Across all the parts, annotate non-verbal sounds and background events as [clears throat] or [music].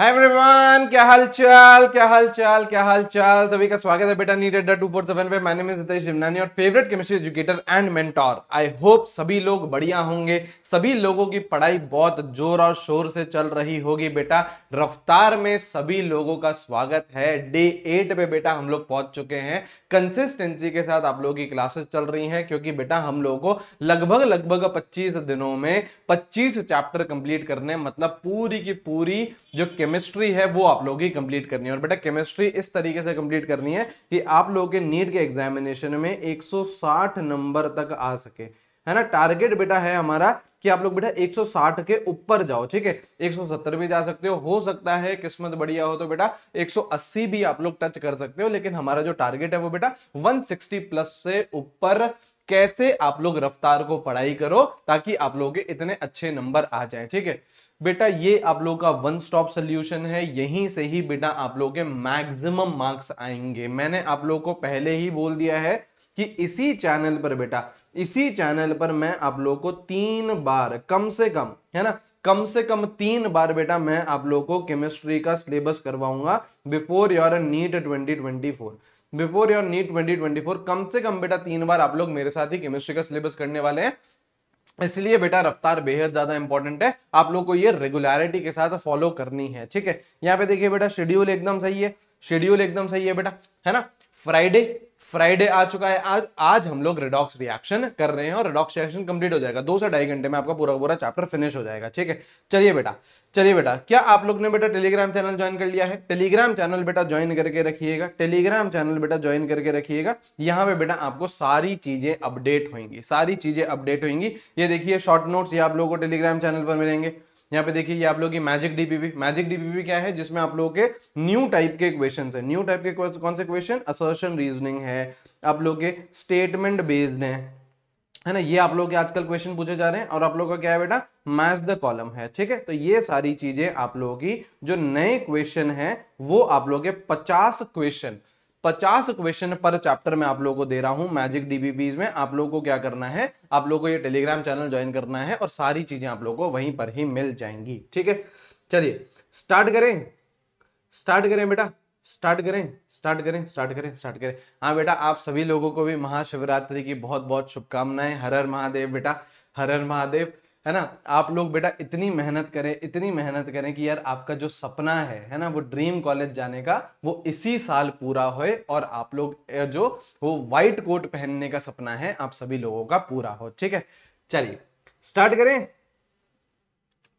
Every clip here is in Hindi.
हाय एवरीवन क्या हाल चाल क्या हाल चाल क्या हाल चाल सभी का स्वागत है बेटा नीट अड्डा टू फोर सेवन पे मैंने में सतीश शिवनानी और favourite chemistry educator and mentor I hope सभी लोग बढ़िया होंगे सभी लोगों की पढ़ाई बहुत जोर और शोर से चल रही होगी बेटा रफ्तार में सभी लोगों का स्वागत है डे एट पे बेटा हम लोग पहुंच चुके हैं कंसिस्टेंसी के साथ आप लोगों की क्लासेस चल रही हैं क्योंकि बेटा हम लोगों को लगभग लगभग पच्चीस दिनों में पच्चीस चैप्टर कंप्लीट करने मतलब पूरी की पूरी जो केमिस्ट्री है वो आप लोगों की कंप्लीट करनी है और बेटा केमिस्ट्री इस तरीके से कंप्लीट करनी है कि आप लोगों के नीट के एग्जामिनेशन में 160 नंबर तक आ सके है ना टारगेट बेटा है हमारा कि आप लोग बेटा 160 के ऊपर जाओ ठीक है 170 भी जा सकते हो हो सकता है किस्मत बढ़िया हो तो बेटा 180 भी आप लोग टच कर सकते हो लेकिन हमारा जो टारगेट है वो बेटा 160 प्लस से ऊपर कैसे आप लोग रफ्तार को पढ़ाई करो ताकि आप लोगों के इतने अच्छे नंबर आ जाए ठीक है बेटा ये आप लोगों का वन स्टॉप सोल्यूशन है यहीं से ही बेटा आप लोगों के मैक्सिमम मार्क्स आएंगे मैंने आप लोगों को पहले ही बोल दिया है कि इसी चैनल पर बेटा इसी चैनल पर मैं आप लोगों को तीन बार कम से कम है ना कम से कम तीन बार बेटा मैं आप लोगों को केमिस्ट्री का सिलेबस करवाऊंगा before your NEET twenty twenty four before your NEET twenty twenty four कम से कम बेटा तीन बार आप लोग मेरे साथ ही केमिस्ट्री का सिलेबस करने वाले हैं इसलिए बेटा रफ्तार बेहद ज्यादा इंपॉर्टेंट है आप लोग को ये रेगुलरिटी के साथ फॉलो करनी है ठीक है यहाँ पे देखिए बेटा शेड्यूल एकदम सही है शेड्यूल एकदम सही है बेटा है ना फ्राइडे फ्राइडे आ चुका है आज आज हम लोग रिडॉक्स रिएक्शन कर रहे हैं और रिडॉक्स रिएक्शन कंप्लीट हो जाएगा दो से ढाई घंटे में आपका पूरा पूरा चैप्टर फिनिश हो जाएगा ठीक है चलिए बेटा चलिए बेटा क्या आप लोग ने बेटा टेलीग्राम चैनल ज्वाइन कर लिया है टेलीग्राम चैनल बेटा ज्वाइन करके रखिएगा टेलीग्राम चैनल बेटा ज्वाइन करके रखिएगा यहाँ पे बेटा आपको सारी चीजें अपडेट होंगी सारी चीजें अपडेट होंगी ये देखिए शॉर्ट नोट्स ये आप लोगों को टेलीग्राम चैनल पर मिलेंगे यहाँ पे देखिए ये आप लोग की मैजिक डीपीपी मैजिक डीपीपी क्या है जिसमें आप लोगों के न्यू टाइप के क्वेश्चन है न्यू टाइप के कौन से क्वेश्चन असर्शन रीजनिंग है आप लोग के स्टेटमेंट बेस्ड है है ना ये आप लोग के आजकल क्वेश्चन पूछे जा रहे हैं और आप लोगों का क्या है बेटा मैच द कॉलम है ठीक है तो ये सारी चीजें आप लोगों की जो नए क्वेश्चन है वो आप लोग के पचास क्वेश्चन पचास क्वेश्चन पर चैप्टर में आप लोगों को दे रहा हूं मैजिक डीबीबीज में आप लोगों को क्या करना है आप लोगों को ये टेलीग्राम चैनल ज्वाइन करना है और सारी चीजें आप लोगों को वहीं पर ही मिल जाएंगी ठीक है चलिए स्टार्ट करें स्टार्ट करें बेटा स्टार्ट करें स्टार्ट करें स्टार्ट करें स्टार्ट करें हाँ बेटा आप सभी लोगों को भी महाशिवरात्रि की बहुत बहुत शुभकामनाएं हर हर महादेव बेटा हर हर महादेव है ना आप लोग बेटा इतनी मेहनत करें इतनी मेहनत करें कि यार आपका जो सपना है है ना वो ड्रीम कॉलेज जाने का वो इसी साल पूरा होए और आप लोग जो वो व्हाइट कोट पहनने का सपना है आप सभी लोगों का पूरा हो ठीक है चलिए स्टार्ट करें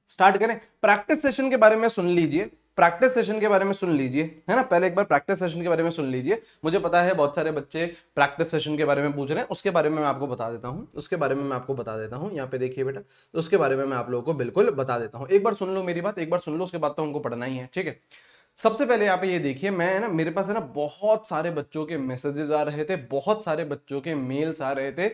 स्टार्ट करें प्रैक्टिस सेशन के बारे में सुन लीजिए प्रैक्टिस सेशन के बारे में सुन लीजिए है ना पहले एक बार प्रैक्टिस सेशन के बारे में सुन लीजिए मुझे पता है बहुत सारे बच्चे प्रैक्टिस सेशन के बारे में पूछ रहे हैं उसके बारे में मैं आपको बता देता हूँ उसके बारे में मैं आपको बता देता हूँ यहाँ पे देखिए बेटा उसके बारे में मैं आप लोगों को बिल्कुल बता देता हूँ एक बार सुन लो मेरी बात एक बार सुन लो उसके बाद तो हमको पढ़ना ही है ठीक है सबसे पहले यहाँ पे ये देखिए मैं ना मेरे पास है ना बहुत सारे बच्चों के मैसेजेस आ रहे थे बहुत सारे बच्चों के मेल्स आ रहे थे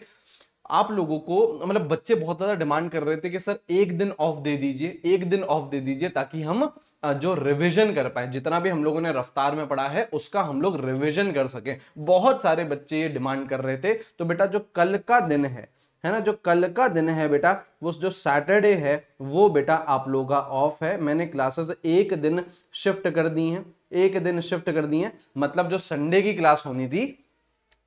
आप लोगों को मतलब बच्चे बहुत ज्यादा डिमांड कर रहे थे कि सर एक दिन ऑफ दे दीजिए एक दिन ऑफ दे दीजिए ताकि हम जो रिवीजन कर पाए जितना भी हम लोगों ने रफ्तार में पढ़ा है उसका हम लोग रिवीजन कर सके बहुत सारे बच्चे ये डिमांड कर रहे थे तो बेटा जो कल का दिन है है ना जो कल का दिन है बेटा वो जो सैटरडे है वो बेटा आप लोगों का ऑफ है मैंने क्लासेस एक दिन शिफ्ट कर दी हैं एक दिन शिफ्ट कर दी हैं मतलब जो संडे की क्लास होनी थी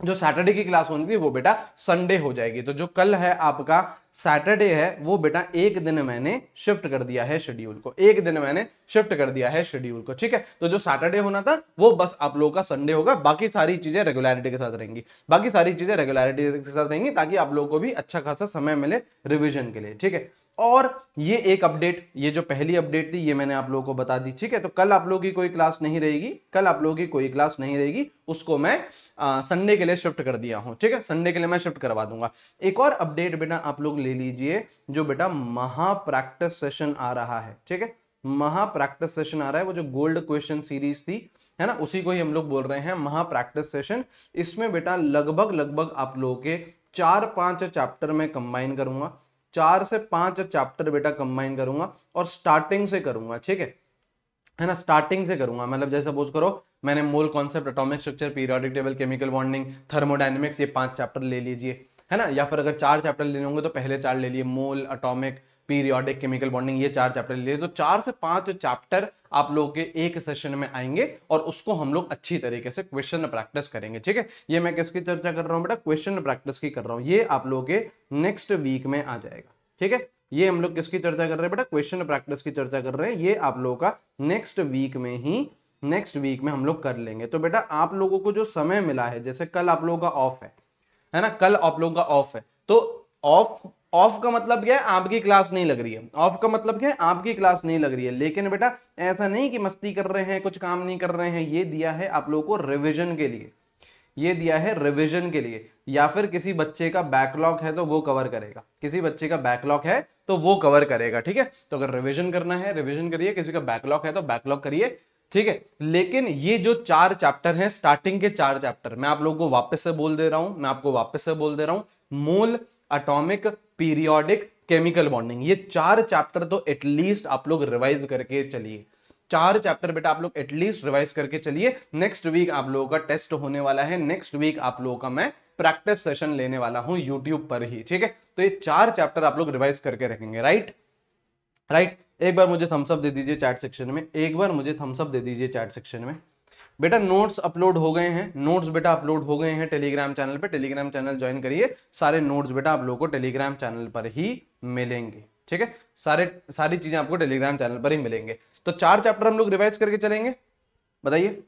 जो सैटरडे की क्लास होनी थी वो बेटा संडे हो जाएगी तो जो कल है आपका सैटरडे है वो बेटा एक दिन मैंने शिफ्ट कर दिया है शेड्यूल को एक दिन मैंने शिफ्ट कर दिया है शेड्यूल को ठीक है तो जो सैटरडे होना था वो बस आप लोगों का संडे होगा बाकी सारी चीजें रेगुलरिटी के साथ रहेंगी बाकी सारी चीजें रेगुलरिटी के साथ रहेंगी ताकि आप लोगों को भी अच्छा खासा समय मिले रिविजन के लिए ठीक है और ये एक अपडेट ये जो पहली अपडेट थी ये मैंने आप लोगों को बता दी ठीक है तो कल आप लोगों की कोई क्लास नहीं रहेगी कल आप लोगों की कोई क्लास नहीं रहेगी उसको मैं संडे के लिए शिफ्ट कर दिया हूं ठीक है संडे के लिए मैं शिफ्ट करवा दूंगा एक और अपडेट बेटा आप लोग ले लीजिए जो बेटा महा प्रैक्टिस सेशन आ रहा है ठीक है महाप्रैक्टिस सेशन आ रहा है वो जो गोल्ड क्वेश्चन सीरीज थी है ना उसी को ही हम लोग बोल रहे हैं महा प्रैक्टिस सेशन इसमें बेटा लगभग लगभग आप लोगों के चार पांच चैप्टर में कंबाइन करूंगा चार से पांच चैप्टर बेटा कंबाइन करूंगा और स्टार्टिंग से करूंगा ठीक है है ना स्टार्टिंग से करूंगा मतलब जैसे सपोज करो मैंने mole concept atomic structure periodic table chemical bonding thermodynamics ये पांच चैप्टर ले लीजिए है ना या फिर अगर चार चैप्टर लेने होंगे तो पहले चार ले लिए mole atomic periodic chemical bonding ये चार चैप्टर लिए तो चार से पांच चैप्टर आप लोगों के एक सेशन में आएंगे और उसको हम लोग अच्छी तरीके से क्वेश्चन प्रैक्टिस करेंगे ठीक है ये मैं किसकी चर्चा कर रहा हूँ बेटा क्वेश्चन प्रैक्टिस की कर रहा हूँ ये आप लोगों के नेक्स्ट वीक में आ जाएगा ठीक है ये हम लोग किसकी चर्चा कर रहे हैं बेटा क्वेश्चन प्रैक्टिस की चर्चा कर रहे हैं ये आप लोगों का नेक्स्ट वीक में ही नेक्स्ट वीक में हम लोग कर लेंगे तो बेटा आप लोगों को जो समय मिला है जैसे कल आप लोगों का ऑफ है है ना कल आप लोगों का ऑफ है तो ऑफ ऑफ का मतलब क्या है आपकी क्लास नहीं लग रही है ऑफ का मतलब क्या है आपकी क्लास नहीं लग रही है लेकिन बेटा ऐसा नहीं कि मस्ती कर रहे हैं कुछ काम नहीं कर रहे हैं ये दिया है आप लोगों को रिविजन के लिए ये दिया है रिविजन के लिए या फिर किसी बच्चे का बैकलॉग है तो वो कवर करेगा किसी बच्चे का बैकलॉग है तो वो कवर करेगा ठीक है तो अगर रिविजन करना है रिविजन करिए किसी का बैकलॉग है तो बैकलॉग करिए ठीक है लेकिन ये जो चार चैप्टर हैं स्टार्टिंग के चार चैप्टर मैं आप लोगों को वापस से बोल दे रहा हूं मैं आपको वापस से बोल दे रहा हूं मूल अटोमिक पीरियोडिक केमिकल बॉन्डिंग ये चार चैप्टर तो एटलीस्ट आप लोग रिवाइज करके चलिए चार चैप्टर बेटा आप लोग एटलीस्ट रिवाइज करके चलिए नेक्स्ट वीक आप लोगों का टेस्ट होने वाला है नेक्स्ट वीक आप लोगों का मैं प्रैक्टिस सेशन लेने वाला हूं यूट्यूब पर ही ठीक है तो ये चार चैप्टर आप लोग रिवाइज करके रखेंगे राइट राइट एक बार मुझे थम्सअप दे दीजिए चैट सेक्शन में एक बार मुझे थम्सअप दे दीजिए चैट सेक्शन में बेटा नोट्स अपलोड हो गए हैं नोट्स बेटा अपलोड हो गए हैं टेलीग्राम चैनल पे टेलीग्राम चैनल ज्वाइन करिए सारे नोट्स बेटा आप लोगों को टेलीग्राम चैनल पर ही मिलेंगे ठीक है सारे सारी चीजें आपको टेलीग्राम चैनल पर ही मिलेंगे तो चार चैप्टर हम लोग रिवाइज करके चलेंगे बताइए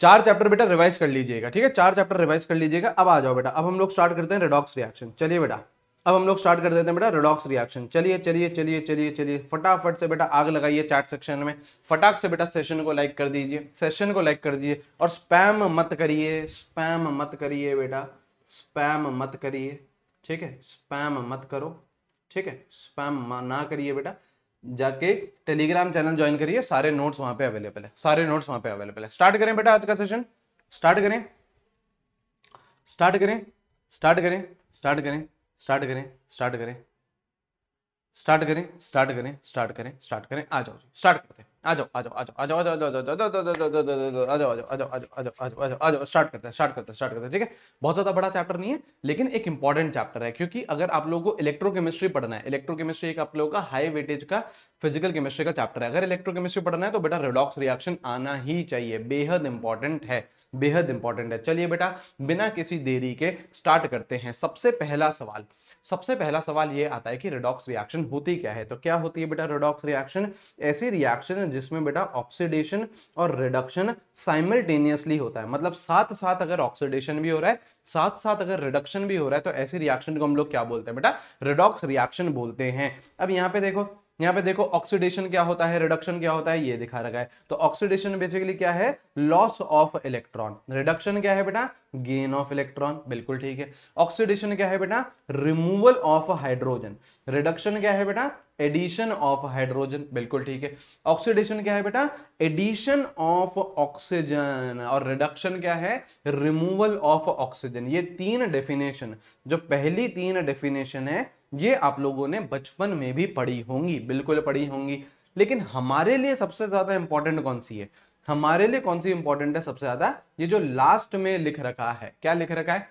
चार चैप्टर बेटा रिवाइज कर लीजिएगा ठीक है चार चैप्टर रिवाइज कर लीजिएगा अब आ जाओ बेटा अब हम लोग स्टार्ट करते हैं रेडॉक्स रिएक्शन चलिए बेटा अब हम लोग स्टार्ट कर देते हैं बेटा रिडॉक्स रिएक्शन चलिए चलिए चलिए चलिए चलिए फटाफट से बेटा आग लगाइए चैट सेक्शन में फटाक से बेटा सेशन को लाइक कर दीजिए सेशन को लाइक कर दीजिए और स्पैम मत करिए स्पैम मत करिए बेटा स्पैम मत करिए ठीक है स्पैम मत करो ठीक है स्पैम ना करिए बेटा जाके टेलीग्राम चैनल ज्वाइन करिए सारे नोट्स वहां पे अवेलेबल है सारे नोट्स वहां पे अवेलेबल है स्टार्ट करें बेटा आज का सेशन स्टार्ट करें स्टार्ट करें स्टार्ट करें स्टार्ट करें स्टार्ट करें स्टार्ट करें स्टार्ट करें स्टार्ट करें स्टार्ट करें स्टार्ट करें आ जाओ जी स्टार्ट करते हैं आ जाओ आ जाओ आ जाओ आ जाओ आ जाओ आ जाओ आ जाओ आ जाओ आ जाओ आ जाओ आ जाओ आ जाओ आ जाओ आ जाओ आ जाओ स्टार्ट करते हैं स्टार्ट करते हैं स्टार्ट करते हैं ठीक है बहुत ज्यादा बड़ा चैप्टर नहीं है लेकिन एक इंपॉर्टेंट चैप्टर है क्योंकि अगर आप लोगों को इलेक्ट्रोकेमिस्ट्री पढ़ना है इलेक्ट्रोकेमिस्ट्री एक आप लोगों का हाई वेटेज का फिजिकल केमिस्ट्री का चैप्टर है अगर इलेक्ट्रोकेमिस्ट्री पढ़ना है तो बेटा रिडॉक्स रिएक्शन आना ही चाहिए बेहद इंपॉर्टेंट है बेहद इंपॉर्टेंट है चलिए बेटा बिना किसी देरी के स्टार्ट करते हैं सबसे पहला सवाल सबसे पहला सवाल ये आता है कि रिडॉक्स रिएक्शन होती क्या है तो क्या होती है बेटा रिडॉक्स रिएक्शन ऐसी रिएक्शन जिसमें बेटा ऑक्सीडेशन और रिडक्शन साइमल्टेनियसली होता है मतलब साथ साथ अगर ऑक्सीडेशन भी हो रहा है साथ साथ अगर रिडक्शन भी हो रहा है तो ऐसी रिएक्शन को हम लोग क्या बोलते हैं बेटा रिडॉक्स रिएक्शन बोलते हैं अब यहाँ पे देखो यहाँ पे देखो ऑक्सीडेशन क्या होता है रिडक्शन क्या होता है ये दिखा रखा है तो ऑक्सीडेशन बेसिकली क्या है लॉस ऑफ इलेक्ट्रॉन रिडक्शन क्या है बेटा गेन ऑफ इलेक्ट्रॉन बिल्कुल ठीक है ऑक्सीडेशन क्या है बेटा रिमूवल ऑफ हाइड्रोजन रिडक्शन क्या है बेटा एडिशन ऑफ हाइड्रोजन बिल्कुल ठीक है ऑक्सीडेशन क्या है बेटा एडिशन ऑफ ऑक्सीजन और रिडक्शन क्या है रिमूवल ऑफ ऑक्सीजन ये तीन डेफिनेशन जो पहली तीन डेफिनेशन है ये आप लोगों ने बचपन में भी पढ़ी होंगी बिल्कुल पढ़ी होंगी लेकिन हमारे लिए सबसे ज़्यादा इंपॉर्टेंट कौन सी है हमारे लिए कौन सी इंपॉर्टेंट है सबसे ज़्यादा ये जो लास्ट में लिख रखा है क्या लिख रखा है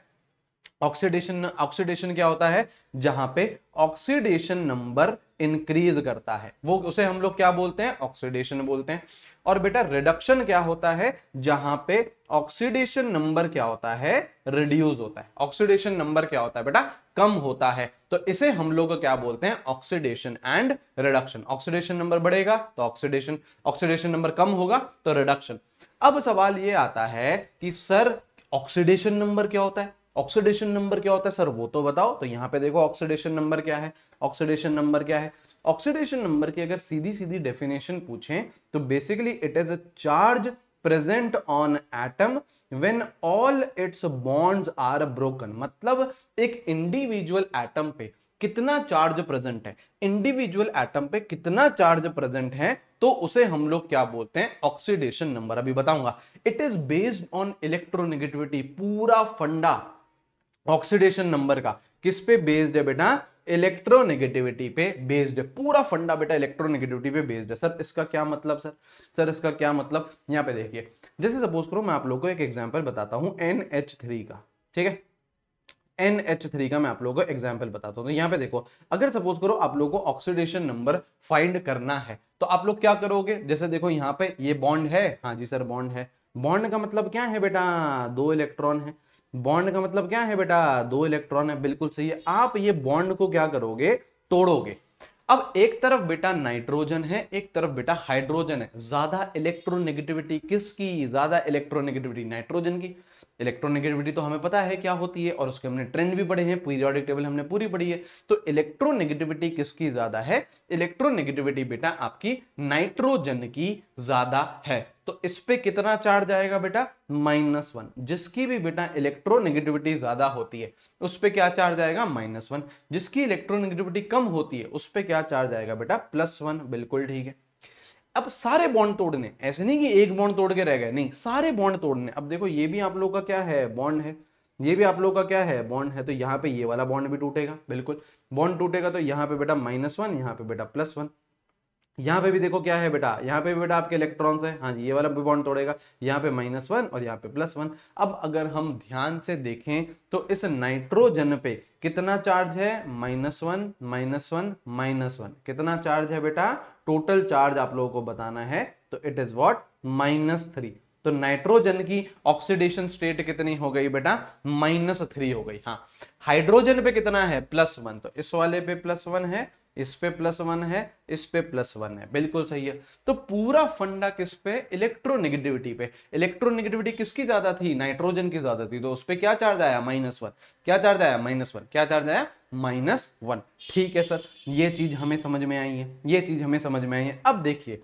ऑक्सीडेशन ऑक्सीडेशन क्या होता है जहां पे ऑक्सीडेशन नंबर इंक्रीज करता है वो उसे हम लोग क्या बोलते हैं ऑक्सीडेशन बोलते हैं और बेटा रिडक्शन क्या होता है जहां पे ऑक्सीडेशन नंबर क्या होता है रिड्यूस होता है ऑक्सीडेशन नंबर क्या होता है बेटा कम होता है तो इसे हम लोग क्या बोलते हैं oxidation and reduction oxidation number बढ़ेगा तो ऑक्सीडेशन ऑक्सीडेशन नंबर कम होगा तो रिडक्शन अब सवाल ये आता है कि सर ऑक्सीडेशन नंबर क्या होता है ऑक्सीडेशन नंबर क्या होता है सर वो तो बताओ तो यहाँ पे देखो ऑक्सीडेशन नंबर क्या है ऑक्सीडेशन नंबर क्या है ऑक्सीडेशन नंबर की अगर सीधी सीधी डेफिनेशन पूछें तो basically it is a charge present on atom when all its bonds are broken मतलब एक इंडिविजुअल एटम पे कितना चार्ज प्रेजेंट है इंडिविजुअल एटम पे कितना चार्ज प्रेजेंट है तो उसे हम लोग क्या बोलते हैं ऑक्सीडेशन नंबर अभी बताऊंगा it is based on electronegativity पूरा फंडा ऑक्सीडेशन नंबर का किस पे बेस्ड है बेटा इलेक्ट्रोनेगेटिविटी पे बेस्ड है पूरा फंडा बेटा इलेक्ट्रोनेगेटिविटी पे बेस्ड है सर इसका क्या मतलब सर सर इसका क्या मतलब यहाँ पे देखिए जैसे सपोज करो मैं आप लोगों को एक एग्जांपल बताता हूँ एन एच थ्री का ठीक है एन एच थ्री का मैं आप लोगों को एग्जाम्पल बताता हूँ तो यहाँ पे देखो अगर सपोज करो आप लोगों को ऑक्सीडेशन नंबर फाइंड करना है तो आप लोग क्या करोगे जैसे देखो यहाँ पे ये बॉन्ड है हाँ जी सर बॉन्ड है बॉन्ड का मतलब क्या है बेटा दो इलेक्ट्रॉन है बॉन्ड का मतलब क्या है बेटा दो इलेक्ट्रॉन है बिल्कुल सही है आप ये बॉन्ड को क्या करोगे तोड़ोगे अब एक तरफ बेटा नाइट्रोजन है एक तरफ बेटा हाइड्रोजन है ज्यादा इलेक्ट्रोनेगेटिविटी किसकी ज्यादा इलेक्ट्रोनेगेटिविटी नाइट्रोजन की इलेक्ट्रोनेगेटिविटी तो हमें पता है क्या होती है और उसके हमने ट्रेंड भी पढ़े हैं पीरियोडिक टेबल हमने पूरी पढ़ी है तो इलेक्ट्रोनेगेटिविटी किसकी ज्यादा है इलेक्ट्रोनेगेटिविटी बेटा आपकी नाइट्रोजन की ज्यादा है तो इस पे कितना चार्ज आएगा बेटा माइनस वन जिसकी भी बेटा इलेक्ट्रोनेगेटिविटी ज्यादा होती है उस पर क्या चार्ज आएगा माइनस वन जिसकी इलेक्ट्रोनेगेटिविटी कम होती है उस पर क्या चार्ज आएगा बेटा प्लस वन बिल्कुल ठीक है अब सारे बॉन्ड तोड़ने ऐसे नहीं कि एक बॉन्ड तोड़ के रह गए नहीं सारे बॉन्ड तोड़ने अब देखो ये भी आप लोग का क्या है बॉन्ड है ये भी आप लोग का क्या है बॉन्ड है तो यहाँ पे ये वाला बॉन्ड भी टूटेगा बिल्कुल बॉन्ड टूटेगा तो यहाँ पे बेटा माइनस वन यहाँ पे बेटा प्लस वन यहाँ पे भी देखो क्या है बेटा यहाँ पे भी बेटा आपके इलेक्ट्रॉन्स है हाँ जी ये वाला भी बॉन्ड तोड़ेगा यहाँ पे माइनस वन और यहाँ पे प्लस वन अब अगर हम ध्यान से देखें तो इस नाइट्रोजन पे कितना चार्ज है minus one minus one minus one कितना चार्ज है बेटा टोटल चार्ज आप लोगों को बताना है तो it is what minus three तो नाइट्रोजन की ऑक्सीडेशन स्टेट कितनी हो गई बेटा माइनस थ्री हो गई हाँ हाइड्रोजन पे कितना है प्लस वन तो इस वाले पे प्लस वन है इस पे प्लस वन है इस पे प्लस वन है बिल्कुल सही है तो पूरा फंडा किस पे इलेक्ट्रोनेगेटिविटी पे इलेक्ट्रोनेगेटिविटी किसकी ज्यादा थी नाइट्रोजन की ज्यादा थी तो उस पर क्या चार्ज आया माइनस वन क्या चार्ज आया माइनस वन क्या चार्ज आया माइनस वन ठीक है सर ये चीज हमें समझ में आई है ये चीज हमें समझ में आई है अब देखिए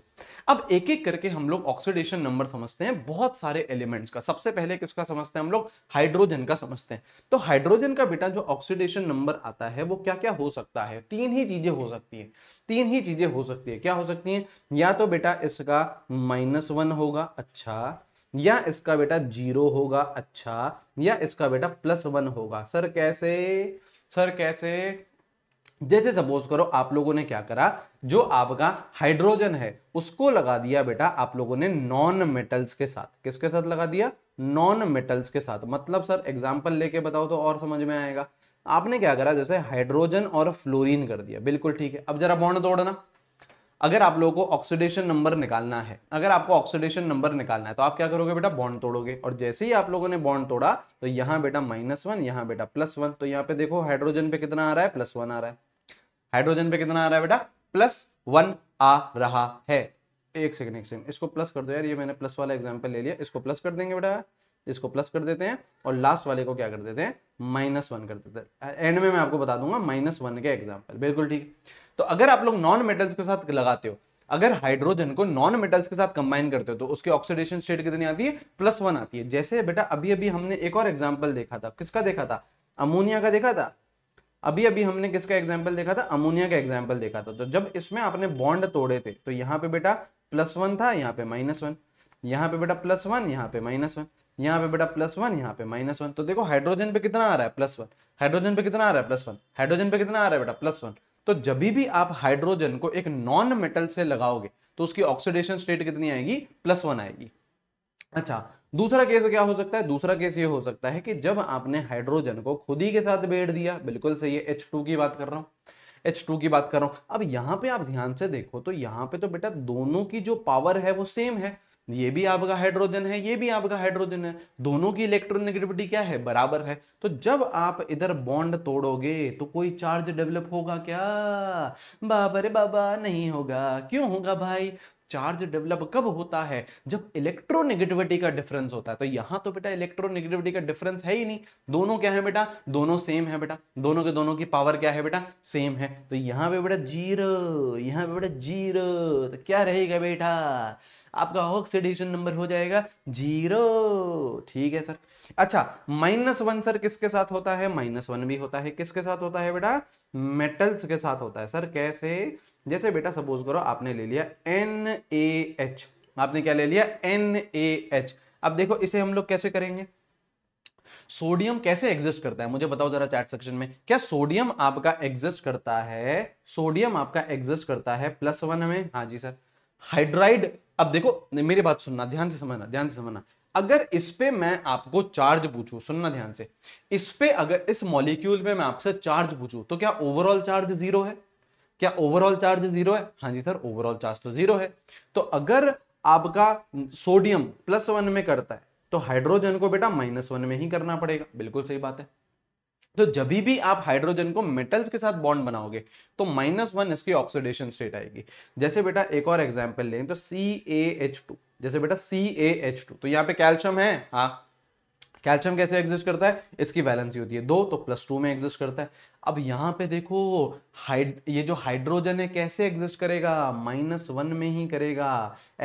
अब एक एक करके हम लोग ऑक्सीडेशन नंबर समझते हैं बहुत सारे एलिमेंट्स का सबसे पहले किसका समझते हैं हम लोग हाइड्रोजन का समझते हैं तो हाइड्रोजन का बेटा जो ऑक्सीडेशन नंबर आता है वो क्या क्या हो सकता है तीन ही चीजें हो सकती है तीन ही चीजें हो सकती है क्या हो सकती है या तो बेटा इसका माइनस वन होगा अच्छा या इसका बेटा जीरो होगा अच्छा या इसका बेटा प्लस वन होगा सर कैसे सर कैसे जैसे सपोज करो आप लोगों ने क्या करा जो आपका हाइड्रोजन है उसको लगा दिया बेटा आप लोगों ने नॉन मेटल्स के साथ किसके साथ लगा दिया नॉन मेटल्स के साथ मतलब सर एग्जाम्पल लेके बताओ तो और समझ में आएगा आपने क्या करा जैसे हाइड्रोजन और फ्लोरीन कर दिया बिल्कुल ठीक है अब जरा बॉन्ड तोड़ना अगर आप लोगों को ऑक्सीडेशन नंबर निकालना है अगर आपको ऑक्सीडेशन नंबर निकालना है तो आप क्या करोगे बेटा बॉन्ड तोड़ोगे और जैसे ही आप लोगों ने बॉन्ड तोड़ा तो यहाँ बेटा माइनस वन यहाँ बेटा प्लस वन तो यहाँ पे देखो हाइड्रोजन पे कितना आ रहा है प्लस वन आ रहा है हाइड्रोजन पे कितना आ रहा है बेटा प्लस वन आ रहा है एक सेकंड एक सेकंड इसको प्लस कर दो यार ये मैंने प्लस वाला एग्जाम्पल ले लिया इसको प्लस कर देंगे बेटा इसको प्लस कर देते हैं और लास्ट वाले को क्या कर देते हैं माइनस वन कर देते हैं एंड में मैं आपको बता दूंगा माइनस वन के एग्जाम्पल बिल्कुल ठीक तो अगर आप लोग नॉन मेटल्स के साथ लगाते हो अगर हाइड्रोजन को नॉन मेटल्स के साथ कंबाइन करते हो तो उसके ऑक्सीडेशन स्टेट कितनी आती है प्लस वन आती है जैसे बेटा अभी अभी हमने एक और एग्जाम्पल देखा था किसका देखा था अमोनिया का देखा था अभी अभी हमने किसका एग्जाम्पल देखा था अमोनिया का एग्जाम्पल देखा था तो जब इसमें आपने बॉन्ड तोड़े थे तो यहाँ पे बेटा प्लस वन था यहाँ पे माइनस वन यहाँ पे बेटा प्लस वन यहाँ पे माइनस वन यहाँ पे बेटा प्लस वन यहाँ पे माइनस वन तो देखो हाइड्रोजन पे कितना आ रहा है प्लस वन हाइड्रोजन पे कितना आ रहा है प्लस वन हाइड्रोजन पे कितना आ रहा है बेटा प्लस वन तो जब भी आप हाइड्रोजन को एक नॉन मेटल से लगाओगे तो उसकी ऑक्सीडेशन स्टेट कितनी आएगी प्लस वन आएगी अच्छा दूसरा केस क्या हो सकता है दूसरा केस ये हो सकता है कि जब आपने हाइड्रोजन को खुद ही के साथ बेड़ दिया बिल्कुल सही है एच टू की बात कर रहा हूँ एच टू की बात कर रहा हूं अब यहां पे आप ध्यान से देखो तो यहां पे तो बेटा दोनों की जो पावर है वो सेम है ये भी आपका हाइड्रोजन है ये भी आपका हाइड्रोजन है दोनों की इलेक्ट्रोनेगेटिविटी क्या है बराबर है तो जब आप इधर बॉन्ड तोड़ोगे तो कोई चार्ज डेवलप होगा क्या बाबा रे बाबा नहीं होगा क्यों होगा भाई चार्ज डेवलप कब होता है जब इलेक्ट्रोनेगेटिविटी का डिफरेंस होता है तो यहां तो बेटा इलेक्ट्रोनेगेटिविटी का डिफरेंस है ही नहीं दोनों क्या है बेटा दोनों सेम है बेटा दोनों के दोनों की पावर क्या है बेटा सेम है तो यहां पे बेटा जीरो यहां पे बेटा जीरो तो क्या रहेगा बेटा आपका ऑक्सीडेशन नंबर हो जाएगा जीरो ठीक है सर अच्छा माइनस वन सर किसके साथ होता है माइनस वन भी होता है किसके साथ होता है बेटा मेटल्स के साथ होता है सर कैसे जैसे बेटा सपोज करो आपने ले लिया एन ए एच आपने क्या ले लिया एन ए एच अब देखो इसे हम लोग कैसे करेंगे सोडियम कैसे एग्जिस्ट करता है मुझे बताओ जरा चैट सेक्शन में क्या सोडियम आपका एग्जिस्ट करता है सोडियम आपका एग्जिस्ट करता है प्लस वन में हाँ जी सर हाइड्राइड अब देखो मेरी बात सुनना ध्यान से समझना ध्यान से समझना अगर इस पे मैं आपको चार्ज पूछू सुनना ध्यान से इस पे अगर इस मॉलिक्यूल पे मैं आपसे चार्ज पूछू तो क्या ओवरऑल चार्ज जीरो है क्या ओवरऑल चार्ज जीरो है हाँ जी सर ओवरऑल चार्ज तो जीरो है तो अगर आपका सोडियम प्लस वन में करता है तो हाइड्रोजन को बेटा माइनस वन में ही करना पड़ेगा बिल्कुल सही बात है तो जब भी आप हाइड्रोजन को मेटल्स के साथ बॉन्ड बनाओगे तो माइनस वन इसकी ऑक्सीडेशन स्टेट आएगी जैसे बेटा एक और एग्जाम्पल लें तो सी ए एच टू जैसे बेटा सी ए एच टू तो यहाँ पे कैल्शियम है हाँ कैल्शियम कैसे एग्जिस्ट करता है इसकी वैलेंसी होती है दो तो प्लस टू में एग्जिस्ट करता है अब यहाँ पे देखो हाइड ये जो हाइड्रोजन है कैसे एग्जिस्ट करेगा माइनस वन में ही करेगा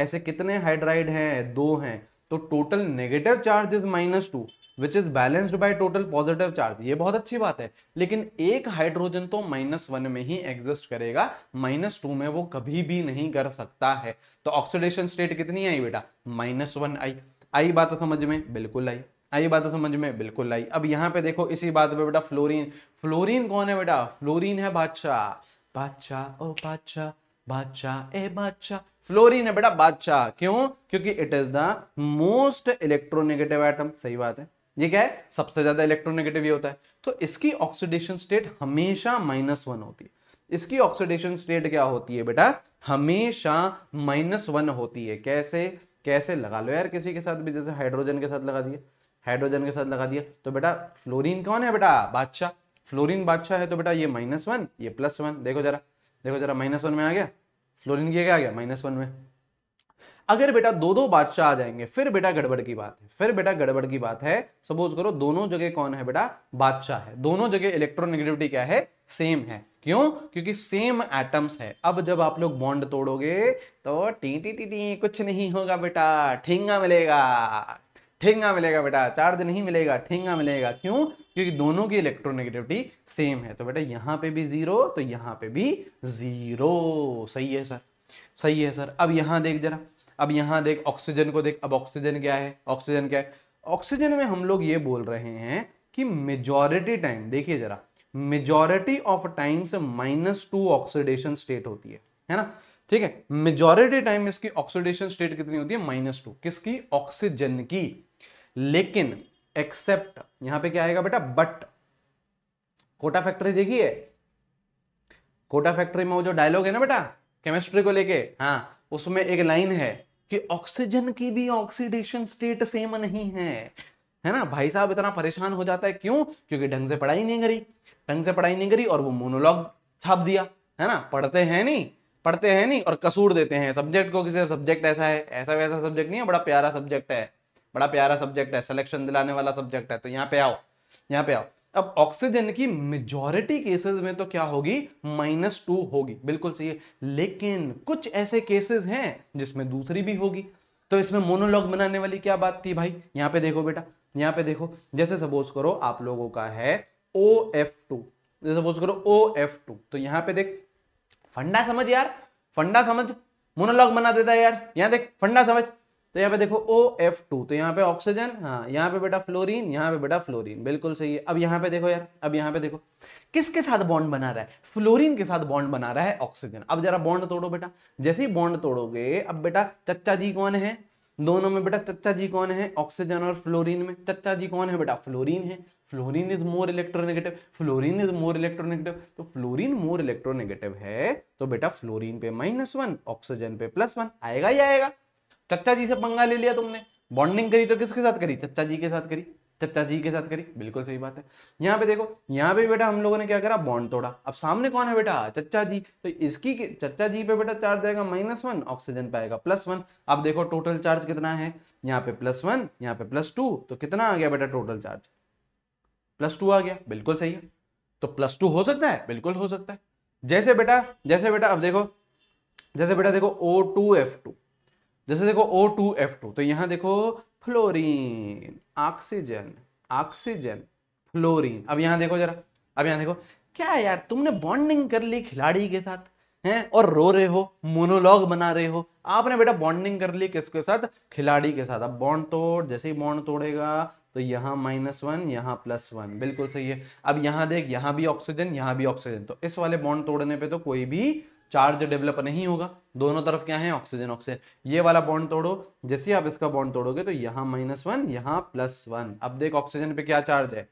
ऐसे कितने हाइड्राइड हैं दो हैं तो total negative charge is minus two which is balanced by total positive charge ये बहुत अच्छी बात है लेकिन एक हाइड्रोजन तो माइनस वन में ही एग्जिस्ट करेगा माइनस टू में वो कभी भी नहीं कर सकता है तो ऑक्सीडेशन स्टेट कितनी आई बेटा माइनस वन आई आई बात समझ में बिल्कुल आई आई बात समझ में बिल्कुल आई अब यहाँ पे देखो इसी बात पे बेटा फ्लोरिन फ्लोरिन कौन है बेटा फ्लोरिन है बादशाह बादशाह ओ बादशाह बादशाह ए बादशाह फ्लोरीन है बेटा बादशाह क्यों क्योंकि it is the most electronegative atom सही बात है ये क्या है सबसे ज्यादा इलेक्ट्रोनेगेटिव ये होता है तो इसकी ऑक्सीडेशन स्टेट हमेशा माइनस वन होती है इसकी ऑक्सीडेशन स्टेट क्या होती है बेटा हमेशा माइनस वन होती है कैसे कैसे लगा लो यार किसी के साथ भी जैसे हाइड्रोजन के साथ लगा दिया हाइड्रोजन के साथ लगा दिया तो बेटा फ्लोरीन कौन है बेटा बादशाह फ्लोरीन बादशाह है तो बेटा ये माइनस वन ये प्लस वन देखो जरा देखो जरा माइनस वन में आ गया फ्लोरीन ये क्या आ गया माइनस वन में अगर बेटा दो दो बादशाह आ जाएंगे फिर बेटा गड़बड़ की बात है फिर बेटा गड़बड़ की बात है सपोज करो दोनों जगह कौन है बेटा बादशाह है दोनों जगह इलेक्ट्रोनेगेटिविटी क्या है सेम है क्यों क्योंकि सेम एटम्स है अब जब आप लोग बॉन्ड तोड़ोगे तो टी टी टी टी कुछ नहीं होगा बेटा ठेंगा मिलेगा ठेंगा मिलेगा बेटा चार्ज नहीं मिलेगा ठेंगा मिलेगा क्यों क्योंकि दोनों की इलेक्ट्रोनेगेटिविटी सेम है तो बेटा यहाँ पे भी जीरो तो यहां पे भी जीरो सही है सर सही है सर अब यहां देख जरा अब यहाँ देख ऑक्सीजन को देख अब ऑक्सीजन क्या है ऑक्सीजन क्या है ऑक्सीजन में हम लोग ये बोल रहे हैं कि मेजोरिटी टाइम देखिए जरा majority of times minus two oxidation state होती है है ना ठीक है मेजोरिटी टाइम इसकी ऑक्सीडेशन स्टेट कितनी होती है माइनस टू किसकी ऑक्सीजन की लेकिन एक्सेप्ट यहां पे क्या आएगा बेटा बट कोटा फैक्ट्री देखिए कोटा फैक्ट्री में वो जो डायलॉग है ना बेटा केमिस्ट्री को लेके हाँ उसमें एक लाइन है कि ऑक्सीजन की भी ऑक्सीडेशन स्टेट सेम नहीं है है ना भाई साहब इतना परेशान हो जाता है क्यों क्योंकि ढंग से पढ़ाई नहीं करी ढंग से पढ़ाई नहीं करी और वो मोनोलॉग छाप दिया है ना पढ़ते हैं नहीं पढ़ते हैं नहीं और कसूर देते हैं सब्जेक्ट को किसी सब्जेक्ट ऐसा है ऐसा वैसा सब्जेक्ट नहीं है बड़ा प्यारा सब्जेक्ट है बड़ा प्यारा सब्जेक्ट है सिलेक्शन दिलाने वाला सब्जेक्ट है तो यहाँ पे आओ यहाँ पे आओ अब ऑक्सीजन की मेजॉरिटी केसेस में तो क्या होगी माइनस टू होगी बिल्कुल सही है लेकिन कुछ ऐसे केसेस हैं जिसमें दूसरी भी होगी तो इसमें मोनोलॉग बनाने वाली क्या बात थी भाई यहां पे देखो बेटा यहां पे देखो जैसे सपोज करो आप लोगों का है ओ एफ टू जैसे सपोज करो ओ एफ टू तो यहां पे देख फंडा समझ यार फंडा समझ मोनोलॉग बना देता है यार यहां देख फंडा समझ तो यहाँ पे देखो ओ एफ टू तो यहाँ पे ऑक्सीजन हाँ यहाँ पे बेटा फ्लोरीन यहाँ पे बेटा फ्लोरीन बिल्कुल सही है अब यहाँ पे देखो यार अब यहाँ पे देखो किसके साथ बॉन्ड बना रहा है फ्लोरीन के साथ बॉन्ड बना रहा है ऑक्सीजन अब जरा बॉन्ड तोड़ो बेटा जैसे ही बॉन्ड तोड़ोगे अब बेटा चच्चा जी कौन है दोनों में बेटा चच्चा जी कौन है ऑक्सीजन और फ्लोरीन में चच्चा जी कौन है बेटा फ्लोरीन है fluorine is more electronegative fluorine is more electronegative तो फ्लोरीन मोर इलेक्ट्रोनेगेटिव है तो बेटा फ्लोरीन पे माइनस वन ऑक्सीजन पे प्लस वन आएगा ही आएगा चचा जी से पंगा ले लिया तुमने बॉन्डिंग करी तो किसके साथ करी चचा जी के साथ करी चचा जी के साथ करी बिल्कुल सही बात है यहाँ पे देखो यहाँ पे बेटा हम लोगों ने क्या करा बॉन्ड तोड़ा अब सामने कौन है बेटा चचा जी तो इसकी चचा जी पे बेटा चार्ज आएगा माइनस वन ऑक्सीजन पे आएगा प्लस वन अब देखो टोटल चार्ज कितना है यहाँ पे प्लस वन यहाँ पे प्लस टू तो कितना आ गया बेटा टोटल चार्ज प्लस टू आ गया बिल्कुल सही है तो प्लस टू हो सकता है बिल्कुल हो सकता है जैसे बेटा जैसे बेटा अब देखो जैसे बेटा देखो ओ टू एफ टू जैसे देखो ओ टू एफ टू तो यहां देखो फ्लोरीन ऑक्सीजन ऑक्सीजन फ्लोरीन अब यहां देखो जरा अब यहां देखो क्या यार तुमने बॉन्डिंग कर ली खिलाड़ी के साथ हैं और रो रहे हो मोनोलॉग बना रहे हो आपने बेटा बॉन्डिंग कर ली किसके साथ खिलाड़ी के साथ अब बॉन्ड तोड़ जैसे ही बॉन्ड तोड़ेगा तो यहाँ माइनस वन यहाँ प्लस वन बिल्कुल सही है अब यहां देख यहां भी ऑक्सीजन यहां भी ऑक्सीजन तो इस वाले बॉन्ड तोड़ने पे तो कोई भी चार्ज डेवलप नहीं होगा दोनों तरफ क्या है ऑक्सीजन ऑक्सीजन ये वाला बॉन्ड तोड़ो जैसे आप इसका बॉन्ड तोड़ोगे तो यहाँ माइनस वन यहाँ प्लस वन अब देख ऑक्सीजन पे क्या चार्ज है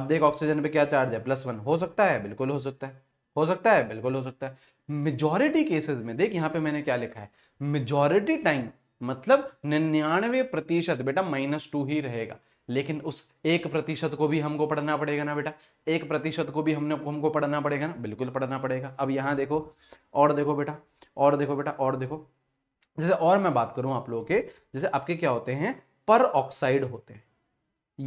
अब देख ऑक्सीजन पे क्या चार्ज है प्लस वन हो सकता है बिल्कुल हो सकता है हो सकता है बिल्कुल हो सकता है मेजोरिटी केसेस में देख यहाँ पे मैंने क्या लिखा है मेजोरिटी टाइम मतलब निन्यानवे प्रतिशत बेटा माइनस टू ही रहेगा लेकिन उस एक प्रतिशत को भी हमको पढ़ना पड़ेगा ना बेटा एक प्रतिशत को भी हमने हमको पढ़ना पड़ेगा ना बिल्कुल पढ़ना पड़ेगा अब यहाँ देखो और देखो बेटा और देखो बेटा और देखो जैसे और मैं बात करूँ आप लोगों के जैसे आपके क्या होते हैं पर ऑक्साइड होते हैं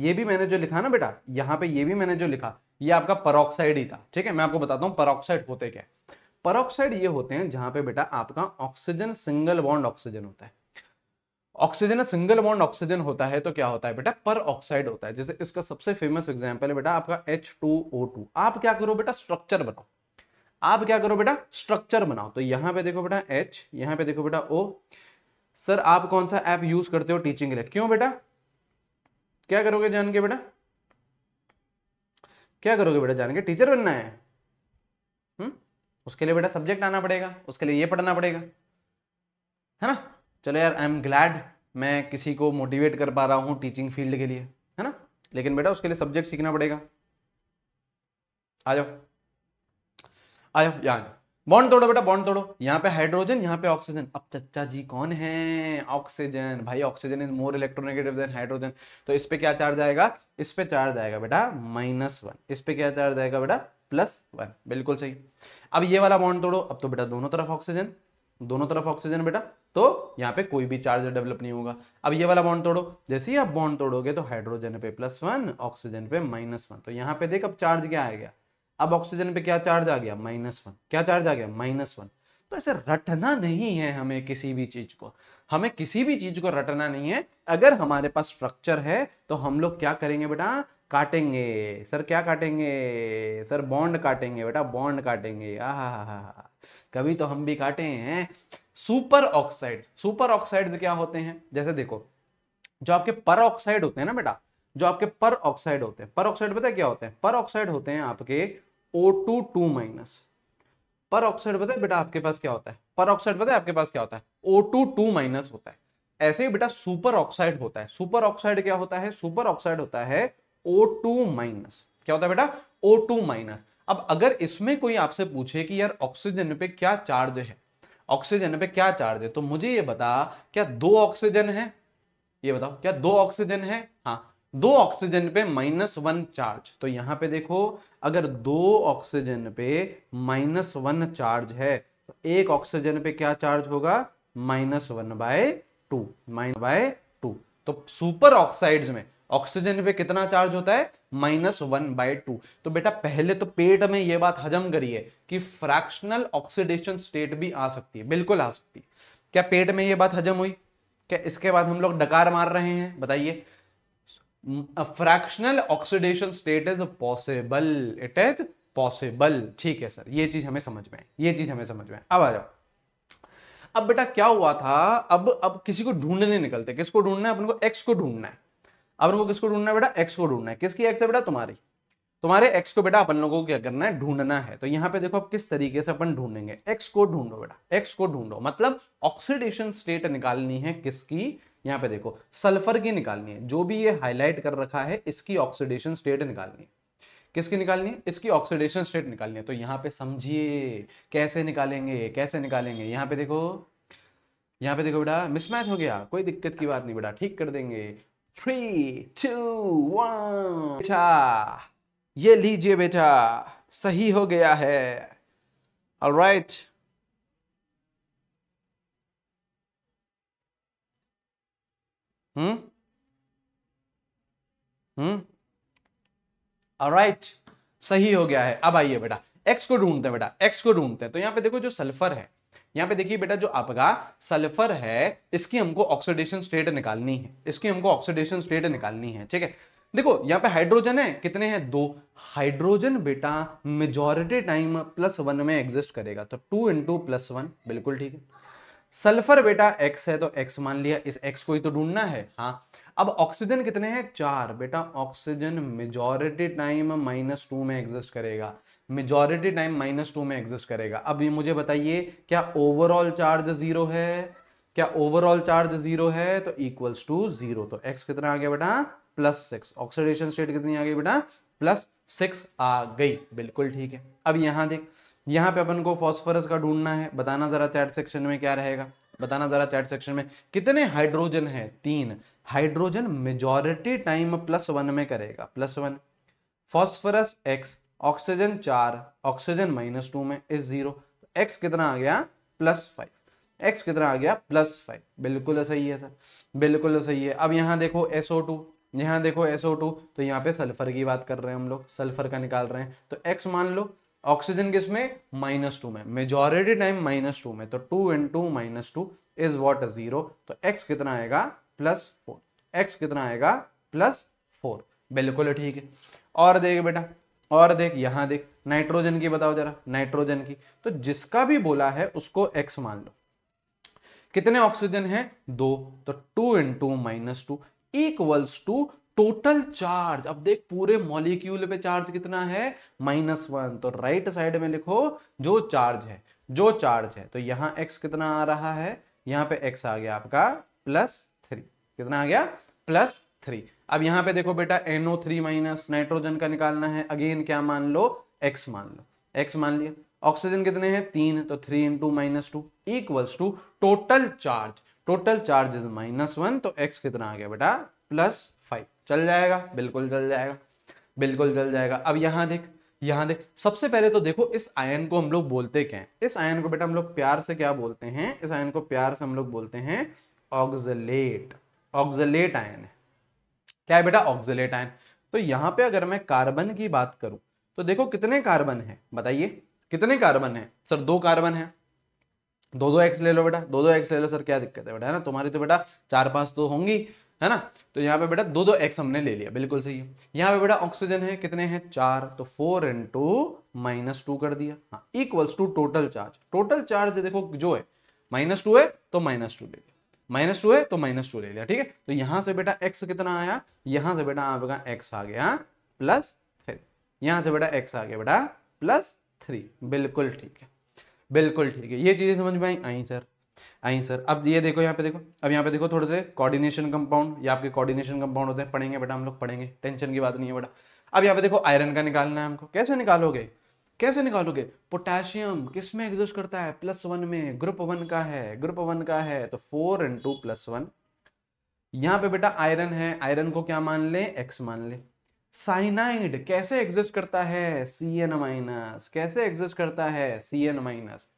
ये भी मैंने जो लिखा ना बेटा यहाँ पे ये भी मैंने जो लिखा ये आपका परोक्साइड ही था ठीक है मैं आपको बताता हूँ परोक्साइड होते क्या परोक्साइड ये होते हैं जहाँ पे बेटा आपका ऑक्सीजन सिंगल बॉन्ड ऑक्सीजन होता है ऑक्सीजन में सिंगल बॉन्ड ऑक्सीजन होता है तो क्या होता है बेटा पर ऑक्साइड होता है जैसे इसका सबसे फेमस एग्जाम्पल है बेटा आपका एच टू ओ टू आप क्या करो बेटा स्ट्रक्चर बनाओ आप क्या करो बेटा स्ट्रक्चर बनाओ तो यहाँ पे देखो बेटा एच यहाँ पे देखो बेटा ओ सर आप कौन सा ऐप यूज करते हो टीचिंग के लिए क्यों बेटा क्या करोगे जान के बेटा क्या करोगे बेटा जान के टीचर बनना है हुँ? हम्म? उसके लिए बेटा सब्जेक्ट आना पड़ेगा उसके लिए ये पढ़ना पड़ेगा है ना चलो यार आई एम ग्लैड मैं किसी को मोटिवेट कर पा रहा हूँ टीचिंग फील्ड के लिए है ना लेकिन बेटा उसके लिए सब्जेक्ट सीखना पड़ेगा आ जाओ आ जाओ यहाँ बॉन्ड तोड़ो बेटा बॉन्ड तोड़ो यहाँ पे हाइड्रोजन यहाँ पे ऑक्सीजन अब चचा जी कौन है ऑक्सीजन भाई oxygen is more electronegative than hydrogen तो इस पे क्या चार्ज आएगा इस पे चार्ज आएगा बेटा माइनस वन इस पे क्या चार्ज आएगा बेटा प्लस वन बिल्कुल सही अब ये वाला बॉन्ड तोड़ो अब तो बेटा दोनों तरफ ऑक्सीजन दोनों तरफ ऑक्सीजन बेटा तो यहाँ पे कोई भी चार्ज डेवलप नहीं होगा अब ये वाला बॉन्ड तोड़ो जैसे ही आप बॉन्ड तोड़ोगे तो हाइड्रोजन पे प्लस वन ऑक्सीजन पे माइनस वन तो यहाँ पे देख अब चार्ज क्या आ गया अब ऑक्सीजन पे क्या चार्ज आ गया माइनस वन क्या चार्ज आ गया माइनस वन तो ऐसे रटना नहीं है हमें किसी भी चीज को हमें किसी भी चीज को रटना नहीं है अगर हमारे पास स्ट्रक्चर है तो हम लोग क्या करेंगे बेटा काटेंगे सर क्या काटेंगे सर बॉन्ड काटेंगे बेटा बॉन्ड काटेंगे आ हा हा हा कभी तो हम भी काटे हैं सुपर ऑक्साइड सुपर ऑक्साइड क्या होते हैं जैसे देखो जो आपके पर ऑक्साइड होते हैं ना बेटा जो आपके पर ऑक्साइड होते हैं पर ऑक्साइड पता है क्या होते हैं पर ऑक्साइड होते हैं आपके O two two minus peroxide पता है बेटा आपके पास क्या होता है पर ऑक्साइड पता है आपके पास क्या होता है ओ टू टू माइनस होता है ऐसे ही बेटा सुपर ऑक्साइड होता है सुपर ऑक्साइड क्या होता है सुपर ऑक्साइड होता है ओ टू माइनस क्या होता है बेटा ओ टू माइनस अब अगर इसमें कोई आपसे पूछे कि यार ऑक्सीजन पे क्या चार्ज है ऑक्सीजन पे क्या चार्ज है तो मुझे ये बता क्या दो ऑक्सीजन है ये बताओ क्या दो ऑक्सीजन है हाँ दो ऑक्सीजन पे माइनस वन चार्ज तो यहां पे देखो अगर दो ऑक्सीजन पे माइनस वन चार्ज है तो एक ऑक्सीजन पे क्या चार्ज होगा minus one by two minus by two तो सुपर ऑक्साइड्स में ऑक्सीजन पे कितना चार्ज होता है माइनस वन बाय टू तो बेटा पहले तो पेट में यह बात हजम करिए कि फ्रैक्शनल ऑक्सीडेशन स्टेट भी आ सकती है बिल्कुल आ सकती है क्या पेट में यह बात हजम हुई क्या इसके बाद हम लोग डकार मार रहे हैं बताइए fractional oxidation state is possible it is possible ठीक है सर ये चीज हमें समझ में ये चीज हमें समझ में अब आ जाओ अब बेटा क्या हुआ था अब अब किसी को ढूंढने निकलते किसको ढूंढना है अपन को एक्स को ढूंढना है अब हमको किसको ढूंढना है बेटा एक्स को ढूंढना है किसकी एक्स है बेटा तुम्हारी तुम्हारे एक्स को बेटा अपन लोगों को क्या करना है ढूंढना है तो यहाँ पे देखो अब किस तरीके से अपन ढूंढेंगे एक्स को ढूंढो बेटा एक्स को ढूंढो मतलब ऑक्सीडेशन स्टेट निकालनी है किसकी यहाँ पे देखो सल्फर की निकालनी है जो भी ये हाईलाइट कर रखा है इसकी ऑक्सीडेशन स्टेट निकालनी है किसकी निकालनी है इसकी ऑक्सीडेशन स्टेट निकालनी है तो यहाँ पे समझिए कैसे निकालेंगे कैसे निकालेंगे यहाँ पे देखो यहाँ पे देखो बेटा मिसमैच हो गया कोई दिक्कत की बात नहीं बेटा ठीक कर देंगे थ्री टू वन बेटा ये लीजिए बेटा सही हो गया है all right hmm hmm right सही हो गया है अब आइए बेटा एक्स को ढूंढते हैं बेटा एक्स को ढूंढते हैं तो यहां पे देखो जो सल्फर है यहाँ पे देखिए बेटा जो आपका सल्फर है इसकी हमको ऑक्सीडेशन स्टेट निकालनी है इसकी हमको ऑक्सीडेशन स्टेट निकालनी है ठीक है देखो यहाँ पे हाइड्रोजन है कितने हैं दो हाइड्रोजन बेटा मेजोरिटी टाइम प्लस वन में एग्जिस्ट करेगा तो टू इंटू प्लस वन बिल्कुल ठीक है सल्फर बेटा एक्स है तो एक्स मान लिया इस एक्स को ही तो ढूंढना है हाँ अब ऑक्सीजन कितने हैं चार बेटा oxygen majority time minus two में एग्जिस्ट करेगा मेजोरिटी टाइम माइनस टू में एग्जिस्ट करेगा अब ये मुझे बताइए क्या ओवरऑल चार्ज जीरो है क्या ओवरऑल चार्ज जीरो है तो इक्वल्स टू जीरो तो एक्स कितना आ गया बेटा प्लस सिक्स ऑक्सीडेशन स्टेट कितनी आ गई बेटा प्लस सिक्स आ गई बिल्कुल ठीक है अब यहाँ देख यहाँ पे अपन को फॉस्फोरस का ढूंढना है बताना जरा चैट सेक्शन में क्या रहेगा बताना जरा चैट सेक्शन में कितने हाइड्रोजन है तीन hydrogen majority time plus one में करेगा plus one phosphorus X oxygen चार ऑक्सीजन माइनस टू में इज जीरो तो एक्स कितना आ गया प्लस फाइव एक्स कितना आ गया प्लस फाइव बिल्कुल सही है सर बिल्कुल सही है अब यहाँ देखो एसओ टू यहाँ देखो एसओ टू तो यहाँ पे सल्फर की बात कर रहे हैं हम लोग सल्फर का निकाल रहे हैं तो एक्स मान लो ऑक्सीजन किस में माइनस टू में मेजोरिटी टाइम माइनस टू में तो two in two minus two is what zero तो एक्स कितना आएगा प्लस फोर एक्स कितना आएगा प्लस फोर बिल्कुल ठीक है और देख बेटा और देख यहां देख नाइट्रोजन की बताओ जरा नाइट्रोजन की तो जिसका भी बोला है उसको एक्स मान लो कितने ऑक्सीजन है दो तो two two minus two equals to total charge अब देख पूरे मॉलिक्यूल पे चार्ज कितना है माइनस वन तो राइट साइड में लिखो जो चार्ज है जो चार्ज है तो यहां एक्स कितना आ रहा है यहां पे एक्स आ गया आपका प्लस थ्री कितना आ गया प्लस थ्री अब यहाँ पे देखो बेटा एनओ थ्री माइनस नाइट्रोजन का निकालना है अगेन क्या मान लो एक्स मान लो एक्स मान लिया ऑक्सीजन कितने हैं तीन तो three into minus two equals to total charge total charge is minus one तो एक्स कितना आ गया बेटा प्लस फाइव चल जाएगा बिल्कुल चल जाएगा बिल्कुल चल जाएगा अब यहाँ देख यहाँ देख सबसे पहले तो देखो इस आयन को हम लोग बोलते क्या है इस आयन को बेटा हम लोग प्यार से क्या बोलते हैं इस आयन को प्यार से हम लोग बोलते हैं ऑक्जलेट ऑक्जलेट आयन है क्या है बेटा ऑक्जिलेट आयन तो यहाँ पे अगर मैं कार्बन की बात करूं तो देखो कितने कार्बन है बताइए कितने कार्बन है सर दो कार्बन है दो दो एक्स ले लो बेटा दो दो एक्स ले लो सर क्या दिक्कत है बेटा है ना तुम्हारी तो बेटा चार पांच तो होंगी है ना तो यहाँ पे बेटा दो दो एक्स हमने ले लिया बिल्कुल सही है यहाँ पे बेटा ऑक्सीजन है कितने हैं चार तो फोर इंटू माइनस टू कर दिया हाँ equals to total charge total charge देखो जो है माइनस टू है तो माइनस टू ले लिया माइनस टू है तो माइनस टू ले लिया ठीक है तो यहाँ से बेटा एक्स कितना आया यहाँ से बेटा आपका एक्स आ गया प्लस थ्री यहाँ से बेटा एक्स आ गया बेटा प्लस थ्री बिल्कुल ठीक है बिल्कुल ठीक है ये चीज़ें समझ में आई आई सर आई सर अब ये देखो यहाँ पे देखो अब यहाँ पे देखो थोड़े से कोऑर्डिनेशन कंपाउंड या आपके कोऑर्डिनेशन कंपाउंड होते हैं पढ़ेंगे बेटा हम लोग पढ़ेंगे टेंशन की बात नहीं है बेटा अब यहाँ पे देखो आयरन का निकालना है हमको कैसे निकालोगे कैसे निकालोगे पोटेशियम किस में एग्जिस्ट करता है प्लस वन में ग्रुप वन का है ग्रुप वन का है तो फोर इंटू प्लस वन यहां पे बेटा आयरन है आयरन को क्या मान ले एक्स मान ले साइनाइड कैसे एग्जिस्ट करता है सी एन माइनस कैसे एग्जिस्ट करता है सी एन माइनस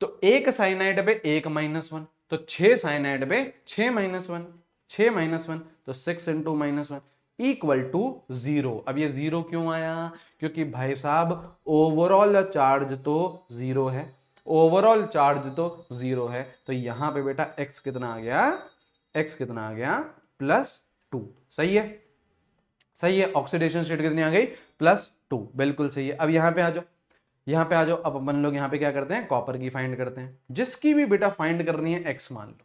तो एक साइनाइड पे एक माइनस वन तो छे साइनाइड पे छ माइनस वन छ माइनस वन तो six into minus one equal to zero अब ये जीरो क्यों आया क्योंकि भाई साहब ओवरऑल चार्ज तो ज़ीरो है ओवरऑल चार्ज तो ज़ीरो है तो यहां पे बेटा एक्स कितना आ गया एक्स कितना आ गया प्लस टू सही है सही है ऑक्सीडेशन स्टेट कितनी आ गई प्लस टू बिल्कुल सही है अब यहां पे आ जाओ यहां पे आ जाओ अब अपन लोग यहां पे क्या करते हैं कॉपर की फाइंड करते हैं जिसकी भी बेटा फाइंड करनी है एक्स मान लो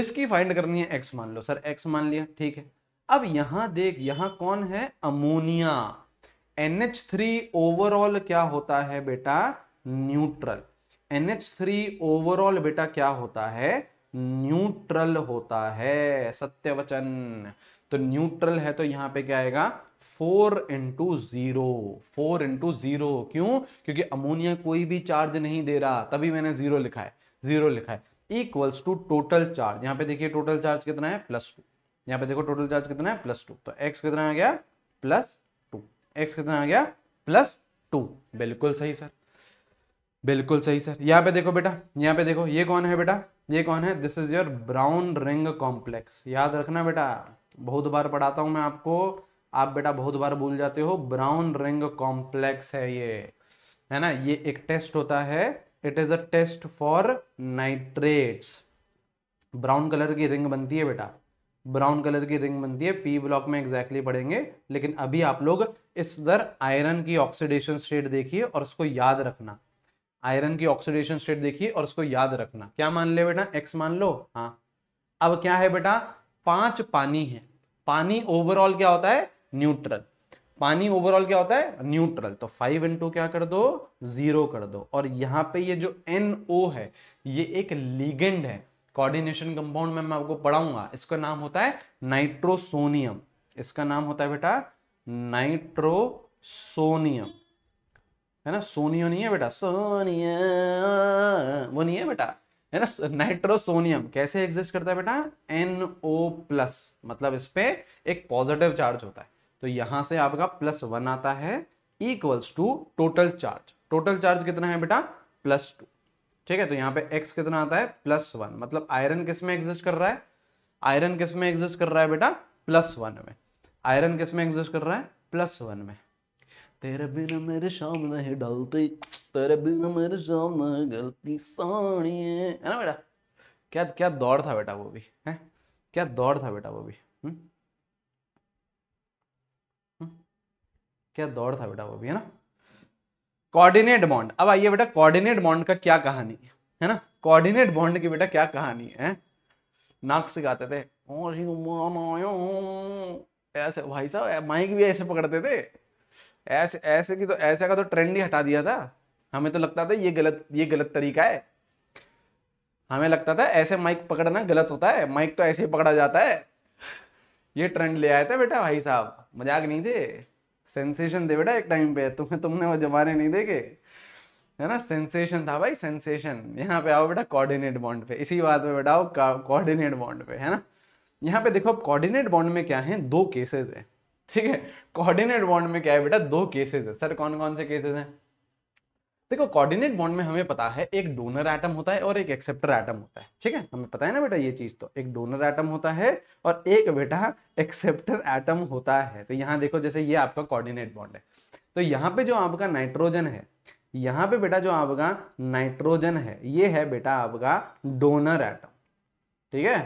जिसकी फाइंड करनी है एक्स मान लो सर एक्स मान लिया ठीक है अब यहां देख यहां कौन है अमोनिया थ्री ओवरऑल क्या होता है बेटा न्यूट्रल थ्री ओवरऑल बेटा क्या होता है न्यूट्रल होता है सत्यवचन तो न्यूट्रल है तो यहां पे क्या आएगा four into zero four into zero क्यों क्योंकि अमोनिया कोई भी चार्ज नहीं दे रहा तभी मैंने जीरो लिखा है जीरो लिखा है इक्वल्स टू टोटल चार्ज यहां पे देखिए टोटल चार्ज कितना है प्लस टू यहां पे देखो टोटल चार्ज कितना है प्लस टू तो एक्स कितना आ गया प्लस एक्स कितना आ गया प्लस टू बिल्कुल सही सर बिल्कुल सही सर यहाँ पे देखो बेटा यहाँ पे देखो ये कौन है बेटा ये कौन है this is your brown ring complex याद रखना बेटा बहुत बार पढ़ाता हूँ मैं आपको आप बेटा बहुत बार भूल जाते हो ब्राउन रिंग कॉम्प्लेक्स है ये है ना ये एक टेस्ट होता है it is a test for nitrates brown colour की रिंग बनती है बेटा ब्राउन कलर की रिंग बनती है पी ब्लॉक में एग्जैक्टली exactly पढ़ेंगे लेकिन अभी आप लोग इस दर आयरन की ऑक्सीडेशन स्टेट देखिए और उसको याद रखना आयरन की ऑक्सीडेशन स्टेट देखिए और उसको याद रखना क्या मान ले बेटा एक्स मान लो हाँ अब क्या है बेटा पांच पानी है पानी ओवरऑल क्या होता है न्यूट्रल पानी ओवरऑल क्या होता है न्यूट्रल तो फाइव इंटू क्या कर दो जीरो कर दो और यहाँ पे ये जो एन है ये एक लीगेंड है कोऑर्डिनेशन कंपाउंड में मैं आपको पढ़ाऊंगा इसका नाम होता है नाइट्रोसोनियम इसका नाम होता है बेटा नाइट्रोसोनियम है ना सोनियो नहीं है बेटा सोनिया वो नहीं है बेटा है ना नाइट्रोसोनियम कैसे एग्जिस्ट करता है बेटा एनओ प्लस मतलब इस पर एक पॉजिटिव चार्ज होता है तो यहां से आपका प्लस वन आता है equals to total charge total charge कितना है बेटा प्लस टू ठीक है तो यहाँ पे x कितना आता है प्लस वन मतलब आयरन किस में एग्जिस्ट कर रहा है आयरन किस में एग्जिस्ट कर रहा है बेटा प्लस वन में आयरन किस में एग्जिस्ट कर रहा है प्लस वन में तेरे बिना मेरे शाम नहीं डालते तेरे बिना मेरे शाम नहीं गलती सानी है ना बेटा क्या क्या दौड़ था बेटा वो भी है क्या दौड़ था बेटा वो भी हुँ? हम्म? हुँ? हम्म? क्या दौड़ था बेटा वो भी है ना कोऑर्डिनेट बॉन्ड अब आइए बेटा कोऑर्डिनेट बॉन्ड का क्या कहानी है ना कोऑर्डिनेट बॉन्ड की बेटा क्या कहानी है नाक से गाते थे ऐसे भाई साहब माइक भी ऐसे पकड़ते थे ऐसे ऐसे की तो ऐसे का तो ट्रेंड ही हटा दिया था हमें तो लगता था ये गलत ये गलत तरीका है हमें लगता था ऐसे माइक पकड़ना गलत होता है माइक तो ऐसे ही पकड़ा जाता है ये ट्रेंड ले आया था बेटा भाई साहब मजाक नहीं थे सेंसेशन दे बेटा एक टाइम पे तुम्हें तुमने वो जमाने नहीं देखे है ना सेंसेशन था भाई सेंसेशन यहाँ पे आओ बेटा कोऑर्डिनेट बॉन्ड पे इसी बात पे बेटा आओ कोऑर्डिनेट बॉन्ड पे है ना यहाँ पे देखो अब कोऑर्डिनेट बॉन्ड में क्या है दो केसेस है ठीक है कोऑर्डिनेट बॉन्ड में क्या है बेटा दो केसेस है सर कौन कौन से केसेस हैं देखो कोऑर्डिनेट बॉन्ड में हमें पता है एक डोनर एटम होता है और एक एक्सेप्टर एटम होता है ठीक है हमें पता है ना बेटा ये चीज तो एक डोनर एटम होता है और एक बेटा एक्सेप्टर एटम होता है तो यहाँ देखो जैसे ये आपका कोऑर्डिनेट बॉन्ड है तो यहाँ पे जो आपका नाइट्रोजन है यहाँ पे बेटा जो आपका नाइट्रोजन है ये है बेटा आपका डोनर एटम ठीक है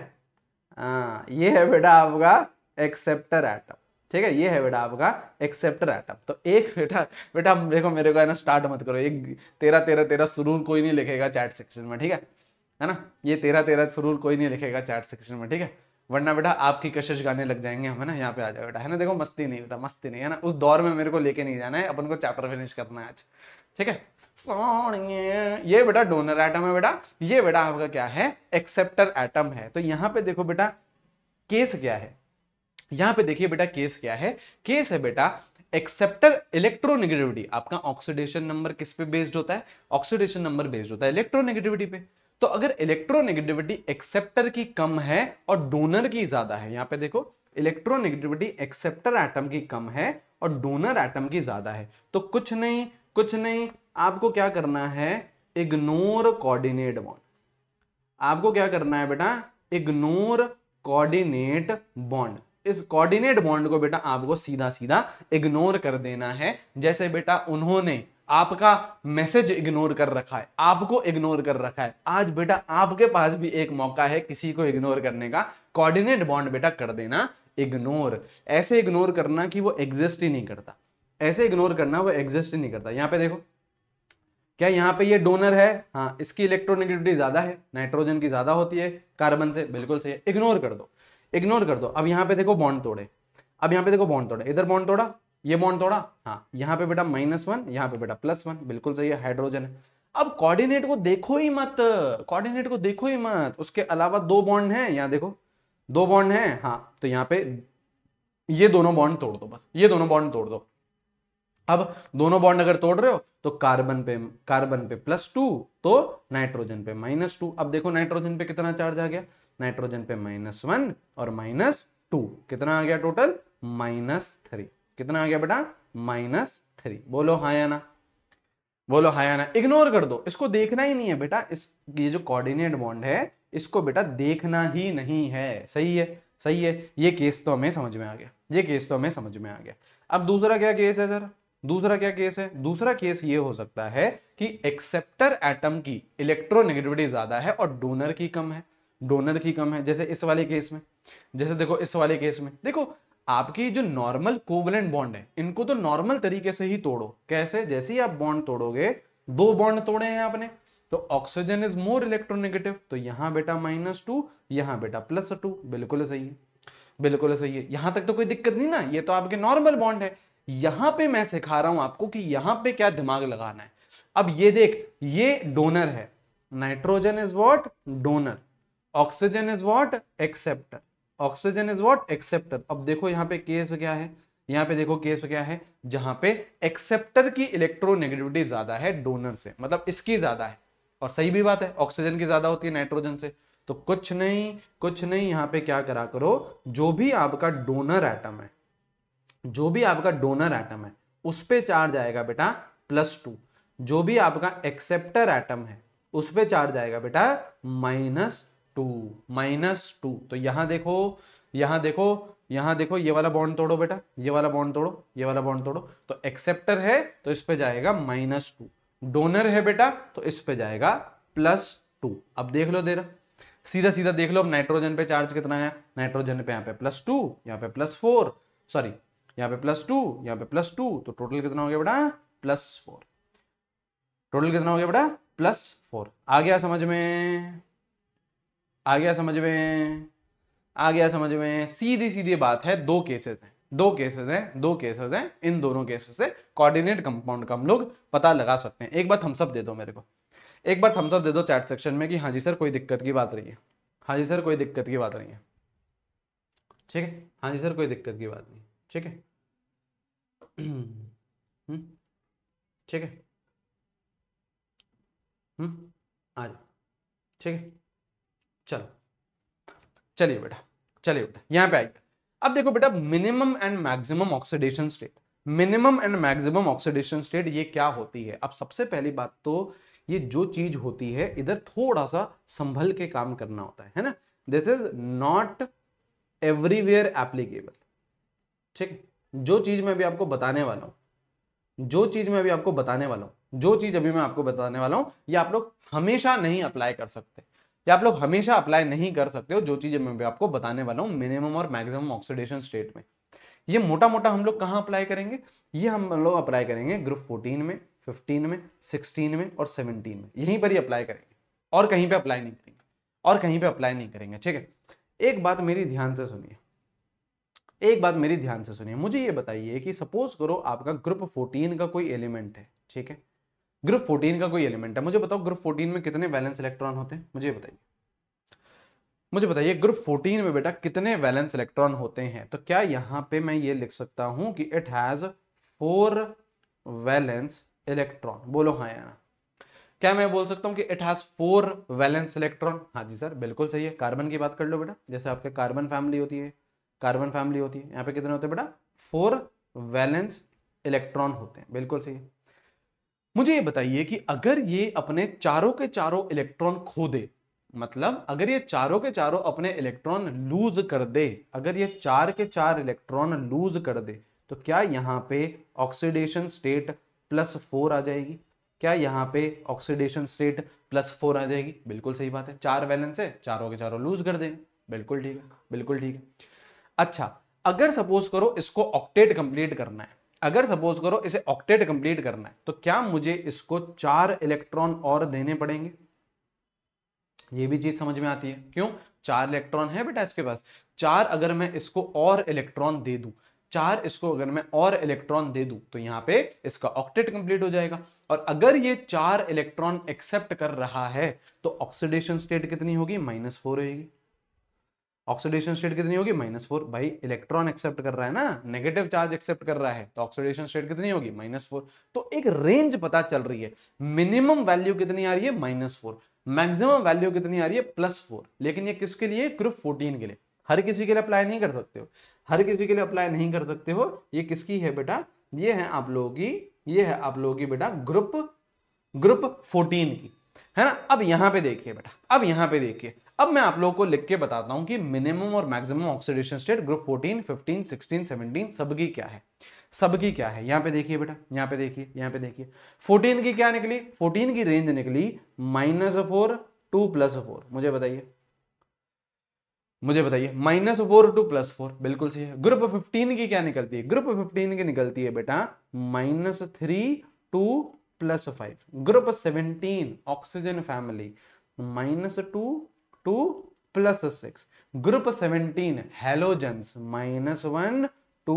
आ, हाँ, ये है बेटा आपका एक्सेप्टर एटम ठीक है ये है बेटा आपका एक्सेप्टर आइटम तो एक बेटा बेटा देखो मेरे को है ना स्टार्ट मत करो एक तेरह तेरह तेरह सुरूर कोई नहीं लिखेगा चैट सेक्शन में ठीक है है ना ये तेरह तेरह सुरूर कोई नहीं लिखेगा चैट सेक्शन में ठीक है वरना बेटा आपकी कशिश गाने लग जाएंगे हम है ना यहाँ पे आ जाओ बेटा है ना देखो मस्ती नहीं बेटा मस्ती नहीं है ना उस दौर में मेरे को लेके नहीं जाना है अपन को चैप्टर फिनिश करना है आज ठीक है ये बेटा डोनर आइटम है बेटा ये बेटा आपका क्या है एक्सेप्टर एटम है तो यहाँ पे देखो बेटा केस क्या है यहां पे देखिए बेटा केस क्या है केस है बेटा एक्सेप्टर इलेक्ट्रोनेगेटिविटी आपका ऑक्सीडेशन नंबर किस पे बेस्ड होता है ऑक्सीडेशन नंबर बेस्ड होता है इलेक्ट्रोनेगेटिविटी पे तो अगर इलेक्ट्रोनेगेटिविटी एक्सेप्टर की कम है और डोनर की ज्यादा है यहां पे देखो इलेक्ट्रोनेगेटिविटी एक्सेप्टर एटम की कम है और डोनर एटम की ज्यादा है तो कुछ नहीं कुछ नहीं आपको क्या करना है इग्नोर कोऑर्डिनेट बॉन्ड आपको क्या करना है बेटा इग्नोर कोऑर्डिनेट बॉन्ड इस कोऑर्डिनेट बॉन्ड को बेटा आपको सीधा सीधा इग्नोर कर देना है जैसे बेटा उन्होंने आपका मैसेज इग्नोर कर रखा है आपको इग्नोर कर रखा है आज बेटा आपके पास भी एक मौका है किसी को इग्नोर करने का कोऑर्डिनेट बॉन्ड बेटा कर देना इग्नोर ऐसे इग्नोर करना कि वो एग्जिस्ट ही नहीं करता ऐसे इग्नोर करना वो एग्जिस्ट ही नहीं करता यहां पे देखो क्या यहां पे ये डोनर है हाँ इसकी इलेक्ट्रोनेगेटिविटी ज्यादा है नाइट्रोजन की ज्यादा होती है कार्बन से बिल्कुल सही है इग्नोर कर दो इग्नोर कर दो अब यहाँ पे देखो बॉन्ड तोड़े अब यहाँ पे देखो बॉन्ड तोड़े इधर बॉन्ड तोड़ा ये बॉन्ड तोड़ा हाँ यहाँ पे बेटा माइनस वन यहाँ पे बेटा प्लस वन बिल्कुल सही है हाइड्रोजन है अब कोऑर्डिनेट को देखो ही मत कोऑर्डिनेट को देखो ही मत उसके अलावा दो बॉन्ड हैं यहाँ देखो दो बॉन्ड हैं हाँ तो यहाँ पे ये दोनों बॉन्ड तोड़ दो बस ये दोनों बॉन्ड तोड़ दो अब दोनों बॉन्ड अगर तोड़ रहे हो तो कार्बन पे कार्बन पे प्लस टू तो नाइट्रोजन पे माइनस टू अब देखो नाइट्रोजन पे कितना चार्ज आ गया नाइट्रोजन पे माइनस वन और माइनस टू कितना आ गया टोटल माइनस थ्री कितना आ गया बेटा माइनस थ्री बोलो हायाना या ना बोलो हायाना या ना इग्नोर कर दो इसको देखना ही नहीं है बेटा इस ये जो कोऑर्डिनेट बॉन्ड है इसको बेटा देखना ही नहीं है सही है सही है ये केस तो हमें समझ में आ गया ये केस तो हमें समझ में आ गया अब दूसरा क्या केस है सर दूसरा क्या केस है दूसरा केस ये हो सकता है कि एक्सेप्टर एटम की इलेक्ट्रोनेगेटिविटी ज्यादा है और डोनर की कम है डोनर की कम है जैसे इस वाले केस में जैसे देखो इस वाले केस में देखो आपकी जो नॉर्मल कोवलेंट बॉन्ड है इनको तो नॉर्मल तरीके से ही तोड़ो कैसे जैसे ही आप बॉन्ड तोड़ोगे दो बॉन्ड तोड़े हैं आपने तो ऑक्सीजन इज मोर इलेक्ट्रोनेगेटिव तो यहां बेटा माइनस टू यहां बेटा प्लस टू बिल्कुल सही है बिल्कुल सही है यहां तक तो कोई दिक्कत नहीं ना ये तो आपके नॉर्मल बॉन्ड है यहां पे मैं सिखा रहा हूं आपको कि यहां पे क्या दिमाग लगाना है अब ये देख ये डोनर है nitrogen is what donor oxygen is what acceptor oxygen is what acceptor अब देखो यहाँ पे केस क्या है यहाँ पे देखो केस क्या है जहां पे एक्सेप्टर की इलेक्ट्रोनेगेटिविटी ज्यादा है डोनर से मतलब इसकी ज्यादा है और सही भी बात है ऑक्सीजन की ज्यादा होती है नाइट्रोजन से तो कुछ नहीं कुछ नहीं यहाँ पे क्या करा करो जो भी आपका डोनर एटम है जो भी आपका डोनर एटम है उस पर चार्ज आएगा बेटा प्लस टू जो भी आपका एक्सेप्टर एटम है उस पर चार्ज आएगा बेटा माइनस टू माइनस टू तो यहां देखो यहां देखो यहां देखो ये वाला बॉन्ड तोड़ो बेटा ये वाला बॉन्ड तोड़ो ये वाला बॉन्ड तोड़ो तो एक्सेप्टर है तो इस पे जाएगा माइनस टू डोनर है बेटा तो इस पे जाएगा प्लस टू अब देख लो देर सीधा सीधा देख लो अब नाइट्रोजन पे चार्ज कितना है नाइट्रोजन पे यहाँ पे प्लस टू यहाँ पे प्लस फोर सॉरी यहाँ पे प्लस टू यहाँ पे प्लस टू तो टोटल कितना हो गया बेटा प्लस फोर टोटल कितना हो गया बेटा प्लस फोर आ गया समझ में आ गया समझ में आ गया समझ में सीधी सीधी बात है दो केसेस हैं दो केसेस हैं दो केसेस हैं इन दोनों केसेस से कोऑर्डिनेट कंपाउंड का हम लोग पता लगा सकते हैं एक बार थम्स अप दे दो मेरे को एक बार थम्स अप दे दो चैट सेक्शन में कि हाँ जी सर कोई दिक्कत की बात नहीं है हाँ जी सर कोई दिक्कत की बात नहीं है ठीक है हाँ जी सर कोई दिक्कत की बात नहीं ठीक है ठीक है हम्म? ठीक है हम्म? चलो चलिए बेटा चलिए बेटा यहाँ पे आइए अब देखो बेटा minimum and maximum oxidation state minimum and maximum oxidation state ये क्या होती है अब सबसे पहली बात तो ये जो चीज होती है इधर थोड़ा सा संभल के काम करना होता है है ना this is not everywhere applicable ठीक जो चीज मैं अभी आपको बताने वाला हूं जो चीज मैं अभी आपको बताने वाला हूं जो चीज अभी मैं आपको बताने वाला हूं ये आप लोग हमेशा नहीं अप्लाई कर सकते या आप लोग हमेशा अप्लाई नहीं कर सकते हो जो चीज़ें मैं भी आपको बताने वाला हूँ मिनिमम और मैक्सिमम ऑक्सीडेशन स्टेट में ये मोटा मोटा हम लोग कहाँ अप्लाई करेंगे ये हम लोग अप्लाई करेंगे ग्रुप फोर्टीन में फिफ्टीन में सिक्सटीन में और सेवनटीन में यहीं पर ही अप्लाई करेंगे और कहीं पर अप्लाई नहीं करेंगे और कहीं पर अप्लाई नहीं करेंगे ठीक है एक बात मेरी ध्यान से सुनिए एक बात मेरी ध्यान से सुनिए मुझे ये बताइए कि सपोज करो आपका ग्रुप फोर्टीन का कोई एलिमेंट है ठीक है ग्रुप 14 का कोई एलिमेंट है मुझे बताओ ग्रुप 14 में कितने वैलेंस इलेक्ट्रॉन होते हैं मुझे बताइए मुझे बताइए ग्रुप 14 में बेटा कितने वैलेंस इलेक्ट्रॉन होते हैं तो क्या यहाँ पे मैं ये लिख सकता हूँ कि it has four valence electron बोलो हाँ यार क्या मैं बोल सकता हूँ कि it has four valence electron हाँ जी सर बिल्कुल सही है कार्बन की बात कर लो बेटा जैसे आपके कार्बन फैमिली होती है कार्बन फैमिली होती है यहाँ पे कितने होते हैं बेटा फोर वैलेंस इलेक्ट्रॉन होते हैं बिल्कुल सही है मुझे ये बताइए कि अगर ये अपने चारों के चारों इलेक्ट्रॉन खो दे मतलब अगर ये चारों के चारों अपने इलेक्ट्रॉन लूज कर दे अगर ये चार के चार इलेक्ट्रॉन लूज कर दे तो क्या यहाँ पे ऑक्सीडेशन स्टेट प्लस फोर आ जाएगी क्या यहाँ पे ऑक्सीडेशन स्टेट प्लस फोर आ जाएगी बिल्कुल सही बात है चार वैलेंस है चारों के चारों लूज कर देंगे बिल्कुल ठीक है बिल्कुल ठीक है अच्छा अगर सपोज करो इसको ऑक्टेट कंप्लीट करना है अगर सपोज करो इसे ऑक्टेट कंप्लीट करना है तो क्या मुझे इसको चार इलेक्ट्रॉन और देने पड़ेंगे ये भी चीज समझ में आती है क्यों चार इलेक्ट्रॉन है बेटा इसके पास चार अगर मैं इसको और इलेक्ट्रॉन दे दूं चार इसको अगर मैं और इलेक्ट्रॉन दे दूं तो यहां पे इसका ऑक्टेट कंप्लीट हो जाएगा और अगर ये चार इलेक्ट्रॉन एक्सेप्ट कर रहा है तो ऑक्सीडेशन स्टेट कितनी होगी माइनस फोर होगी ऑक्सीडेशन स्टेट कितनी होगी माइनस फोर भाई इलेक्ट्रॉन एक्सेप्ट कर रहा है ना नेगेटिव चार्ज एक्सेप्ट कर रहा है तो ऑक्सीडेशन स्टेट कितनी होगी माइनस फोर तो एक रेंज पता चल रही है मिनिमम वैल्यू कितनी आ रही है माइनस फोर मैक्सिमम वैल्यू कितनी आ रही है प्लस फोर लेकिन ये किसके लिए ग्रुप फोर्टीन के लिए हर किसी के लिए अप्लाई नहीं कर सकते हो हर किसी के लिए अप्लाई नहीं कर सकते हो ये किसकी है बेटा ये है आप लोगों की ये है आप लोगों की बेटा ग्रुप ग्रुप फोर्टीन की है ना अब यहां पे देखिए बेटा अब यहां पे देखिए अब मैं आप लोगों को लिख के बताता हूं कि मिनिमम और मैक्सिमम ऑक्सीडेशन स्टेट ग्रुप 14, 15, 16, 17 सबकी क्या है सबकी क्या है यहां पे देखिए बेटा यहां पे देखिए यहां पे देखिए 14 की क्या निकली 14 की रेंज निकली minus four to plus four मुझे बताइए मुझे बताइए minus four to plus four बिल्कुल सही है ग्रुप फिफ्टीन की क्या निकलती है ग्रुप फिफ्टीन की निकलती है बेटा minus three to plus five group seventeen oxygen family minus two to plus six group seventeen halogens minus one to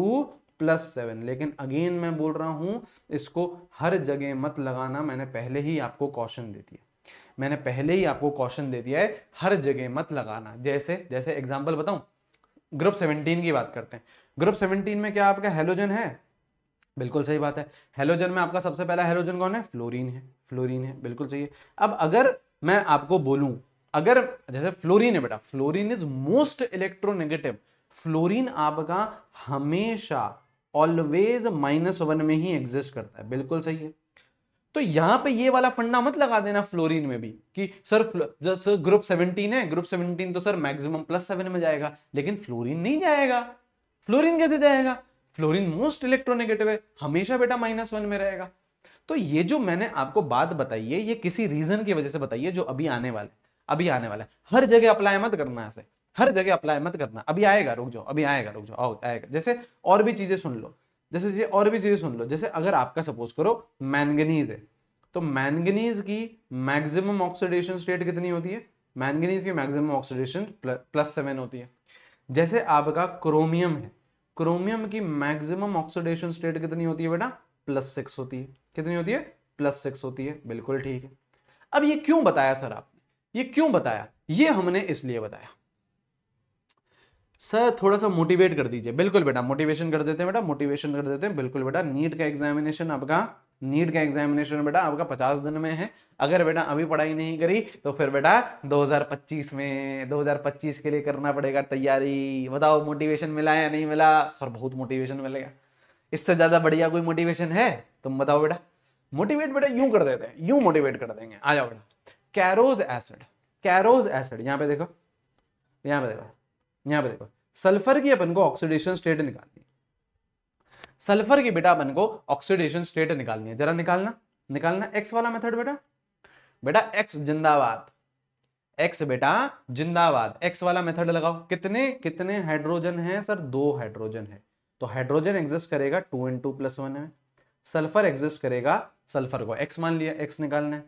plus seven लेकिन अगेन मैं बोल रहा हूं इसको हर जगह मत लगाना मैंने पहले ही आपको क्वेश्चन दे दिया मैंने पहले ही आपको क्वेश्चन दे दिया है हर जगह मत लगाना जैसे जैसे एग्जाम्पल बताऊं ग्रुप सेवनटीन की बात करते हैं ग्रुप सेवनटीन में क्या आपका हेलोजन है बिल्कुल सही बात है हेलोजन में आपका सबसे पहला हेलोजन कौन है फ्लोरीन है फ्लोरीन है बिल्कुल सही है अब अगर मैं आपको बोलूं अगर जैसे फ्लोरीन है बेटा fluorine is most electronegative fluorine आपका हमेशा ऑलवेज माइनस वन में ही एग्जिस्ट करता है बिल्कुल सही है तो यहां पे ये वाला फंडा मत लगा देना फ्लोरीन में भी कि सर सर ग्रुप सेवनटीन है ग्रुप सेवनटीन तो सर मैक्सिमम प्लस सेवन में जाएगा लेकिन फ्लोरीन नहीं जाएगा फ्लोरीन कैसे जाएगा फ्लोरीन मोस्ट इलेक्ट्रोनेगेटिव है हमेशा बेटा माइनस वन में रहेगा तो ये जो मैंने आपको बात बताई है ये किसी रीजन की वजह से बताइए जो अभी आने वाले अभी आने वाला है हर जगह अप्लाई मत करना ऐसे हर जगह अप्लाई मत करना अभी आएगा रुक जाओ अभी आएगा रुक जाओ आएगा जैसे और भी चीजें सुन लो जैसे जी और भी चीजें सुन लो जैसे अगर आपका सपोज करो मैंगनीज है तो मैंगनीज की मैक्सिमम ऑक्सीडेशन स्टेट कितनी होती है मैंगनीज की मैक्सिमम ऑक्सीडेशन प्लस सेवन होती है जैसे आपका क्रोमियम है क्रोमियम की मैक्सिमम ऑक्सीडेशन स्टेट कितनी होती है बेटा प्लस सिक्स होती है कितनी होती है प्लस सिक्स होती है बिल्कुल ठीक है अब ये क्यों बताया सर आप ये क्यों बताया ये हमने इसलिए बताया सर थोड़ा सा मोटिवेट कर दीजिए बिल्कुल बेटा मोटिवेशन कर देते हैं बेटा मोटिवेशन कर देते हैं बिल्कुल बेटा नीट का एग्जामिनेशन आपका नीट का एग्जामिनेशन बेटा आपका पचास दिन में है अगर बेटा अभी पढ़ाई नहीं करी तो फिर बेटा 2025 में 2025 के लिए करना पड़ेगा तैयारी बताओ मोटिवेशन मिला या नहीं मिला सर बहुत मोटिवेशन मिलेगा इससे ज़्यादा बढ़िया कोई मोटिवेशन है तुम बताओ बेटा मोटिवेट बेटा यूं कर देते हैं यूं मोटिवेट कर देंगे आ जाओ बेटा कैरोज एसिड कैरोज एसिड यहां पे देखो यहां पे देखो यहां पे देखो सल्फर की अपन को ऑक्सीडेशन स्टेट निकालनी है सल्फर की बेटा अपन को ऑक्सीडेशन स्टेट निकालनी है जरा निकालना निकालना एक्स वाला मेथड बेटा बेटा एक्स जिंदाबाद एक्स बेटा जिंदाबाद एक्स वाला मेथड लगाओ कितने कितने हाइड्रोजन हैं सर दो हाइड्रोजन है तो हाइड्रोजन एग्जिस्ट करेगा two and two plus one है सल्फर एग्जिस्ट करेगा सल्फर को एक्स मान लिया एक्स निकालना है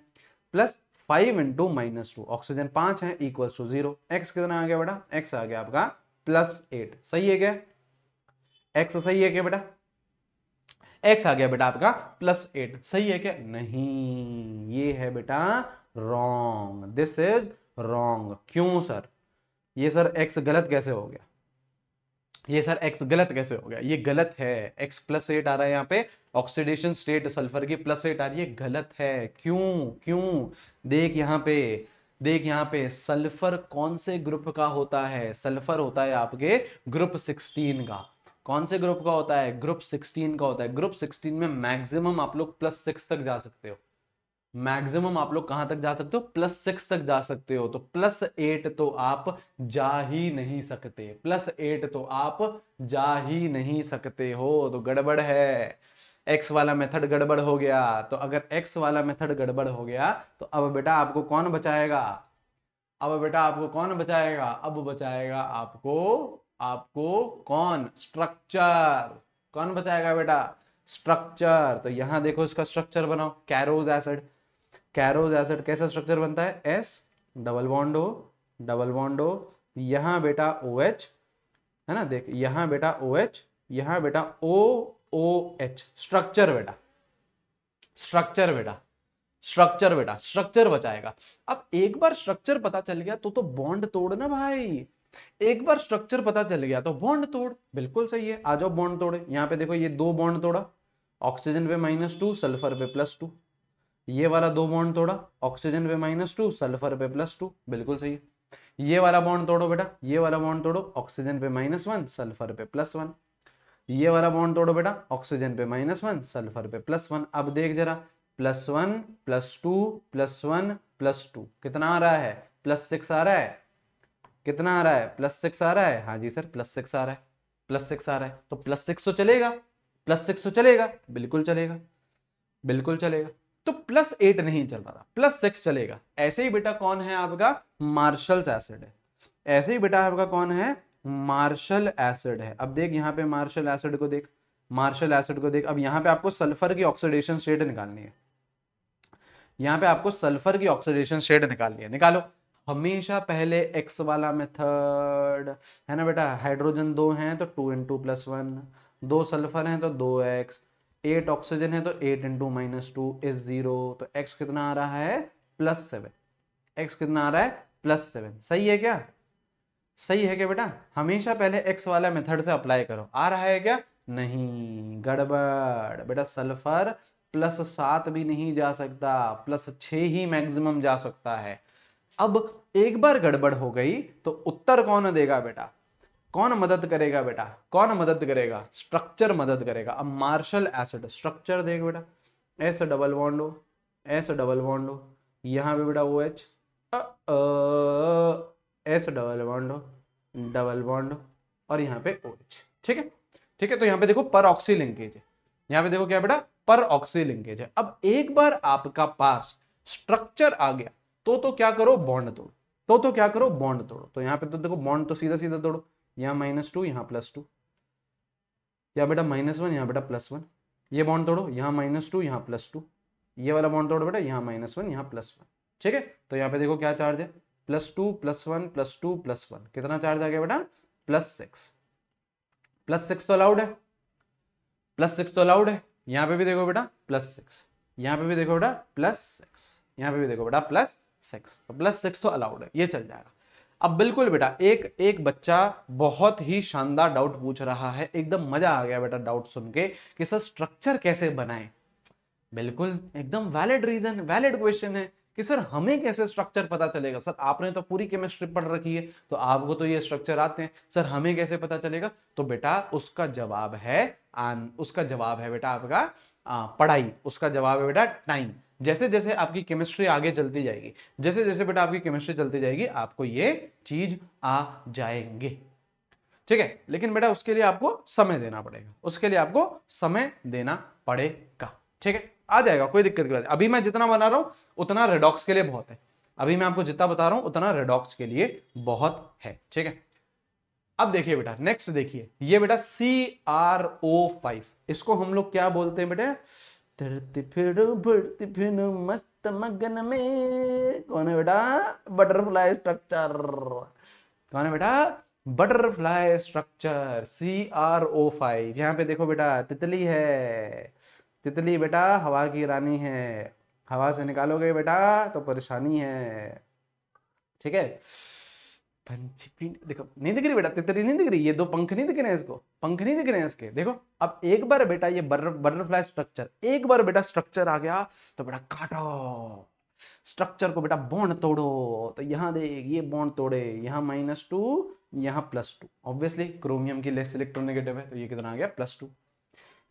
plus five into minus two oxygen पांच है इक्वल टू जीरो एक्स कितना आ गया बेटा एक्स आ गया आपका प्लस एट सही है क्या एक्स सही है क्या बेटा एक्स आ गया बेटा आपका प्लस एट सही है क्या नहीं ये है बेटा रॉन्ग दिस इज रॉन्ग क्यों सर ये सर एक्स गलत कैसे हो गया ये सर एक्स गलत कैसे हो गया ये गलत है एक्स प्लस एट आ रहा है यहाँ पे ऑक्सीडेशन स्टेट सल्फर की प्लस एट आ रही है गलत है क्यों क्यों देख यहाँ पे देख यहाँ पे सल्फर कौन से ग्रुप का होता है सल्फर होता है आपके ग्रुप सिक्सटीन का कौन से ग्रुप का होता है ग्रुप सिक्सटीन का होता है ग्रुप सिक्सटीन में मैक्सिमम आप लोग प्लस सिक्स तक जा सकते हो मैक्सिमम आप लोग कहां तक जा सकते हो प्लस सिक्स तक जा सकते हो तो प्लस एट तो आप जा ही नहीं सकते प्लस एट तो आप जा ही नहीं सकते हो तो गड़बड़ है एक्स वाला मेथड गड़बड़ हो गया तो अगर एक्स वाला मेथड गड़बड़ हो गया तो अब बेटा आपको कौन बचाएगा अब बेटा आपको कौन बचाएगा अब बचाएगा आपको आपको कौन स्ट्रक्चर कौन बचाएगा बेटा स्ट्रक्चर तो यहां देखो इसका स्ट्रक्चर बनाओ कैरोज एसिड कैरोज एसिड कैसा स्ट्रक्चर बनता है S double bond O double bond O यहां बेटा ओ OH, एच है ना देख यहाँ बेटा ओ OH, एच यहाँ बेटा ओ ओ एच स्ट्रक्चर बेटा स्ट्रक्चर बेटा स्ट्रक्चर बेटा स्ट्रक्चर बचाएगा अब एक बार स्ट्रक्चर पता चल गया तो तो बॉन्ड तोड़ ना भाई एक बार स्ट्रक्चर पता चल गया तो बॉन्ड तोड़ बिल्कुल सही है आ जाओ बॉन्ड तोड़े यहां पे देखो ये दो बॉन्ड तोड़ा ऑक्सीजन पे माइनस टू सल्फर पे प्लस टू ये वाला दो बॉन्ड तोड़ा ऑक्सीजन पे माइनस टू सल्फर पे प्लस टू बिल्कुल सही है ये वाला बॉन्ड तोड़ो बेटा ये वाला बॉन्ड तोड़ो ऑक्सीजन पे माइनस वन सल्फर पे प्लस वन ये वाला बॉन्ड तोड़ो बेटा ऑक्सीजन पे माइनस वन सल्फर पे प्लस वन अब देख जरा plus one plus two plus one plus two कितना आ रहा है प्लस सिक्स आ रहा है कितना आ रहा है प्लस सिक्स आ रहा है हाँ जी सर प्लस सिक्स आ रहा है प्लस सिक्स आ रहा है तो प्लस सिक्स तो चलेगा प्लस सिक्स तो चलेगा बिल्कुल चलेगा बिल्कुल चलेगा तो प्लस एट नहीं चल रहा था प्लस सिक्स चलेगा ऐसे ही बेटा कौन है आपका मार्शल्स एसिड है ऐसे ही बेटा आपका कौन है मार्शल एसिड है अब देख यहाँ पे मार्शल एसिड को देख मार्शल एसिड को देख अब यहाँ पे आपको सल्फर की ऑक्सीडेशन स्टेट निकालनी है यहाँ पे आपको सल्फर की ऑक्सीडेशन स्टेट निकालनी है निकालो हमेशा पहले एक्स वाला मेथड है ना बेटा हाइड्रोजन दो हैं तो two in two plus one दो सल्फर हैं तो दो एक्स एट ऑक्सीजन है तो eight into minus two is zero तो एक्स कितना आ रहा है प्लस सेवन एक्स कितना आ रहा है प्लस सेवन सही है क्या सही है क्या बेटा हमेशा पहले एक्स वाला मेथड से अप्लाई करो आ रहा है क्या नहीं गड़बड़ बेटा सल्फर प्लस सात भी नहीं जा सकता प्लस छ ही मैक्सिमम जा सकता है अब एक बार गड़बड़ हो गई तो उत्तर कौन देगा बेटा कौन मदद करेगा बेटा कौन मदद करेगा स्ट्रक्चर मदद करेगा अब मार्शल एसिड स्ट्रक्चर देख बेटा S double bond O S double bond O यहां पर बेटा O H S double bond double bond और यहाँ पे ओ OH, ठीक है ठीक है तो यहाँ पे देखो पर ऑक्सी लिंकेज है यहाँ पे देखो क्या बेटा पर ऑक्सी लिंकेज है अब एक बार आपका पास स्ट्रक्चर आ गया तो तो क्या करो बॉन्ड तोड़ो तो तो क्या करो बॉन्ड तोड़ो तो यहाँ पे तो देखो बॉन्ड तो सीधा सीधा तोड़ो यहाँ माइनस टू यहाँ प्लस टू यहाँ बेटा माइनस वन यहाँ बेटा प्लस वन ये बॉन्ड तोड़ो यहाँ माइनस टू यहाँ प्लस टू ये वाला बॉन्ड तोड़ो बेटा यहाँ माइनस वन यहाँ प्लस वन ठीक है तो यहाँ पे देखो क्या चार्ज है plus two plus one plus two plus one कितना चार्ज आ गया बेटा प्लस सिक्स प्लस सिक्स तो अलाउड है प्लस सिक्स तो अलाउड है यहां पे भी देखो बेटा प्लस सिक्स यहां पे भी देखो बेटा प्लस सिक्स यहां पे भी देखो बेटा प्लस सिक्स तो प्लस सिक्स तो अलाउड है ये चल जाएगा अब बिल्कुल बेटा एक एक बच्चा बहुत ही शानदार डाउट पूछ रहा है एकदम मजा आ गया बेटा डाउट सुन के कि सर स्ट्रक्चर कैसे बनाए बिल्कुल एकदम वैलिड रीजन वैलिड क्वेश्चन है कि सर हमें कैसे स्ट्रक्चर पता चलेगा सर आपने तो पूरी केमिस्ट्री पढ़ रखी है तो आपको तो ये स्ट्रक्चर आते हैं सर हमें कैसे पता चलेगा तो बेटा उसका जवाब है आन उसका जवाब है बेटा आपका आ, पढ़ाई उसका जवाब है बेटा टाइम जैसे जैसे आपकी केमिस्ट्री आगे चलती जाएगी जैसे जैसे बेटा आपकी केमिस्ट्री चलती जाएगी आपको ये चीज आ जाएंगे ठीक है लेकिन बेटा उसके लिए आपको समय देना पड़ेगा उसके लिए आपको समय देना पड़ेगा ठीक है आ जाएगा कोई दिक्कत की बात अभी मैं जितना बना रहा हूँ उतना रेडॉक्स के लिए बहुत है अभी मैं आपको जितना बता रहा हूँ उतना रेडॉक्स के लिए बहुत है ठीक है अब देखिए बेटा नेक्स्ट देखिए ये बेटा सी आर ओ फाइव इसको हम लोग क्या बोलते हैं बेटे फिर मस्त मगन में कौन है बेटा बटरफ्लाई स्ट्रक्चर कौन है बेटा butterfly structure C R O five यहाँ पे देखो बेटा तितली है तितली बेटा हवा की रानी है हवा से निकालोगे बेटा तो परेशानी है ठीक है देखो नहीं दिख रही बेटा तितली नहीं दिख रही ये दो पंख नहीं दिख रहे हैं इसको पंख नहीं दिख रहे हैं इसके देखो अब एक बार बेटा ये बटर बटरफ्लाई स्ट्रक्चर एक बार बेटा स्ट्रक्चर आ गया तो बेटा काटो स्ट्रक्चर को बेटा बॉन्ड तोड़ो तो यहाँ देख ये बॉन्ड तोड़े यहाँ माइनस टू यहाँ प्लस टू ऑब्वियसली क्रोमियम की लेस इलेक्ट्रोनेगेटिव है तो ये कितना आ गया प्लस टू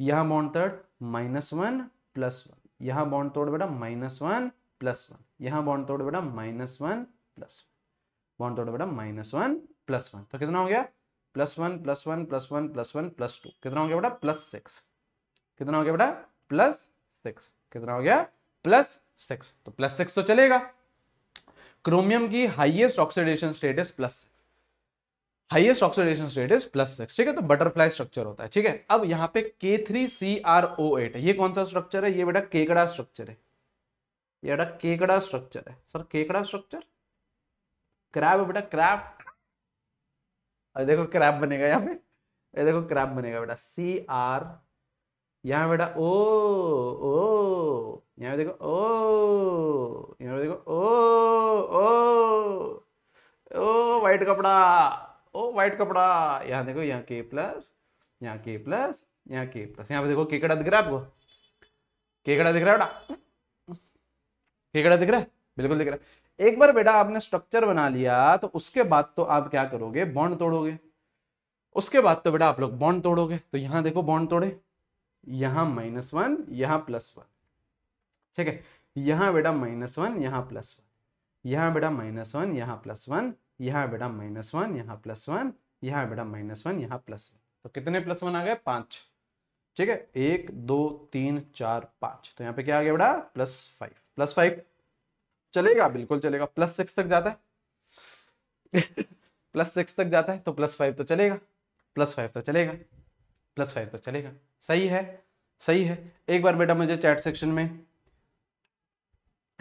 यहां बॉन्ड तोड़ माइनस वन प्लस वन यहां बॉन्ड तोड़ बेटा माइनस वन प्लस वन यहां बॉन्ड तोड़ बेटा minus one plus one bond तोड़ बेटा माइनस वन प्लस वन तो कितना हो गया plus one plus one plus one plus one plus two कितना हो गया बेटा प्लस सिक्स कितना हो गया बेटा प्लस सिक्स कितना हो गया प्लस सिक्स तो प्लस सिक्स तो चलेगा क्रोमियम की highest oxidation states plus six highest oxidation state is plus six ठीक है तो बटरफ्लाई स्ट्रक्चर होता है ठीक है अब यहाँ पे K three C R O eight ये कौन सा स्ट्रक्चर है ये बेटा केकड़ा स्ट्रक्चर है ये बेटा केकड़ा स्ट्रक्चर है सर केकड़ा स्ट्रक्चर क्रैब बेटा क्रैब अरे देखो क्रैब बनेगा यहाँ पे ये देखो क्रैब बनेगा बेटा सी आर यहाँ बेटा ओ ओ यहाँ देखो ओ यहाँ देखो ओ ओ ओ वाइट कपड़ा ओ वाइट कपड़ा यहाँ देखो यहाँ के प्लस यहाँ के प्लस यहाँ के प्लस यहाँ पे देखो केकड़ा दिख रहा है आपको केकड़ा दिख रहा है बेटा केकड़ा दिख रहा है बिल्कुल दिख रहा है एक बार बेटा आपने स्ट्रक्चर बना लिया तो उसके बाद तो आप क्या करोगे बॉन्ड तोड़ोगे उसके बाद तो बेटा आप लोग बॉन्ड तोड़ोगे तो यहां देखो बॉन्ड तोड़े यहां माइनस वन यहां प्लस वन ठीक है यहां बेटा माइनस वन यहां प्लस वन यहां बेटा माइनस वन यहां प्लस वन यहाँ बेटा माइनस वन यहाँ प्लस वन यहाँ बेटा माइनस वन यहाँ प्लस वन तो कितने प्लस वन आ गए पांच ठीक है एक दो तीन चार पांच तो यहाँ पे क्या आ गया बेटा प्लस फाइव प्लस फाइव चलेगा बिल्कुल चलेगा प्लस सिक्स तक जाता है प्लस [laughs] सिक्स तक जाता है तो प्लस फाइव तो चलेगा प्लस फाइव तो चलेगा प्लस फाइव तो चलेगा सही है सही है एक बार बेटा मुझे चैट सेक्शन में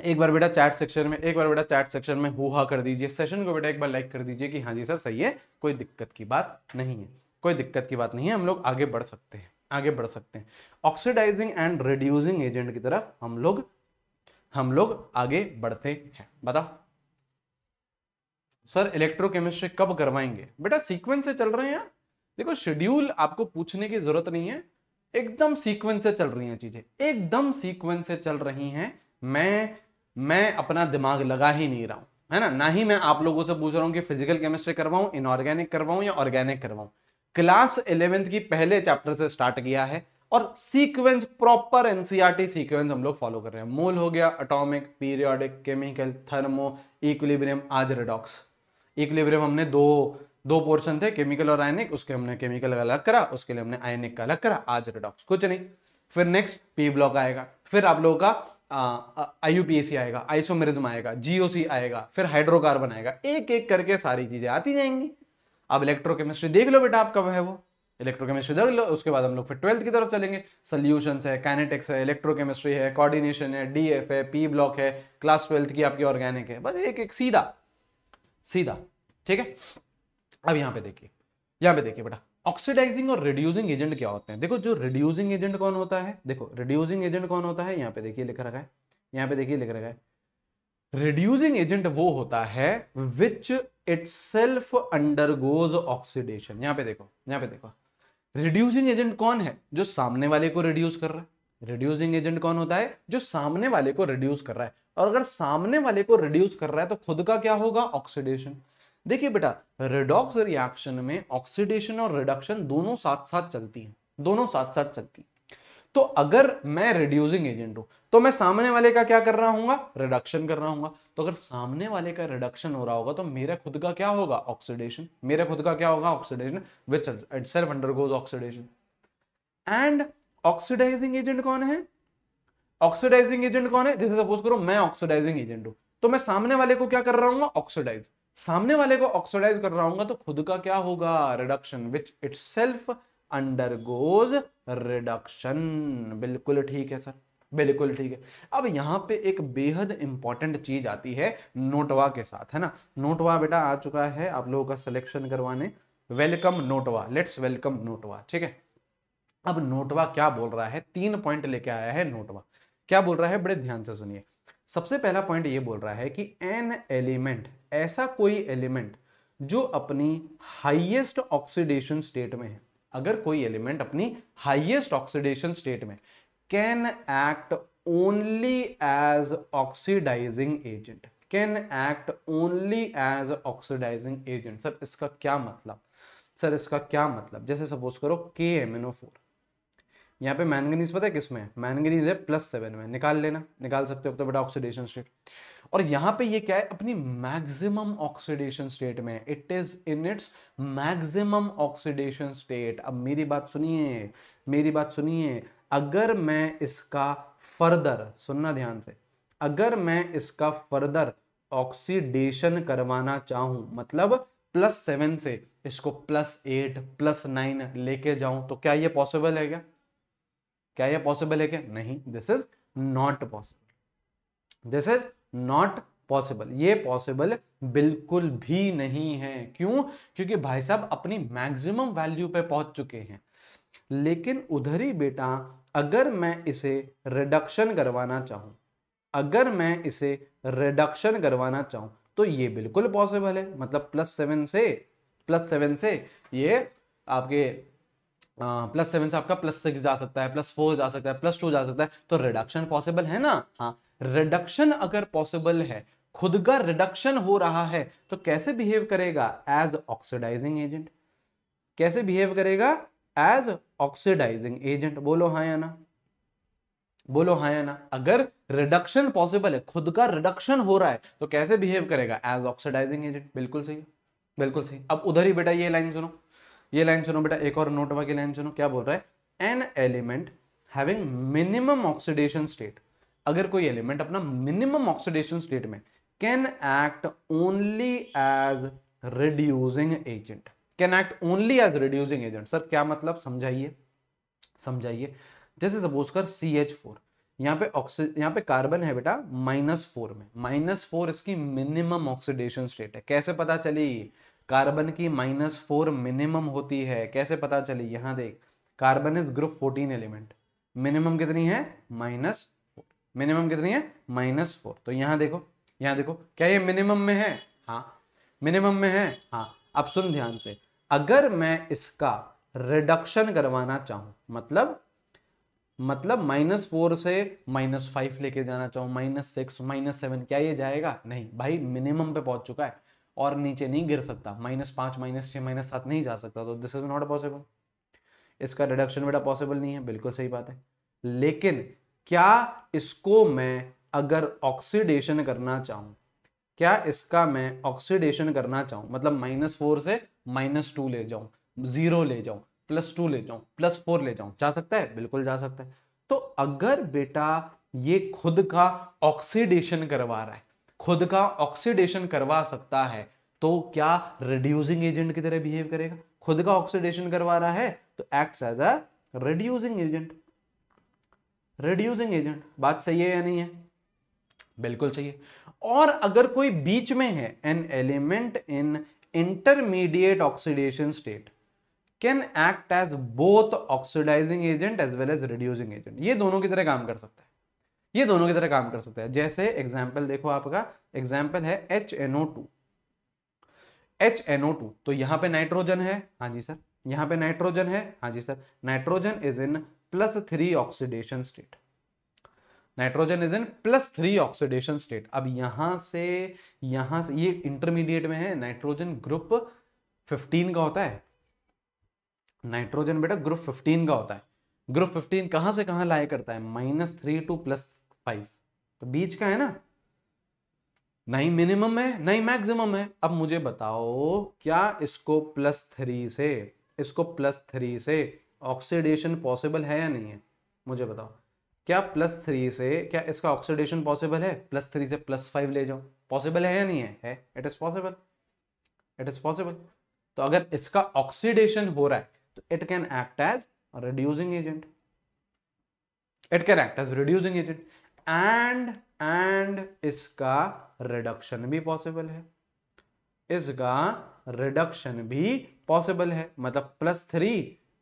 एक बार बेटा चैट सेक्शन में एक बार बेटा चैट सेक्शन में हु हा कर दीजिए सेशन को बेटा एक बार लाइक कर दीजिए कि हाँ जी सर सही है कोई दिक्कत की बात नहीं है कोई दिक्कत की बात नहीं है हम लोग आगे बढ़ सकते हैं आगे बढ़ सकते हैं ऑक्सीडाइजिंग एंड रिड्यूसिंग एजेंट की तरफ हम लोग हम लोग आगे बढ़ते हैं बताओ सर इलेक्ट्रोकेमिस्ट्री कब करवाएंगे बेटा सीक्वेंस से चल रहे हैं देखो शेड्यूल आपको पूछने की जरूरत नहीं है एकदम सीक्वेंस से चल रही हैं चीजें एकदम सीक्वेंस से चल रही हैं मैं मैं अपना दिमाग लगा ही नहीं रहा हूं है ना ना ही मैं आप लोगों से पूछ रहा हूं कि फिजिकल केमिस्ट्री करवाऊं इनऑर्गेनिक करवाऊं या ऑर्गेनिक करवाऊं क्लास इलेवेंथ की पहले चैप्टर से स्टार्ट किया है और सीक्वेंस प्रॉपर एनसीईआरटी सीक्वेंस हम लोग फॉलो कर रहे हैं मोल हो गया atomic periodic chemical thermo equilibrium आज रेडॉक्स इक्विलिब्रियम हमने दो दो पोर्शन थे केमिकल और आयनिक उसके हमने केमिकल का अलग करा उसके लिए हमने आयनिक का अलग करा आज रेडॉक्स कुछ नहीं फिर नेक्स्ट पी ब्लॉक आएगा फिर आप लोगों का आई यू आएगा आइसोमेरिज्म आएगा जीओसी आएगा फिर हाइड्रोकार्बन आएगा एक एक करके सारी चीज़ें आती जाएंगी अब इलेक्ट्रोकेमिस्ट्री देख लो बेटा आप कब है वो इलेक्ट्रोकेमिस्ट्री देख लो उसके बाद हम लोग फिर ट्वेल्थ की तरफ चलेंगे सोल्यूशन है कैनेटिक्स है इलेक्ट्रोकेमिस्ट्री है कॉर्डिनेशन है डी एफ है पी ब्लॉक है क्लास ट्वेल्थ की आपकी ऑर्गेनिक है बस एक एक सीधा सीधा ठीक है अब यहाँ पे देखिए यहाँ पे देखिए बेटा ऑक्सीडाइजिंग और रिड्यूसिंग एजेंट क्या होते हैं देखो जो रिड्यूसिंग एजेंट कौन होता है देखो रिड्यूसिंग एजेंट कौन होता है यहाँ पे देखिए लिख रखा है यहाँ पे देखिए लिख रखा है रिड्यूसिंग एजेंट वो होता है which itself undergoes oxidation यहाँ पे देखो यहाँ पे देखो रिड्यूसिंग एजेंट कौन है जो सामने वाले को रिड्यूस कर रहा है रिड्यूसिंग एजेंट कौन होता है जो सामने वाले को रिड्यूस कर रहा है और अगर सामने वाले को रिड्यूस कर रहा है तो खुद का क्या होगा ऑक्सीडेशन देखिए बेटा रेडॉक्स रिएक्शन में ऑक्सीडेशन और रिडक्शन दोनों साथ साथ चलती हैं दोनों साथ साथ चलती है तो अगर मैं रिड्यूसिंग एजेंट हूं तो मैं सामने वाले का क्या कर रहा हूं रिडक्शन कर रहा हूं तो अगर सामने वाले का रिडक्शन हो रहा होगा तो मेरा खुद का क्या होगा ऑक्सीडेशन मेरा खुद का क्या होगा oxidation which itself undergoes oxidation and oxidising agent कौन है ऑक्सीडाइजिंग एजेंट कौन है जैसे सपोज करो मैं ऑक्सीडाइजिंग एजेंट हूं तो मैं सामने वाले को क्या कर रहा हूँ ऑक्सीडाइज सामने वाले को ऑक्सीडाइज कर रहा हूं तो खुद का क्या होगा reduction which itself undergoes reduction बिल्कुल ठीक है सर बिल्कुल ठीक है अब यहाँ पे एक बेहद इंपॉर्टेंट चीज आती है नोटवा के साथ है ना नोटवा बेटा आ चुका है आप लोगों का सिलेक्शन करवाने वेलकम नोटवा लेट्स वेलकम नोटवा ठीक है अब नोटवा क्या बोल रहा है तीन पॉइंट लेके आया है नोटवा क्या बोल रहा है बड़े ध्यान से सुनिए सबसे पहला पॉइंट ये बोल रहा है कि एन एलिमेंट ऐसा कोई एलिमेंट जो अपनी हाईएस्ट ऑक्सीडेशन स्टेट में है अगर कोई एलिमेंट अपनी हाईएस्ट ऑक्सीडेशन स्टेट में can act only as oxidising agent can act only as oxidising agent sir इसका क्या मतलब सर इसका क्या मतलब जैसे सपोज करो के एम एनओ फोर यहाँ पे मैंगनीज पता है किस में मैंगनीज है प्लस सेवन में निकाल लेना निकाल सकते हो तो बेटा ऑक्सीडेशन स्टेट और यहाँ पे ये क्या है अपनी मैक्सिमम ऑक्सीडेशन स्टेट में it is in its maximum oxidation state अब मेरी बात सुनिए मेरी बात सुनिए अगर मैं इसका फर्दर सुनना ध्यान से अगर मैं इसका फर्दर ऑक्सीडेशन करवाना चाहूं मतलब प्लस सेवन से इसको प्लस एट प्लस नाइन लेके जाऊं तो क्या ये पॉसिबल है क्या क्या ये पॉसिबल है क्या नहीं this is not possible this is not possible ये पॉसिबल बिल्कुल भी नहीं है क्यों क्योंकि भाई साहब अपनी मैक्सिमम वैल्यू पे पहुंच चुके हैं लेकिन उधर ही बेटा अगर मैं इसे रिडक्शन करवाना चाहूं अगर मैं इसे रिडक्शन करवाना चाहूं तो ये बिल्कुल पॉसिबल है मतलब प्लस सेवन से प्लस सेवन से ये आपके प्लस हाँ, सेवन से आपका प्लस सिक्स जा सकता है प्लस फोर जा सकता है प्लस टू जा सकता है तो रिडक्शन पॉसिबल है ना हाँ रिडक्शन अगर पॉसिबल है खुद का रिडक्शन हो रहा है तो कैसे बिहेव करेगा एज ऑक्सीडाइजिंग एजेंट कैसे बिहेव करेगा एज ऑक्सीडाइजिंग एजेंट बोलो हाँ या ना बोलो हाँ या ना अगर रिडक्शन पॉसिबल है खुद का रिडक्शन हो रहा है तो कैसे बिहेव करेगा एज ऑक्सीडाइजिंग एजेंट बिल्कुल सही बिल्कुल सही अब उधर ही बेटा ये लाइन सुनो ये लाइन सुनो बेटा एक और नोट की लाइन सुनो क्या बोल रहा है an element having minimum oxidation state अगर कोई एलिमेंट अपना मिनिमम ऑक्सीडेशन स्टेट में can act only as reducing agent can act only as reducing agent sir क्या मतलब समझाइए समझाइए जैसे सपोज कर सी एच फोर यहाँ पे ऑक्सी यहाँ पे कार्बन है बेटा माइनस फोर में माइनस फोर इसकी मिनिमम ऑक्सीडेशन स्टेट है कैसे पता चली कार्बन की माइनस फोर मिनिमम होती है कैसे पता चली यहां देख carbon is group fourteen element minimum कितनी है माइनस फोर मिनिमम कितनी है माइनस फोर तो यहां देखो यहाँ देखो क्या ये मिनिमम में है हाँ मिनिमम में है हाँ अब सुन ध्यान से अगर मैं इसका रिडक्शन करवाना चाहूँ मतलब मतलब माइनस फोर से माइनस फाइव लेके जाना चाहूं माइनस सिक्स माइनस सेवन क्या ये जाएगा नहीं भाई मिनिमम पे पहुंच चुका है और नीचे नहीं गिर सकता माइनस पांच माइनस छह माइनस सात नहीं जा सकता तो दिस इज नॉट पॉसिबल इसका रिडक्शन बेटा पॉसिबल नहीं है बिल्कुल सही बात है लेकिन क्या इसको मैं अगर ऑक्सीडेशन करना चाहूँ क्या इसका मैं ऑक्सीडेशन करना चाहूँ मतलब माइनस फोर से माइनस टू ले जाऊं जीरो ले जाऊं प्लस टू ले जाऊं प्लस फोर ले जाऊं जा सकता है बिल्कुल जा सकता है तो अगर बेटा ये खुद का ऑक्सीडेशन करवा रहा है खुद का ऑक्सीडेशन करवा सकता है तो क्या रिड्यूसिंग एजेंट की तरह बिहेव करेगा खुद का ऑक्सीडेशन करवा रहा है तो act as a reducing agent reducing agent बात सही है या नहीं है बिल्कुल सही है और अगर कोई बीच में है an element in intermediate oxidation state can act as both oxidising agent as well as reducing agent ये दोनों की तरह काम कर सकता है ये दोनों की तरह काम कर सकता है जैसे एग्जाम्पल देखो आपका एग्जाम्पल है H NO two H NO two तो यहां पे नाइट्रोजन है हाँ जी सर यहां पे नाइट्रोजन है हाँ जी sir nitrogen is in plus three oxidation state nitrogen is in plus three oxidation state अब यहां से यहां से ये इंटरमीडिएट में है नाइट्रोजन ग्रुप 15 का होता है नाइट्रोजन बेटा ग्रुप 15 का होता है ग्रुप फिफ्टीन कहां से कहां लाया करता है minus three to plus five तो बीच का है ना नहीं मिनिमम है ना ही मैक्सिमम है अब मुझे बताओ क्या इसको प्लस थ्री से इसको प्लस थ्री से ऑक्सीडेशन पॉसिबल है या नहीं है मुझे बताओ क्या प्लस थ्री से क्या इसका ऑक्सीडेशन पॉसिबल है प्लस थ्री से प्लस फाइव ले जाओ पॉसिबल है या नहीं है it is possible it is possible तो अगर इसका ऑक्सीडेशन हो रहा है तो it can act as reducing agent it can act as reducing agent and and इसका रिडक्शन भी पॉसिबल है इसका रिडक्शन भी पॉसिबल है मतलब प्लस थ्री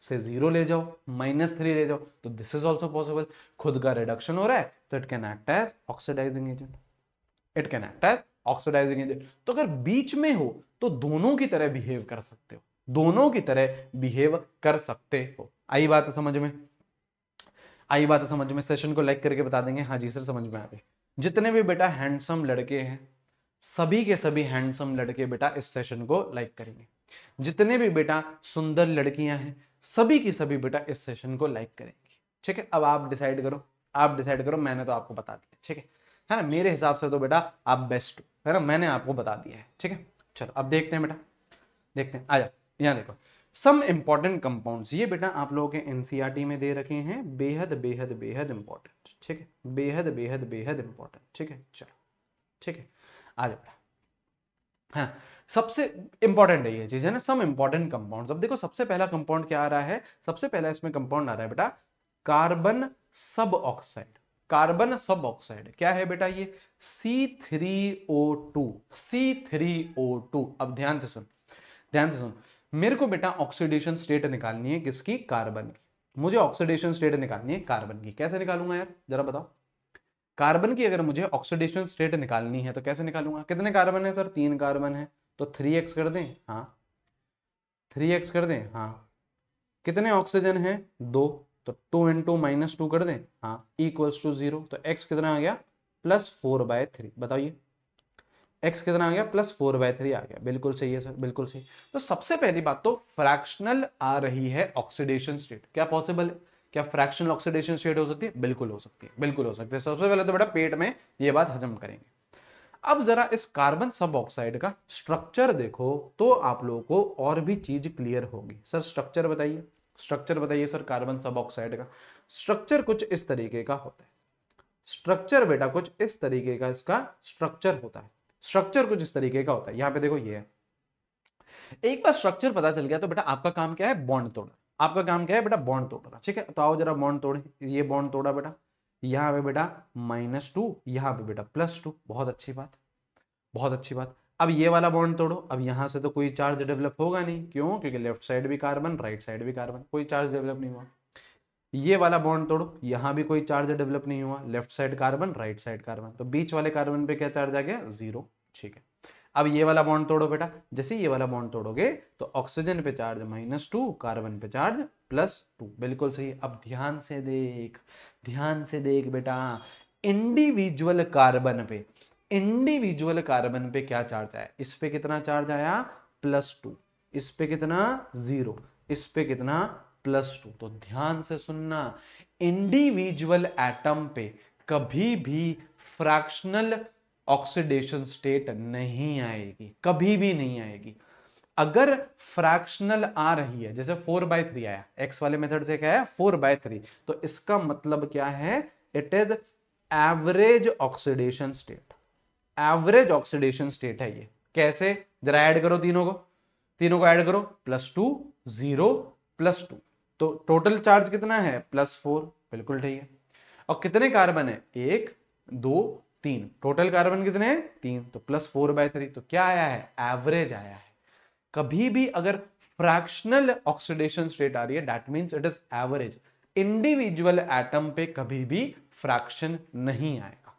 से जीरो ले जाओ माइनस थ्री ले जाओ तो दिस इज ऑल्सो पॉसिबल खुद का रिडक्शन हो रहा है तो it can act as oxidising agent it can act as oxidising agent तो अगर बीच में हो तो दोनों की तरह बिहेव कर सकते हो दोनों की तरह बिहेव कर सकते हो आई बात समझ में आई बात समझ में सेशन को लाइक करके बता देंगे हाँ जी सर समझ में आ गई जितने भी बेटा हैंडसम लड़के हैं सभी के सभी हैंडसम लड़के बेटा इस सेशन को लाइक करेंगे जितने भी बेटा सुंदर लड़कियां हैं सभी की सभी बेटा इस सेशन को लाइक करेंगी ठीक है अब आप डिसाइड करो आप डिसाइड करो मैंने तो आपको बता दिया ठीक है है ना मेरे हिसाब से तो बेटा आप बेस्ट हो है ना मैंने आपको बता दिया है ठीक है चलो अब देखते हैं बेटा देखते हैं आ जाओ यहाँ देखो सम इम्पॉर्टेंट कंपाउंड्स ये बेटा आप लोगों के एनसीईआरटी e में दे रखे हैं बेहद बेहद बेहद इंपॉर्टेंट ठीक है बेहद बेहद बेहद इंपॉर्टेंट ठीक है चलो ठीक है आ जाओ बेटा हाँ सबसे इंपॉर्टेंट है ये चीज है ना सम इम्पॉर्टेंट कंपाउंड अब देखो सबसे पहला कंपाउंड क्या आ रहा है सबसे पहला इसमें कंपाउंड आ रहा है बेटा कार्बन सब ऑक्साइड कार्बन सब ऑक्साइड क्या है बेटा ये C3O2 C3O2 अब ध्यान से सुन ध्यान से सुन मेरे को बेटा ऑक्सीडेशन स्टेट निकालनी है किसकी कार्बन की मुझे ऑक्सीडेशन स्टेट निकालनी है कार्बन की कैसे निकालूंगा यार जरा बताओ कार्बन की अगर मुझे ऑक्सीडेशन स्टेट निकालनी है तो कैसे निकालूंगा कितने कार्बन है सर तीन कार्बन है तो थ्री एक्स कर दें हाँ थ्री एक्स कर दें हाँ कितने ऑक्सीजन है दो तो टू इंटू माइनस टू कर दें हाँ इक्वल्स टू जीरो तो एक्स कितना आ गया प्लस फोर बाय थ्री बताइए एक्स कितना आ गया प्लस फोर बाय थ्री आ गया बिल्कुल सही है सर बिल्कुल सही तो सबसे पहली बात तो फ्रैक्शनल आ रही है ऑक्सीडेशन स्टेट क्या पॉसिबल है क्या फ्रैक्शनल ऑक्सीडेशन स्टेट हो सकती है बिल्कुल हो सकती है बिल्कुल हो सकती है सबसे पहले तो बेटा पेट में ये बात हजम करेंगे अब जरा इस कार्बन सब ऑक्साइड का स्ट्रक्चर देखो तो आप लोगों को और भी चीज क्लियर होगी सर स्ट्रक्चर बताइए स्ट्रक्चर बताइए सर कार्बन सब ऑक्साइड का स्ट्रक्चर कुछ इस तरीके का होता है स्ट्रक्चर बेटा कुछ इस तरीके का इसका स्ट्रक्चर होता है स्ट्रक्चर कुछ इस तरीके का होता है यहां पे देखो ये है एक बार स्ट्रक्चर पता चल गया तो बेटा आपका काम क्या है बॉन्ड तोड़ना आपका काम क्या है बेटा बॉन्ड तोड़ना ठीक है तो आओ जरा बॉन्ड तोड़े ये बॉन्ड तोड़ा बेटा यहाँ पे बेटा माइनस टू यहाँ पे बेटा प्लस टू बहुत अच्छी बात बहुत अच्छी बात अब ये वाला बॉन्ड तोड़ो अब यहां से तो कोई चार्ज डेवलप होगा नहीं क्यों क्योंकि लेफ्ट साइड भी कार्बन राइट साइड भी कार्बन कोई चार्ज डेवलप नहीं हुआ ये वाला बॉन्ड तोड़ो यहां भी कोई चार्ज डेवलप नहीं हुआ left side carbon right side carbon तो बीच वाले कार्बन पे क्या चार्ज आ गया जीरो ठीक है अब ये वाला बॉन्ड तोड़ो बेटा जैसे ये वाला बॉन्ड तोड़ोगे तो ऑक्सीजन पे चार्ज माइनस टू कार्बन पे चार्ज प्लस टू बिल्कुल सही अब ध्यान से देख ध्यान से देख बेटा इंडिविजुअल कार्बन पे इंडिविजुअल कार्बन पे क्या चार्ज आया इस पे कितना चार्ज आया प्लस टू इस पे कितना जीरो इस पे कितना प्लस टू तो ध्यान से सुनना इंडिविजुअल एटम पे कभी भी फ्रैक्शनल ऑक्सीडेशन स्टेट नहीं आएगी कभी भी नहीं आएगी अगर फ्रैक्शनल आ रही है जैसे फोर बाय थ्री आया एक्स वाले मेथड से क्या है फोर बाय थ्री तो इसका मतलब क्या है it is average oxidation state average oxidation state है ये कैसे जरा ऐड करो तीनों को तीनों को ऐड करो plus two zero plus two तो टोटल चार्ज कितना है प्लस फोर बिल्कुल ठीक है और कितने कार्बन है एक दो तीन टोटल कार्बन कितने हैं तीन तो प्लस फोर बाय थ्री तो क्या आया है एवरेज आया है कभी भी अगर फ्रैक्शनल ऑक्सीडेशन स्टेट आ रही है that means it is average individual atom पे कभी भी फ्रैक्शन नहीं आएगा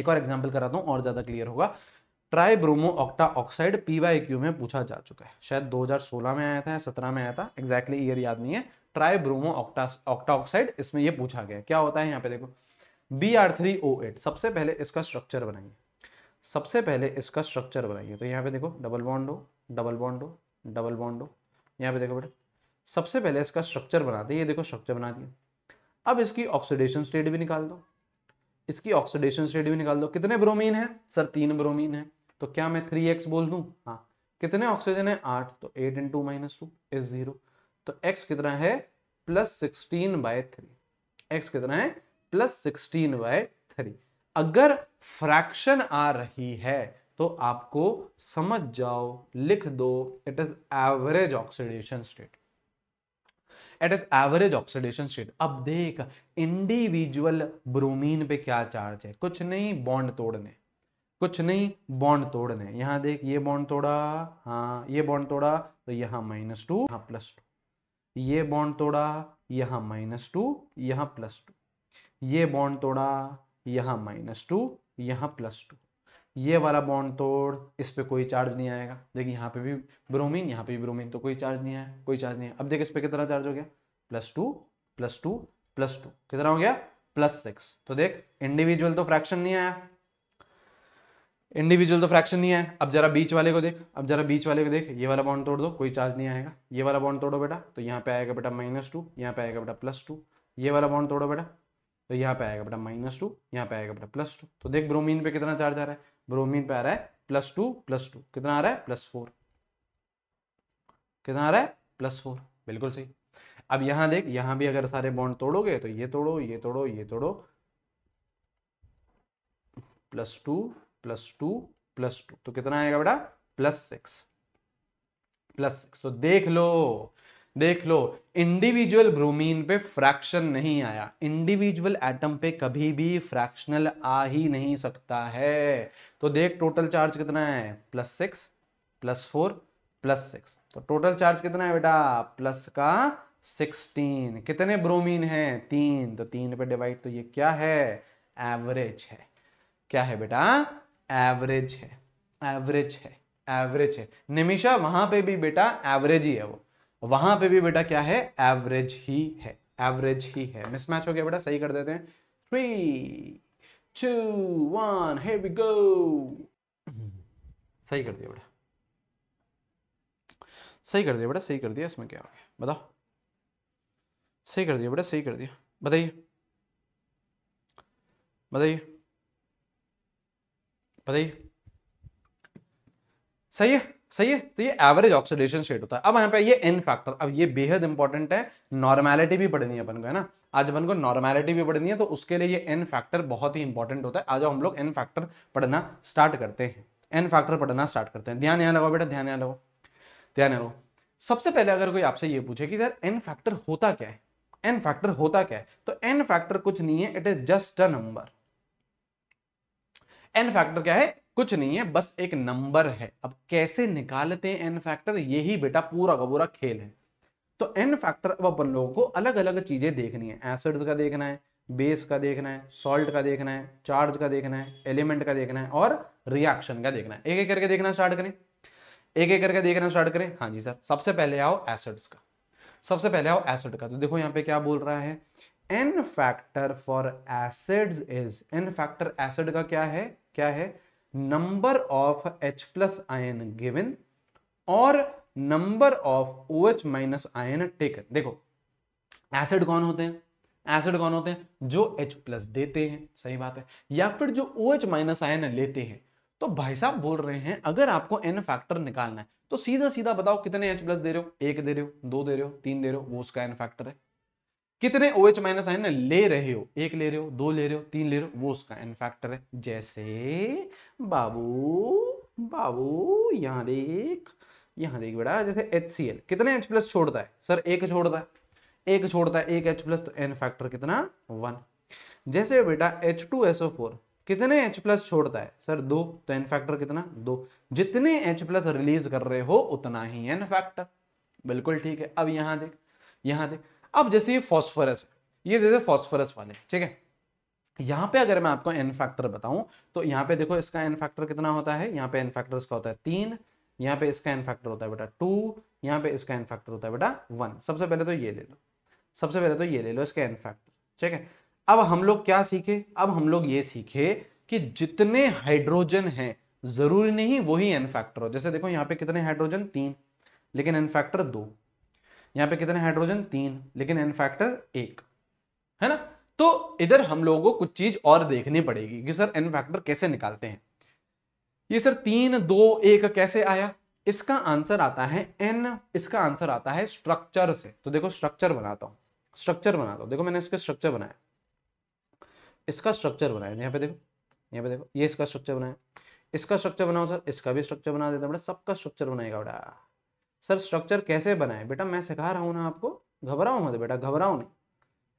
एक और एग्जांपल कराता हूं और ज्यादा क्लियर होगा ट्राइब्रोमो ऑक्टा ऑक्साइड क्यू में पूछा जा चुका है शायद 2016 में आया था या 17 में आया था एग्जैक्टली ईयर याद नहीं है ट्राइब्रोमो ऑक्टा ऑक्टा ऑक्साइड इसमें ये पूछा गया क्या होता है यहाँ पे देखो B R three O eight सबसे पहले इसका स्ट्रक्चर बनाइए सबसे पहले इसका स्ट्रक्चर बनाइए तो यहाँ पे देखो डबल बॉन्ड हो डबल बॉन्ड हो डबल बॉन्ड हो यहाँ पे देखो बेटा सबसे पहले इसका स्ट्रक्चर बनाते हैं ये देखो स्ट्रक्चर बना दिए अब इसकी ऑक्सीडेशन स्टेट भी निकाल दो इसकी ऑक्सीडेशन स्टेट भी निकाल दो कितने ब्रोमीन है सर तीन ब्रोमीन है तो क्या मैं थ्री एक्स बोल दू हाँ कितने ऑक्सीजन है आठ तो eight in two minus two is zero तो एक्स कितना है plus sixteen by three x कितना है प्लस सिक्सटीन बाय थ्री अगर फ्रैक्शन आ रही है तो आपको समझ जाओ लिख दो it is average oxidation state it is average oxidation state अब देख इंडिविजुअल ब्रोमीन पे क्या चार्ज है कुछ नहीं बॉन्ड तोड़ने कुछ नहीं बॉन्ड तोड़ने यहां देख ये बॉन्ड तोड़ा हाँ ये बॉन्ड तोड़ा तो यहां माइनस टू यहां प्लस टू ये बॉन्ड तोड़ा यहां माइनस टू यहां प्लस टू ये बॉन्ड तोड़ा यहां माइनस टू यहां प्लस टू ये वाला बॉन्ड तोड़ इस पर कोई चार्ज नहीं आएगा देखिए यहाँ पे भी ब्रोमीन यहाँ पे भी ब्रोमीन तो कोई चार्ज नहीं आया कोई चार्ज नहीं है अब देख इस पर कितना चार्ज हो गया plus two plus two plus two कितना हो गया प्लस सिक्स तो देख इंडिविजुअल तो फ्रैक्शन नहीं आया इंडिविजुअल तो फ्रैक्शन नहीं है अब जरा बीच वाले को देख अब जरा बीच वाले को देख ये वाला बॉन्ड तोड़ दो कोई चार्ज नहीं आएगा ये वाला बॉन्ड तोड़ो बेटा तो यहाँ पे आएगा बेटा माइनस टू यहाँ पे आएगा बेटा प्लस टू ये वाला बॉन्ड तोड़ो बेटा तो यहाँ पे आएगा बेटा माइनस टू यहाँ पे आएगा बेटा प्लस टू तो देख ब्रोमीन पे कितना चार्ज आ रहा है ब्रोमीन पे आ रहा है प्लस टू प्लस टू कितना आ रहा है प्लस फोर कितना आ रहा है प्लस फोर बिल्कुल सही अब यहाँ देख यहाँ भी अगर सारे बॉन्ड तोड़ोगे तो ये तोड़ो ये तोड़ो ये तोड़ो plus two plus two plus two तो कितना आएगा बेटा प्लस सिक्स प्लस सिक्स तो देख लो देख लो इंडिविजुअल ब्रोमीन पे फ्रैक्शन नहीं आया इंडिविजुअल एटम पे कभी भी फ्रैक्शनल आ ही नहीं सकता है तो देख टोटल चार्ज कितना है plus six plus four plus six तो टोटल चार्ज कितना है बेटा प्लस का सिक्सटीन कितने ब्रोमीन हैं तीन तो तीन पे डिवाइड तो ये क्या है एवरेज है क्या है बेटा एवरेज है एवरेज है एवरेज है निमिषा वहां पे भी बेटा एवरेज ही है वो वहां पे भी बेटा क्या है एवरेज ही है एवरेज ही है मिसमैच हो गया बेटा सही कर देते हैं three two one here we सही कर दिया बेटा सही कर दिया बेटा सही कर दिया इसमें क्या हो गया बताओ सही कर दिया बेटा सही कर दिया बताइए बताइए बताइए सही है सही है तो ये एवरेज ऑक्सीडेशन स्टेट होता है अब यहाँ पे ये एन फैक्टर अब ये बेहद इंपॉर्टेंट है नॉर्मैलिटी भी पढ़नी है अपन को है ना आज अपन को नॉर्मैलिटी भी पढ़नी है तो उसके लिए ये एन फैक्टर बहुत ही इंपॉर्टेंट होता है आज हम लोग एन फैक्टर पढ़ना स्टार्ट करते हैं एन फैक्टर पढ़ना स्टार्ट करते हैं ध्यान यहाँ लगाओ बेटा ध्यान यहाँ लगाओ ध्यान लगाओ सबसे पहले अगर कोई आपसे ये पूछे कि यार एन फैक्टर होता क्या है एन फैक्टर होता क्या है तो एन फैक्टर कुछ नहीं है it is just a number n factor क्या है कुछ नहीं है बस एक नंबर है अब कैसे निकालते हैं एन फैक्टर यही बेटा पूरा का पूरा खेल है तो एन फैक्टर अब अपन लोगों को अलग अलग चीजें देखनी है एसिड्स का देखना है बेस का देखना है सॉल्ट का देखना है चार्ज का देखना है एलिमेंट का देखना है और रिएक्शन का देखना है एक एक करके देखना स्टार्ट करें एक एक करके देखना स्टार्ट करें हाँ जी सर सबसे पहले आओ एसिड्स का सबसे पहले आओ एसिड का तो देखो यहाँ पे क्या बोल रहा है n factor for acids is N factor acid का क्या है क्या है number of H plus ion given और number of O H minus ion taken देखो एसिड कौन होते हैं एसिड कौन होते हैं जो एच प्लस देते हैं सही बात है या फिर जो ओ एच माइनस आयन लेते हैं तो भाई साहब बोल रहे हैं अगर आपको एन फैक्टर निकालना है तो सीधा सीधा बताओ कितने एच प्लस दे रहे हो एक दे रहे हो दो दे रहे हो तीन दे रहे हो वो उसका एन फैक्टर है कितने ओ एच माइनस आयन ले रहे हो एक ले रहे हो दो ले रहे हो तीन ले रहे हो वो उसका एन फैक्टर है जैसे बाबू बाबू यहां देख यहां देख बेटा जैसे एच सी एल कितने एच प्लस छोड़ता है सर एक छोड़ता है एक छोड़ता है एक एच प्लस तो एन फैक्टर कितना वन जैसे बेटा H two S O four कितने H प्लस छोड़ता है सर दो तो एन फैक्टर कितना दो जितने H प्लस रिलीज कर रहे हो उतना ही एन फैक्टर बिल्कुल ठीक है अब यहां देख यहां देख अब जैसे ये फॉस्फोरस ये जैसे फॉस्फोरस वाले ठीक है यहाँ पे अगर मैं आपको एन फैक्टर बताऊं तो यहाँ पे देखो इसका एन फैक्टर कितना होता है यहाँ पे एन फैक्टर इसका होता है तीन यहाँ पे इसका एन फैक्टर होता है बेटा टू यहाँ पे इसका एन फैक्टर होता है बेटा वन सबसे पहले तो ये ले लो सबसे पहले तो ये ले लो इसका एन फैक्टर ठीक है अब हम लोग क्या सीखे अब हम लोग ये सीखे कि जितने हाइड्रोजन है जरूरी नहीं वही एन फैक्टर हो जैसे देखो यहाँ पे कितने हाइड्रोजन तीन लेकिन एन फैक्टर दो यहां पे कितने हाइड्रोजन तीन लेकिन एन फैक्टर एक है ना तो इधर हम लोगों को कुछ चीज और देखनी पड़ेगी कि सर एन फैक्टर कैसे निकालते हैं ये सर तीन दो एक कैसे आया इसका आंसर आता है एन इसका आंसर आता है स्ट्रक्चर से तो देखो स्ट्रक्चर बनाता हूं स्ट्रक्चर बनाता हूं देखो मैंने इसका स्ट्रक्चर बनाया इसका स्ट्रक्चर बनाया यहाँ पे देखो यहाँ पे देखो ये इसका स्ट्रक्चर बनाया इसका स्ट्रक्चर बनाओ सर इसका भी स्ट्रक्चर बना देता बड़ा सबका स्ट्रक्चर बनाएगा बड़ा सर स्ट्रक्चर कैसे बनाए बेटा मैं सिखा रहा हूँ ना आपको घबराओ मत बेटा घबराओ नहीं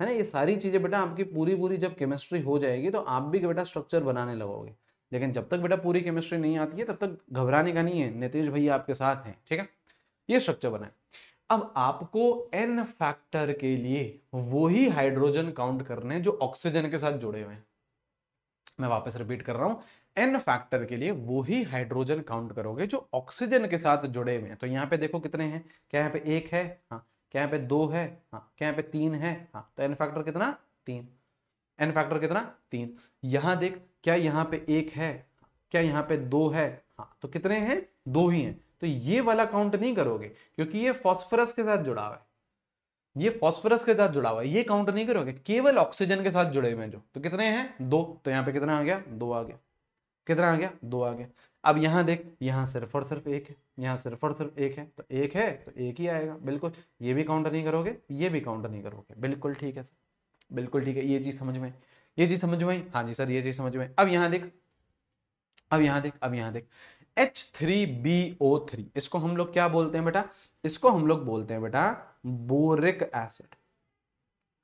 है ना ये सारी चीज़ें बेटा आपकी पूरी पूरी जब केमिस्ट्री हो जाएगी तो आप भी बेटा स्ट्रक्चर बनाने लगोगे लेकिन जब तक बेटा पूरी केमिस्ट्री नहीं आती है तब तक घबराने का नहीं है नितेश भैया आपके साथ हैं ठीक है ये स्ट्रक्चर बनाए अब आपको एन फैक्टर के लिए वो ही हाइड्रोजन काउंट करने हैं जो ऑक्सीजन के साथ जुड़े हुए हैं मैं वापस रिपीट कर रहा हूं एन फैक्टर के लिए वही हाइड्रोजन काउंट करोगे जो ऑक्सीजन के साथ जुड़े हुए हैं तो यहाँ पे देखो कितने हैं क्या यहाँ पे एक है हाँ क्या यहाँ पे दो है हाँ क्या यहाँ पे तीन है हाँ तो एन फैक्टर कितना तीन एन फैक्टर कितना तीन यहाँ देख क्या यहाँ पे एक है क्या यहाँ पे दो है हाँ तो कितने हैं दो ही हैं तो ये वाला काउंट नहीं करोगे क्योंकि ये फॉस्फोरस के साथ जुड़ा हुआ है ये फॉस्फोरस के साथ जुड़ा हुआ है ये काउंट नहीं करोगे केवल ऑक्सीजन के साथ जुड़े हुए हैं जो तो कितने हैं दो तो यहाँ पे कितना आ गया दो आ गया कितना आ गया दो आ गया अब यहाँ देख यहाँ सिर्फ और सिर्फ एक है यहाँ सिर्फ और सिर्फ एक है तो एक है तो एक ही आएगा बिल्कुल ये भी काउंटर नहीं करोगे ये भी काउंटर नहीं करोगे बिल्कुल ठीक है सर बिल्कुल ठीक है ये चीज़ समझ में ये चीज़ समझ में हाँ जी सर ये चीज़ समझ में अब यहाँ देख अब यहाँ देख अब यहाँ देख H three B O three इसको हम लोग क्या बोलते हैं बेटा इसको हम लोग बोलते हैं बेटा बोरिक एसिड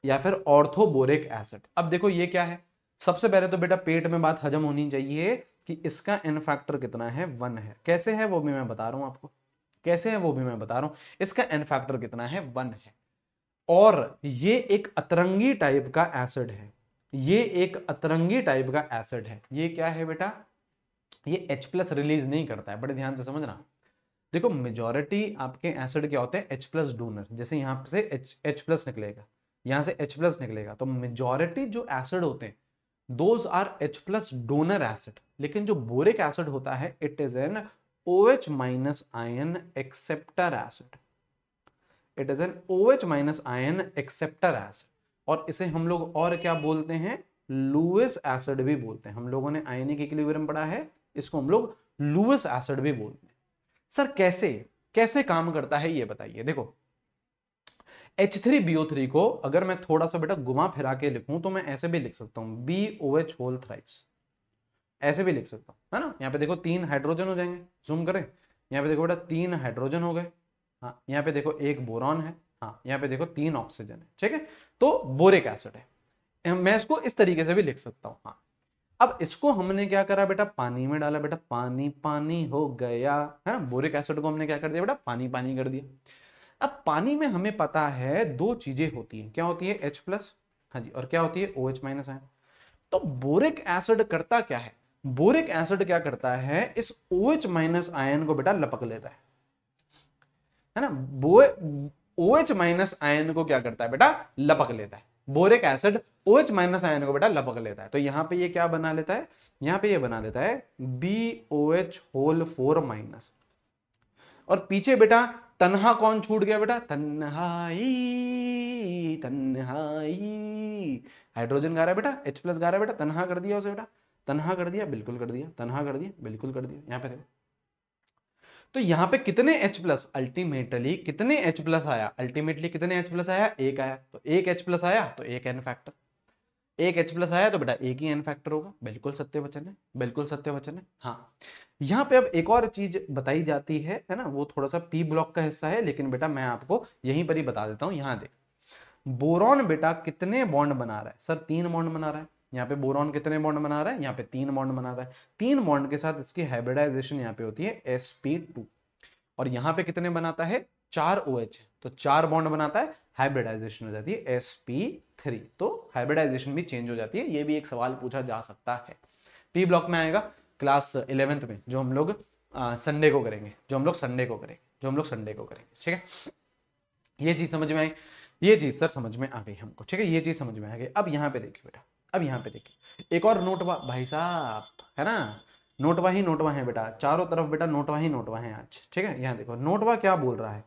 या फिर ऑर्थोबोरिक एसिड अब देखो ये क्या है सबसे पहले तो बेटा पेट में बात हजम होनी चाहिए कि इसका एन फैक्टर कितना है वन है कैसे है वो भी मैं बता रहा हूँ आपको कैसे है वो भी मैं बता रहा हूँ इसका एन फैक्टर कितना है वन है और ये एक अतरंगी टाइप का एसिड है ये एक अतरंगी टाइप का एसिड है ये क्या है बेटा ये H प्लस रिलीज नहीं करता है बड़े ध्यान से समझना देखो मेजोरिटी आपके एसिड क्या होते हैं H प्लस डोनर जैसे यहाँ से H H प्लस निकलेगा यहाँ से H प्लस निकलेगा तो मेजोरिटी जो एसिड होते हैं those are H plus donor acid लेकिन जो बोरिक एसिड होता है it is an O H minus ion acceptor acid it is an O H minus ion acceptor acid और इसे हम लोग और क्या बोलते हैं लुइस एसिड भी बोलते हैं हम लोगों ने आयनिक इक्विलिब्रियम पढ़ा है इसको हम लोग लुइस एसिड भी बोलते हैं सर कैसे कैसे काम करता है ये बताइए देखो H three B O three को अगर मैं थोड़ा सा बेटा घुमा फिरा के लिखूं तो मैं ऐसे भी लिख सकता हूं B O H whole thrice ऐसे भी लिख सकता हूं है ना यहाँ पे देखो तीन हाइड्रोजन हो जाएंगे जूम करें यहाँ पे देखो बेटा तीन हाइड्रोजन हो गए हाँ यहाँ पे देखो एक बोरॉन है हाँ यहाँ पे देखो तीन ऑक्सीजन है ठीक है तो बोरिक एसिड है मैं इसको इस तरीके से भी लिख सकता हूँ हाँ अब इसको हमने क्या करा बेटा पानी में डाला बेटा पानी पानी हो गया है ना बोरिक एसिड को हमने क्या कर दिया बेटा पानी पानी कर दिया अब पानी में हमें पता है दो चीजें होती हैं क्या होती है एच प्लस हाँ जी और क्या होती है ओ एच माइनस आयन तो बोरिक एसिड करता क्या है बोरिक एसिड क्या करता है इस ओ एच माइनस आयन को बेटा लपक लेता है है ना ओ एच माइनस आयन को क्या करता है बेटा लपक लेता है boric acid O H minus ion को बेटा लपक लेता है तो यहां पे ये क्या बना लेता है यहां पे ये बना लेता है B O H whole four minus और पीछे बेटा तन्हा कौन छूट गया बेटा तन्हाई तन्हाई हाइड्रोजन गा रहा है बेटा H प्लस गा रहा है बेटा तन्हा कर दिया उसे बेटा तन्हा कर दिया बिल्कुल कर दिया तन्हा कर दिया बिल्कुल कर दिया यहाँ पे देखो तो यहाँ पे कितने H प्लस अल्टीमेटली कितने H प्लस आया अल्टीमेटली कितने H प्लस आया एक आया तो एक H प्लस आया तो एक एन फैक्टर एक एच प्लस आया तो बेटा एक ही एन फैक्टर होगा बिल्कुल सत्य वचन है बिल्कुल सत्य वचन है हाँ यहाँ पे अब एक और चीज बताई जाती है है ना वो थोड़ा सा पी ब्लॉक का हिस्सा है लेकिन बेटा मैं आपको यहीं पर ही बता देता हूँ यहाँ देख बोरॉन बेटा कितने बॉन्ड बना रहा है सर तीन बॉन्ड बना रहा है यहाँ पे बोरॉन कितने बॉन्ड बना रहा है यहाँ पे तीन बॉन्ड बना रहा है तीन बॉन्ड के साथ इसकी हाइब्रिडाइजेशन यहाँ पे होती है एस और यहाँ पे कितने बनाता है चार ओ OH, तो चार बॉन्ड बनाता है हाइब्रिडाइजेशन हो जाती है sp3 तो हाइब्रिडाइजेशन भी चेंज हो जाती है ये भी एक सवाल पूछा जा सकता है पी ब्लॉक में आएगा क्लास इलेवेंथ में जो हम लोग संडे को करेंगे जो हम लोग संडे को करेंगे जो हम लोग संडे को करेंगे ठीक है ये चीज समझ में आई ये चीज सर समझ में आ गई हमको ठीक है ये चीज समझ में आ गई अब यहाँ पे देखिए बेटा अब यहाँ पे देखिए एक और नोटवा भाई साहब है ना नोटवा ही नोटवा है बेटा चारों तरफ बेटा नोटवा ही नोटवा है आज ठीक है यहाँ देखो नोटवा क्या बोल रहा है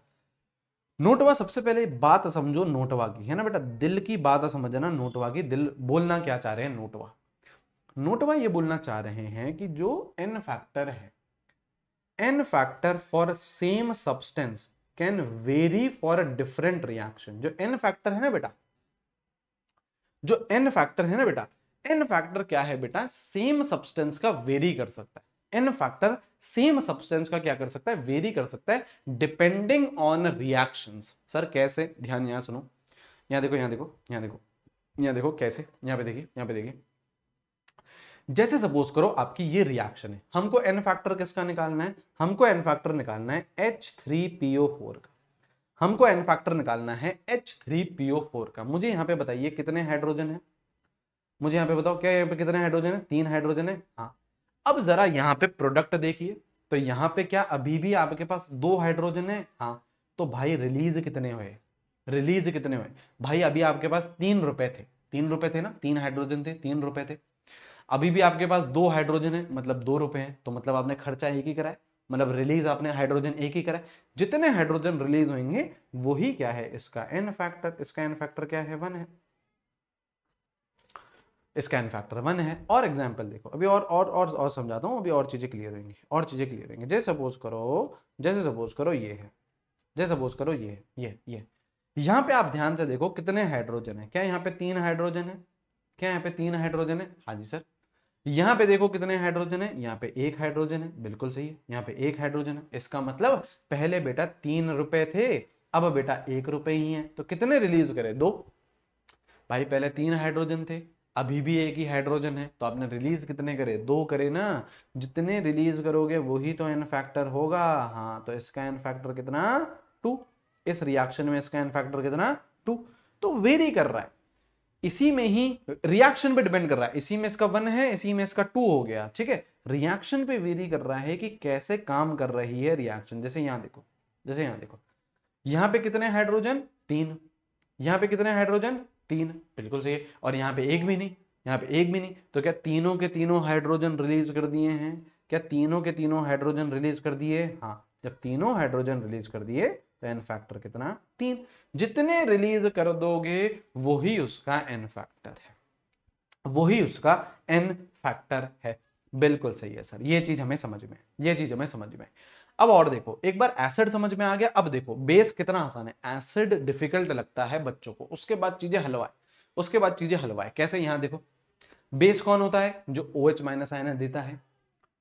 नोटवा सबसे पहले बात समझो नोटवा की है ना बेटा दिल की बात समझना नोटवा की दिल बोलना क्या चाह रहे हैं नोटवा नोटवा ये बोलना चाह रहे हैं कि जो एन फैक्टर है n factor for same substance can vary for a different reaction जो एन फैक्टर है ना बेटा जो एन फैक्टर है ना बेटा एन फैक्टर क्या है बेटा सेम सब्सटेंस का वेरी कर सकता है एन फैक्टर सेम सब्सटेंस का क्या कर सकता है वेरी कर सकता है डिपेंडिंग ऑन रिएक्शन सर कैसे ध्यान यहां सुनो यहां देखो यहां देखो यहां देखो यहां देखो कैसे यहां पे देखिए यहां पे देखिए जैसे सपोज करो आपकी ये रिएक्शन है हमको एन फैक्टर किसका निकालना है हमको एन फैक्टर निकालना है एच थ्री पीओ फोर का हमको एन फैक्टर निकालना है एच थ्री पीओ फोर का मुझे यहां पे बताइए कितने हाइड्रोजन है मुझे यहां पे बताओ क्या यहां पे कितने हाइड्रोजन है तीन हाइड्रोजन है हाँ अब जरा यहाँ पे प्रोडक्ट देखिए तो यहाँ पे क्या अभी भी आपके पास दो हाइड्रोजन है हाँ तो भाई रिलीज कितने हुए रिलीज कितने हुए भाई अभी आपके पास तीन रुपए थे तीन रुपए थे ना तीन हाइड्रोजन थे तीन रुपए थे अभी भी आपके पास दो हाइड्रोजन है मतलब दो रुपए हैं तो मतलब आपने खर्चा एक ही कराया मतलब रिलीज आपने हाइड्रोजन एक ही कराया जितने हाइड्रोजन रिलीज होंगे वही क्या है इसका एन फैक्टर इसका एन फैक्टर क्या है वन है स्कैन फैक्टर वन है और एग्जाम्पल देखो अभी और और और, और समझाता हूँ अभी और चीज़ें क्लियर होंगी और चीज़ें क्लियर होंगी जैसे सपोज करो जैसे सपोज करो ये है जैसे सपोज करो ये है ये ये यहाँ पे आप ध्यान से देखो कितने हाइड्रोजन है क्या यहाँ पे तीन हाइड्रोजन है क्या यहाँ पे तीन हाइड्रोजन है हाँ जी सर यहाँ पे देखो कितने हाइड्रोजन है यहाँ पे एक हाइड्रोजन है बिल्कुल सही है यहाँ पे एक हाइड्रोजन है इसका मतलब पहले बेटा तीन रुपए थे अब बेटा एक रुपए ही है तो कितने रिलीज करे दो भाई पहले तीन हाइड्रोजन थे अभी भी एक ही हाइड्रोजन है तो आपने रिलीज कितने करे दो करे ना जितने रिलीज करोगे वही तो एन फैक्टर होगा हाँ तो इसका एन फैक्टर कितना टू इस रिएक्शन में इसका एन फैक्टर कितना टू तो वेरी कर रहा है इसी में ही रिएक्शन पे डिपेंड कर रहा है इसी में इसका वन है इसी में इसका टू हो गया ठीक है रिएक्शन पे वेरी कर रहा है कि कैसे काम कर रही है रिएक्शन जैसे यहां देखो जैसे यहां देखो यहां पे कितने हाइड्रोजन तीन यहां पे कितने हाइड्रोजन तीन बिल्कुल सही है और यहाँ पे एक भी नहीं यहाँ पे एक भी नहीं तो क्या तीनों के तीनों हाइड्रोजन रिलीज कर दिए हैं क्या तीनों के तीनों हाइड्रोजन रिलीज कर दिए हाँ जब तीनों हाइड्रोजन रिलीज कर दिए तो एन फैक्टर कितना तीन जितने रिलीज कर दोगे वही उसका एन फैक्टर है वही उसका एन फैक्टर है बिल्कुल सही है सर ये चीज हमें समझ में ये चीज हमें समझ में अब और देखो एक बार एसिड समझ में आ गया अब देखो बेस कितना आसान है एसिड डिफिकल्ट लगता है बच्चों को उसके बाद चीजें हलवाए उसके बाद चीजें हलवाए कैसे यहां देखो बेस कौन होता है जो ओ एच माइनस आयन देता है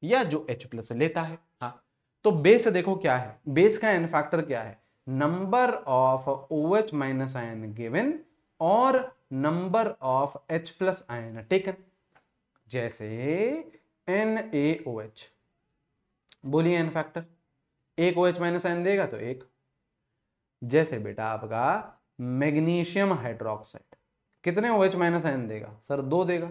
या जो एच प्लस लेता है हाँ तो बेस देखो क्या है बेस का एन फैक्टर क्या है number of O H minus ion given और number of H plus ion taken जैसे एन ए ओ एच बोलिए एन फैक्टर एक ओ एच माइनस आयन देगा तो एक जैसे बेटा आपका मैग्नीशियम हाइड्रोक्साइड कितने ओ एच माइनस आयन देगा सर दो देगा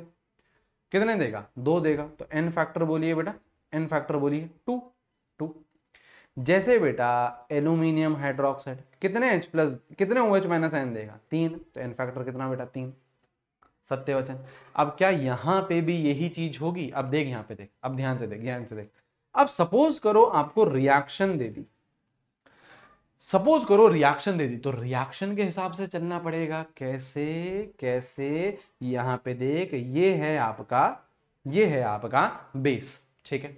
कितने देगा दो देगा तो एन फैक्टर बोलिए बेटा एन फैक्टर बोलिए टू टू जैसे बेटा एल्यूमिनियम हाइड्रोक्साइड कितने एच प्लस कितने ओ एच माइनस आयन देगा तीन तो एन फैक्टर कितना बेटा तीन सत्य वचन अब क्या यहां पे भी यही चीज होगी अब देख यहां पे देख अब ध्यान से देख ध्यान से देख अब सपोज करो आपको रिएक्शन दे दी सपोज करो रिएक्शन दे दी तो रिएक्शन के हिसाब से चलना पड़ेगा कैसे कैसे यहां पे देख ये है आपका ये है आपका बेस ठीक है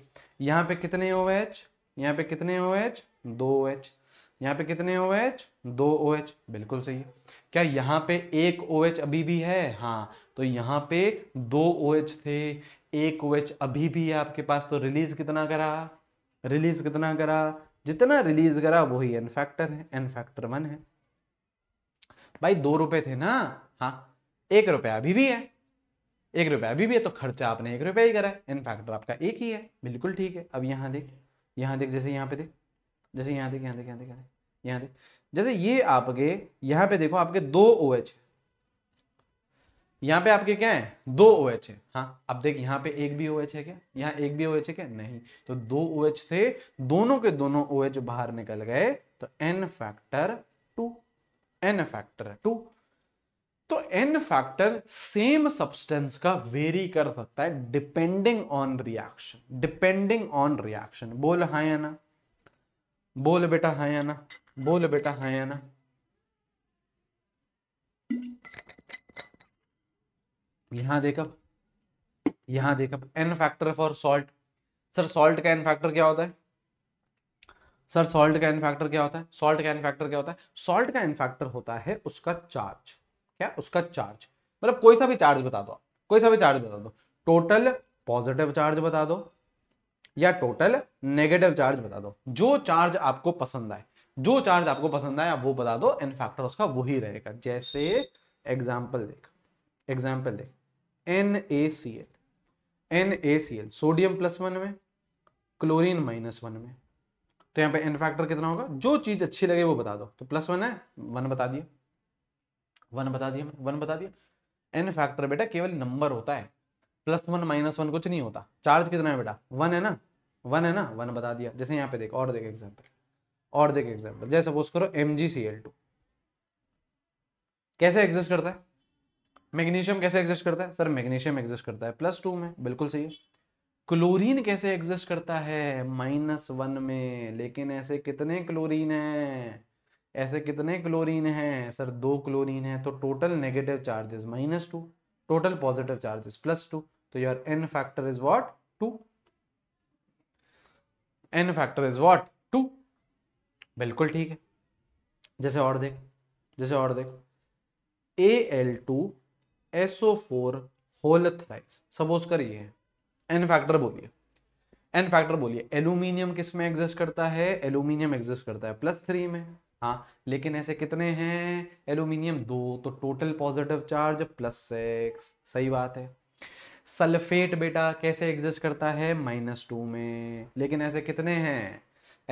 यहां पे कितने ओ एच यहाँ पे कितने ओ एच दो ओ एच यहाँ पे कितने ओ एच दो ओ एच बिल्कुल सही है क्या यहाँ पे एक ओ एच अभी भी है हाँ तो यहाँ पे दो ओ एच थे एक ओ एच अभी भी है आपके पास तो रिलीज कितना करा रिलीज कितना करा जितना रिलीज करा वही एन फैक्टर है एन फैक्टर वन है भाई दो रुपए थे ना हाँ एक रुपया अभी भी है एक रुपया अभी भी है तो खर्चा आपने एक रुपया ही करा है एन फैक्टर आपका एक ही है बिल्कुल ठीक है अब यहाँ देख यहाँ देख जैसे यहाँ पे देख जैसे यहाँ देख यहाँ देख यहाँ देख यहाँ देख यहाँ देख जैसे ये आपके यहाँ पे देखो आपके दो ओ OH एच है यहाँ पे आपके क्या है दो ओ एच है हाँ अब देख यहाँ पे एक भी ओ एच है क्या यहाँ एक भी ओ एच है क्या नहीं तो दो ओ एच थे दोनों के दोनों ओ एच बाहर निकल गए तो N factor two N factor two तो एन फैक्टर सेम सब्सटेंस का वेरी कर सकता है depending on reaction depending on reaction बोल हाँ या ना बोल बेटा हाँ या ना बोल बेटा हाँ या ना यहां देख अब यहां देख अब n factor for salt sir salt का एन फैक्टर क्या होता है सर सॉल्ट का एन फैक्टर क्या होता है सॉल्ट का एन फैक्टर क्या होता है सॉल्ट का एन फैक्टर होता है उसका चार्ज क्या उसका चार्ज मतलब कोई सा भी चार्ज बता दो कोई सा भी चार्ज बता दो टोटल पॉजिटिव चार्ज बता दो या टोटल नेगेटिव चार्ज बता दो जो चार्ज आपको पसंद आए जो चार्ज आपको पसंद आए आप वो बता दो एन फैक्टर उसका वही रहेगा जैसे एग्जाम्पल देख एग्जाम्पल देख N A C L N A C L sodium plus one में क्लोरीन माइनस वन में तो यहाँ पे एन फैक्टर कितना होगा जो चीज अच्छी लगे वो बता दो तो प्लस वन है वन बता दिया वन बता दिया वन बता दिया एन फैक्टर बेटा केवल नंबर होता है प्लस वन माइनस वन कुछ नहीं होता चार्ज कितना है बेटा वन है ना वन है ना वन बता दिया जैसे यहाँ पे देखो और देख एग्जाम्पल और देख एग्जाम्पल जैसे सपोज करो M G C L two कैसे एग्जिस्ट करता है मैग्नीशियम कैसे एग्जिस्ट करता है सर मैग्नीशियम एग्जिस्ट करता है प्लस टू में बिल्कुल सही है क्लोरीन कैसे एग्जिस्ट करता है माइनस वन में लेकिन ऐसे कितने क्लोरीन हैं ऐसे कितने क्लोरीन हैं सर दो क्लोरीन है तो total negative charges minus two total positive charges plus two तो your n factor is what two N factor is what two बिल्कुल ठीक है जैसे और देख जैसे और देख A L two SO four whole thrice suppose करिए एन फैक्टर बोलिए एन फैक्टर बोलिए एल्यूमिनियम किस में एग्जिस्ट करता है एल्यूमिनियम एग्जिस्ट करता है प्लस थ्री में हाँ लेकिन ऐसे कितने हैं एल्यूमिनियम दो तो total positive charge plus six सही बात है सल्फेट बेटा कैसे एग्जिस्ट करता है माइनस टू में लेकिन ऐसे कितने हैं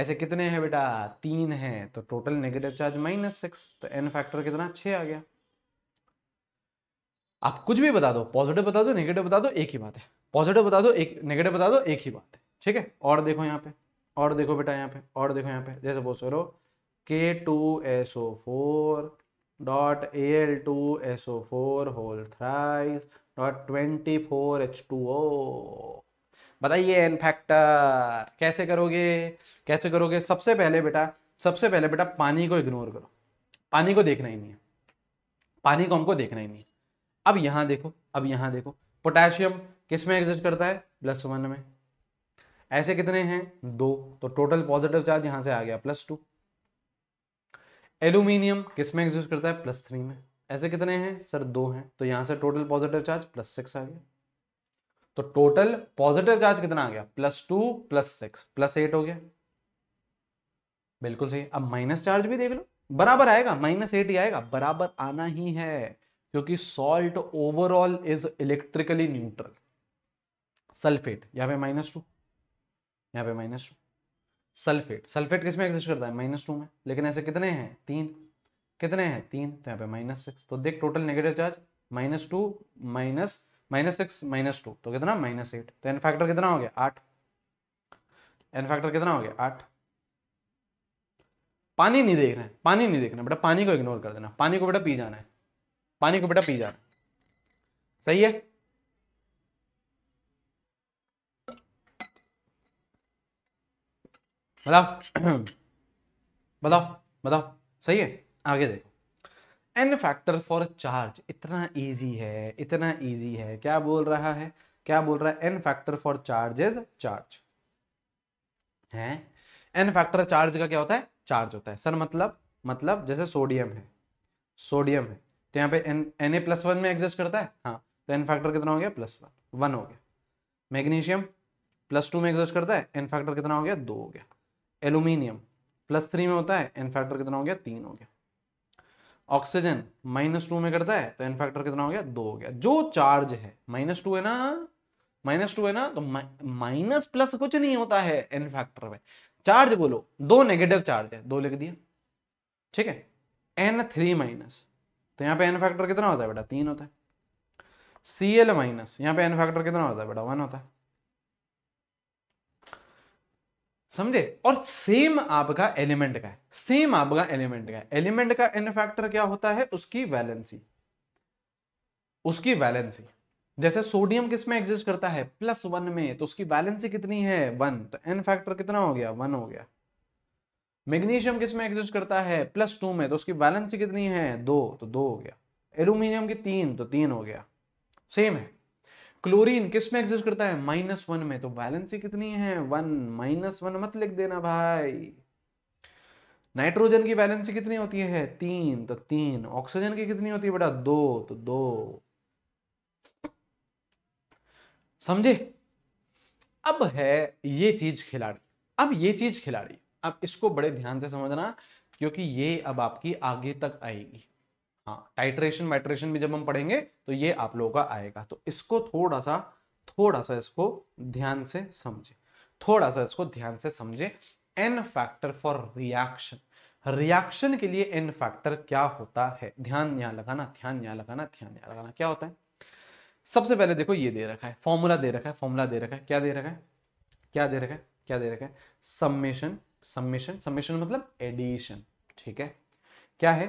ऐसे कितने हैं बेटा तीन हैं तो total negative charge minus six तो एन फैक्टर कितना छः आ गया आप कुछ भी बता दो पॉजिटिव बता दो नेगेटिव बता दो एक ही बात है पॉजिटिव बता दो एक नेगेटिव बता दो एक ही बात है ठीक है और देखो यहाँ पे और देखो बेटा यहाँ पे और देखो यहाँ पे जैसे बोल करो K two S O four dot A L two S O four whole thrice dot twenty four H two O बताइए एन फैक्टर कैसे करोगे कैसे करोगे सबसे पहले बेटा सबसे पहले बेटा पानी को इग्नोर करो पानी को देखना ही नहीं है पानी को हमको देखना ही नहीं है अब यहां देखो अब यहां देखो पोटेशियम किस में एग्जिस्ट करता है प्लस वन में ऐसे कितने हैं दो तो टोटल पॉजिटिव चार्ज यहां से आ गया प्लस टू एल्यूमिनियम किस में एग्जिस्ट करता है प्लस थ्री में ऐसे कितने हैं सर दो हैं तो यहां से total positive charge plus six आ गया तो टोटल पॉजिटिव चार्ज कितना आ गया plus two plus six plus eight हो गया बिल्कुल सही अब माइनस चार्ज भी देख लो बराबर आएगा माइनस एट ही आएगा बराबर आना ही है क्योंकि salt overall is electrically neutral sulphate यहां पे माइनस टू यहां पे माइनस टू सल्फेट सल्फेट किसमें एग्जिस्ट करता है माइनस टू में लेकिन ऐसे कितने हैं तीन कितने हैं तीन तो यहाँ पे माइनस सिक्स तो देख total negative charge minus two minus minus six minus two तो कितना माइनस एट तो एन फैक्टर कितना हो गया आठ एन फैक्टर कितना हो गया आठ पानी नहीं रहे हैं पानी नहीं देखना बेटा पानी को इग्नोर कर देना पानी को बेटा पी जाना है पानी को बेटा पी जा सही है बताओ बताओ बताओ सही है आगे देखो एन फैक्टर फॉर चार्ज इतना इजी है इतना इजी है क्या बोल रहा है क्या बोल रहा है n factor for charge is charge है एन फैक्टर चार्ज का क्या होता है चार्ज होता है सर मतलब मतलब जैसे सोडियम है सोडियम है तो यहाँ पे N N A plus one में एग्जिस्ट करता है हाँ तो एन फैक्टर कितना हो गया प्लस वन वन हो गया मैग्नीशियम प्लस टू में एग्जिस्ट करता है एन फैक्टर कितना हो गया दो हो गया एलुमिनियम प्लस थ्री में होता है एन फैक्टर कितना हो गया तीन हो गया ऑक्सीजन माइनस टू में करता है तो एन फैक्टर कितना हो गया दो हो गया जो चार्ज है माइनस टू है ना माइनस टू है ना तो माइनस प्लस कुछ नहीं होता है एन फैक्टर में चार्ज बोलो दो नेगेटिव चार्ज है दो लिख दिया ठीक है एन थ्री माइनस तो यहाँ पे एन फैक्टर कितना होता है बेटा तीन होता है सी एल माइनस यहाँ पे एन फैक्टर कितना होता है बेटा वन होता है समझे और सेम आपका एलिमेंट का है सेम आपका एलिमेंट का है एलिमेंट का एन फैक्टर क्या होता है उसकी वैलेंसी उसकी वैलेंसी जैसे सोडियम किस में एग्जिस्ट करता है प्लस वन में तो उसकी वैलेंसी कितनी है वन तो एन फैक्टर कितना हो गया वन हो गया मैग्नीशियम किस में एग्जिस्ट करता है प्लस टू में तो उसकी बैलेंस कितनी है दो तो दो हो गया एलुमिनियम की तीन तो तीन हो गया सेम है क्लोरीन किस में एग्जिस्ट करता है माइनस वन में तो बैलेंसी कितनी है वन माइनस वन मत लिख देना भाई नाइट्रोजन की बैलेंसी कितनी होती है तीन तो तीन ऑक्सीजन की कितनी होती है बेटा दो तो दो समझे अब है ये चीज खिलाड़ी अब ये चीज खिलाड़ी अब इसको बड़े ध्यान से समझना क्योंकि ये अब आपकी आगे तक आएगी हाँ टाइट्रेशन माइट्रेशन भी जब हम पढ़ेंगे तो ये आप लोगों का आएगा तो इसको थोड़ा सा थोड़ा सा इसको ध्यान से समझे थोड़ा सा इसको ध्यान से समझे n factor for reaction reaction के लिए एन फैक्टर क्या होता है ध्यान यहां लगाना ध्यान यहां लगाना ध्यान यहां लगाना क्या होता है सबसे पहले देखो ये दे रखा है फॉर्मूला दे रखा है फॉर्मूला दे रखा है क्या दे रखा है क्या दे रखा है क्या दे रखा है सम्मेशन सम्मिशन सम्मिशन मतलब एडिशन ठीक है क्या है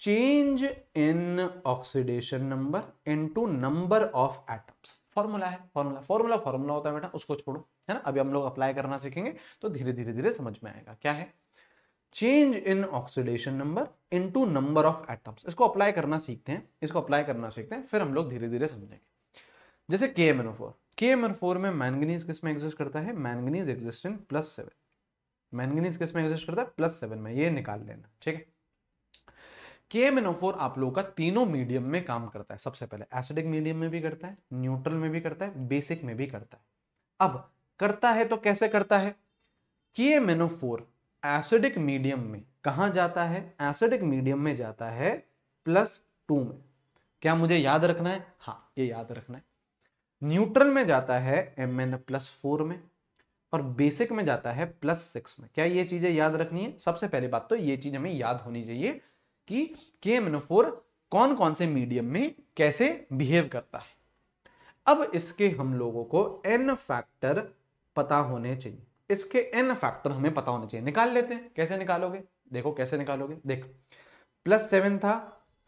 change in oxidation number into number of atoms formula है फॉर्मूला फॉर्मूला फॉर्मूला होता है बेटा उसको छोड़ो है ना अभी हम लोग अप्लाई करना सीखेंगे तो धीरे धीरे धीरे समझ में आएगा क्या है change in oxidation number into number of atoms इसको अप्लाई करना सीखते हैं इसको अप्लाई करना सीखते हैं फिर हम लोग धीरे धीरे समझेंगे जैसे के M N O four K M N four में मैंगनीज किस में एग्जिस्ट करता है manganese exist in plus seven manganese किस में एग्जिस्ट करता है प्लस सेवन में ये निकाल लेना ठीक है के एम आप लोगों का तीनों मीडियम में काम करता है सबसे पहले एसिडिक मीडियम में भी करता है न्यूट्रल में भी करता है बेसिक में भी करता है अब करता है तो कैसे करता है के एम एसिडिक मीडियम में कहा जाता है एसिडिक मीडियम में जाता है प्लस टू में क्या मुझे याद रखना है हाँ ये याद रखना है न्यूट्रल में जाता है एम एन प्लस फोर में और बेसिक में जाता है प्लस सिक्स में क्या ये चीजें याद रखनी है सबसे पहली बात तो ये चीज हमें याद होनी चाहिए कि के मेनोफोर कौन कौन से मीडियम में कैसे बिहेव करता है अब इसके हम लोगों को एन फैक्टर पता होने चाहिए इसके एन फैक्टर हमें पता होने चाहिए निकाल लेते हैं कैसे निकालोगे देखो कैसे निकालोगे देख प्लस सेवन था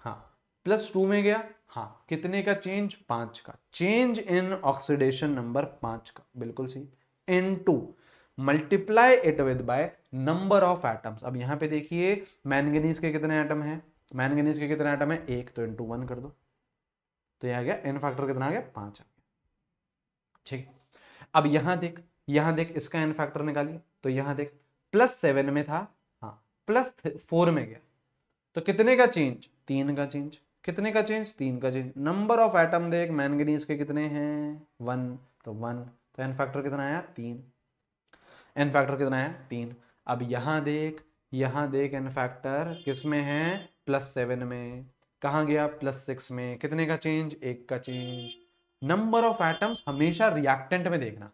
हाँ प्लस टू में गया हाँ कितने का चेंज पांच का चेंज इन ऑक्सीडेशन नंबर पांच का बिल्कुल सही n two multiply it with by number of atoms अब यहां पे देखिए मैनगनीज के कितने एटम हैं मैनगनीज के कितने एटम है एक तो इंटू वन कर दो तो यह आ गया एन फैक्टर कितना आ गया पांच आ गया ठीक अब यहां देख यहां देख इसका एन फैक्टर निकालिए तो यहां देख प्लस सेवन में था हाँ प्लस फोर में गया तो कितने का चेंज तीन का चेंज कितने का चेंज तीन का चेंज नंबर ऑफ एटम देख मैनगनीज के कितने हैं वन तो वन तो एन फैक्टर कितना आया तीन एन फैक्टर कितना आया तीन अब यहाँ देख यहाँ देख एन फैक्टर किस में है प्लस सेवन में कहाँ गया प्लस सिक्स में कितने का चेंज एक का चेंज नंबर ऑफ एटम्स हमेशा रिएक्टेंट में देखना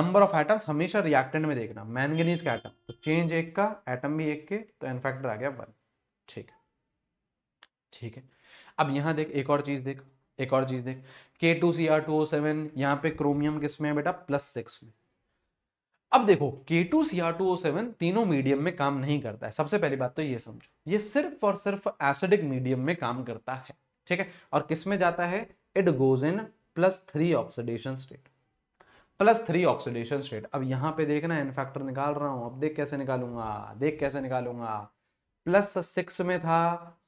नंबर ऑफ एटम्स हमेशा रिएक्टेंट में देखना मैंगनीज का एटम तो चेंज एक का एटम भी एक के तो एन फैक्टर आ गया वन ठीक है ठीक है अब यहां देख एक और चीज देख एक और चीज देख K two C R two O seven यहाँ पे क्रोमियम किस में है बेटा प्लस सिक्स में अब देखो K two C R two O seven तीनों मीडियम में काम नहीं करता है सबसे पहली बात तो ये समझो ये सिर्फ और सिर्फ एसिडिक मीडियम में काम करता है ठीक है और किस में जाता है it goes in plus three oxidation state plus three oxidation state अब यहाँ पे देखना एन फैक्टर निकाल रहा हूं अब देख कैसे निकालूंगा देख कैसे निकालूंगा प्लस सिक्स में था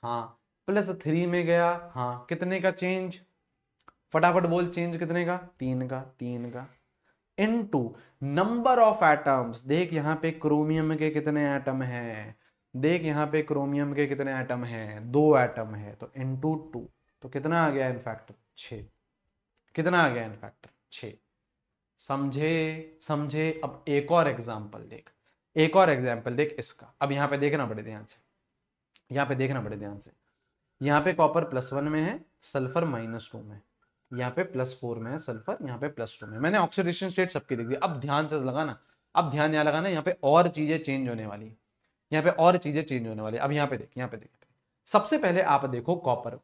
हाँ प्लस थ्री में गया हाँ कितने का चेंज फटाफट बोल चेंज कितने का तीन का तीन का into number of atoms देख यहाँ पे क्रोमियम के कितने एटम है देख यहाँ पे क्रोमियम के कितने एटम है दो एटम है तो इन टू टू तो कितना आ गया इनफैक्टर छ कितना आ गया इनफैक्टर छ समझे समझे अब एक और एग्जाम्पल देख एक और एग्जाम्पल देख इसका अब यहाँ पे देखना बड़े ध्यान से यहाँ पे देखना बड़े ध्यान से यहाँ पे कॉपर प्लस वन में है सल्फर माइनस टू में यहाँ पे प्लस फोर में है सल्फर यहाँ पे प्लस टू में मैंने ऑक्सीडेशन स्टेट सबकी देख दी अब ध्यान से लगाना अब ध्यान यहाँ लगाना यहाँ पे और चीजें चेंज होने वाली है यहाँ पे और चीजें चेंज होने वाली अब यहाँ पे देख यहाँ पे देख सबसे पहले आप देखो कॉपर को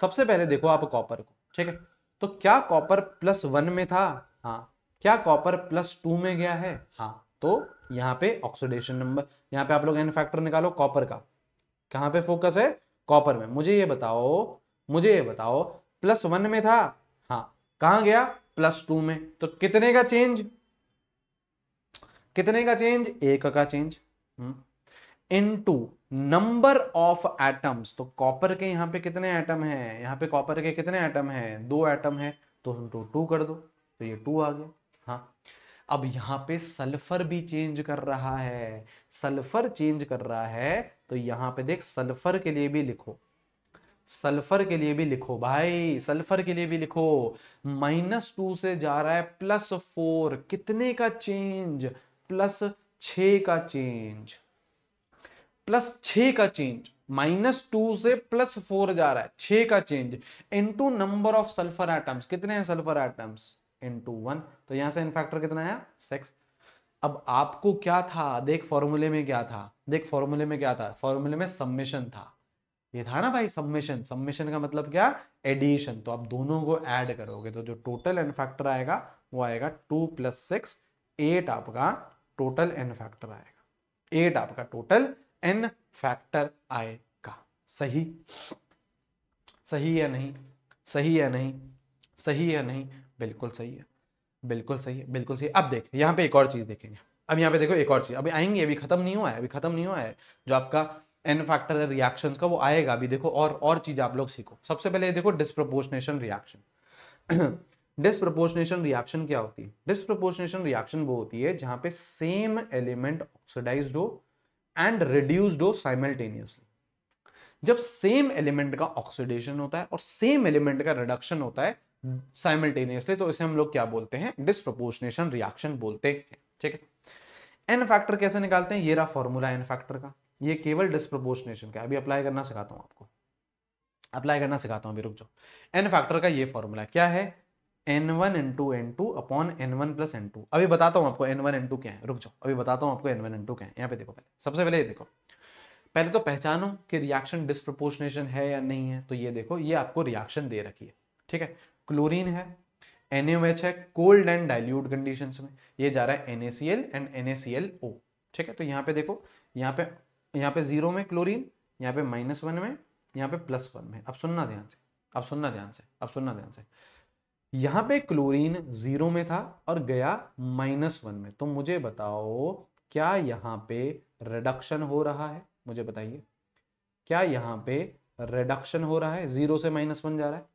सबसे पहले देखो आप कॉपर को ठीक है तो क्या कॉपर प्लस वन में था हाँ क्या कॉपर प्लस टू में गया है हाँ तो यहाँ पे ऑक्सीडेशन नंबर यहाँ पे आप लोग एन फैक्टर निकालो कॉपर का कहाँ पे फोकस है कॉपर में मुझे ये बताओ मुझे ये बताओ प्लस वन में था हाँ कहा गया प्लस टू में तो कितने का चेंज कितने का चेंज एक का change into number of atoms तो कॉपर के यहां पे कितने एटम हैं यहां पे कॉपर के कितने एटम हैं दो एटम है तो टू टू कर दो तो ये टू आ गया हाँ अब यहां पे सल्फर भी चेंज कर रहा है सल्फर चेंज कर रहा है तो यहां पे देख सल्फर के लिए भी लिखो सल्फर के लिए भी लिखो भाई सल्फर के लिए भी लिखो माइनस टू से जा रहा है प्लस फोर कितने का चेंज प्लस छ का चेंज प्लस छ का चेंज माइनस टू से प्लस फोर जा रहा है छ का change into number of sulphur atoms कितने हैं सल्फर एटम्स इनटू वन तो यहां से इनफैक्टर कितना आया सिक्स अब आपको क्या था देख फॉर्मूले में क्या था देख फॉर्मूले में क्या था फॉर्मूले में सबमिशन था ये था ना भाई सम्मिशन सम्मिशन का मतलब क्या एडिशन तो आप दोनों को ऐड करोगे तो जो टोटल एन फैक्टर आएगा वो आएगा टू प्लस सिक्स एट आपका टोटल एन फैक्टर आएगा एट आपका टोटल एन फैक्टर आएगा सही सही या नहीं सही या नहीं सही या नहीं बिल्कुल सही है बिल्कुल सही है बिल्कुल सही अब देख यहाँ पे एक और चीज देखेंगे अब यहाँ पे देखो एक और चीज अभी आएंगे अभी खत्म नहीं हुआ है अभी खत्म नहीं हुआ है जो आपका एन फैक्टर रिएक्शंस का वो आएगा अभी देखो और और चीज आप लोग सीखो सबसे पहले देखो डिस्प्रोपोर्शनेशन रिएक्शन डिस्प्रोपोर्शनेशन रिएक्शन क्या होती है डिस्प्रोपोर्शनेशन रिएक्शन वो होती है जहां पे सेम एलिमेंट ऑक्सीडाइज हो एंड रिड्यूज हो साइमल्टेनियसली जब सेम एलिमेंट का ऑक्सीडेशन होता है और सेम एलिमेंट का रिडक्शन होता है साइमल्टेनियसली तो इसे हम लोग क्या बोलते हैं डिस्प्रोपोर्शनेशन रिएक्शन बोलते हैं ठीक है एन फैक्टर कैसे निकालते हैं ये रहा फॉर्मूला एन फैक्टर का ये केवल डिस्प्रपोर्शनेशन का अभी अप्लाई करना सिखाता हूँ आपको अप्लाई करना सिखाता हूँ अभी रुक जाओ एन फैक्टर का ये फॉर्मूला क्या है n one N two N two upon n one plus n two अभी बताता हूँ आपको एन वन एन टू क्या है रुक जाओ अभी बताता हूँ आपको एन वन एन टू क्या है यहाँ पे देखो पहले सबसे पहले ये देखो पहले तो पहचानो कि रिएक्शन डिस्प्रोपोर्शनेशन है या नहीं है तो ये देखो ये आपको रिएक्शन दे रखी है ठीक है क्लोरीन है एन है कोल्ड एंड डाइल्यूट कंडीशन में ये जा रहा है एन एंड एन ठीक है तो यहाँ पे देखो यहाँ पे यहाँ पे जीरो में क्लोरीन यहाँ पे माइनस वन में यहाँ पे प्लस वन में अब सुनना ध्यान से अब सुनना ध्यान से अब सुनना ध्यान से यहाँ पे क्लोरीन जीरो में था और गया माइनस वन में तो मुझे बताओ क्या यहाँ पे रिडक्शन हो रहा है मुझे बताइए क्या यहाँ पे रिडक्शन हो रहा है जीरो से माइनस वन जा रहा है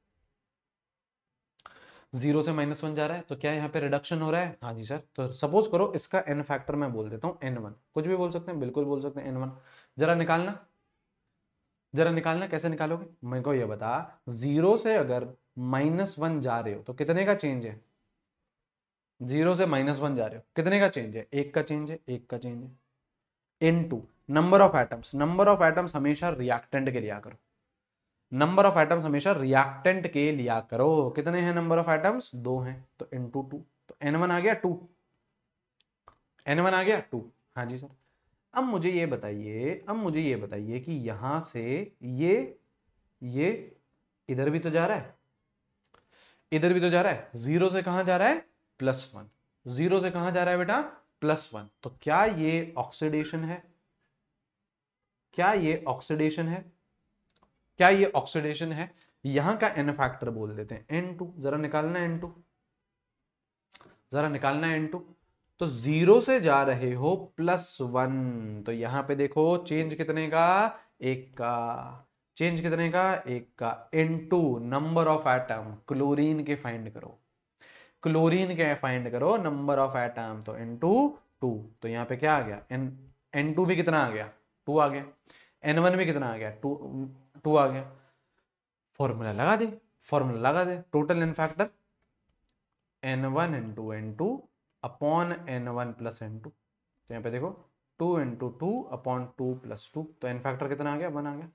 जीरो से माइनस वन जा रहा है तो क्या यहाँ पे रिडक्शन हो रहा है हाँ जी सर तो सपोज करो इसका एन फैक्टर मैं बोल देता हूँ एन वन कुछ भी बोल सकते हैं बिल्कुल बोल सकते हैं एन वन जरा निकालना जरा निकालना कैसे निकालोगे मैं को ये बता जीरो से अगर माइनस वन जा रहे हो तो कितने का चेंज है जीरो से माइनस वन जा रहे हो कितने का चेंज है एक का चेंज है एक का चेंज है n two number of atoms number of atoms हमेशा रिएक्टेंट के लिया करो नंबर ऑफ आइटम्स हमेशा रिएक्टेंट के लिया करो कितने हैं नंबर ऑफ आइटम्स दो हैं तो इन टू टू तो एन वन आ गया टू एन वन आ गया टू हाँ जी सर अब मुझे ये बताइए अब मुझे ये बताइए कि यहां से ये ये इधर भी तो जा रहा है इधर भी तो जा रहा है जीरो से कहा जा रहा है प्लस वन जीरो से कहा जा रहा है बेटा प्लस वन तो क्या ये ऑक्सीडेशन है क्या ये ऑक्सीडेशन है क्या ये ऑक्सीडेशन है यहां का एन फैक्टर बोल देते हैं एन टू जरा निकालना एन टू जरा निकालना एन टू तो जीरो से जा रहे हो प्लस वन तो यहां पे देखो चेंज कितने का एक का चेंज कितने का एक का into number of atom chlorine के फाइंड करो क्लोरीन के फाइंड करो नंबर ऑफ एटम तो इन टू टू तो यहां पे क्या आ गया एन एन टू भी कितना आ गया टू आ गया एन वन भी कितना आ गया टू टू आ गया फॉर्मूला लगा दे फॉर्मूला लगा दे total n factor n one N two N two upon n one plus n two तो यहाँ पे देखो two into two upon two plus two तो एन फैक्टर कितना आ गया वन आ गया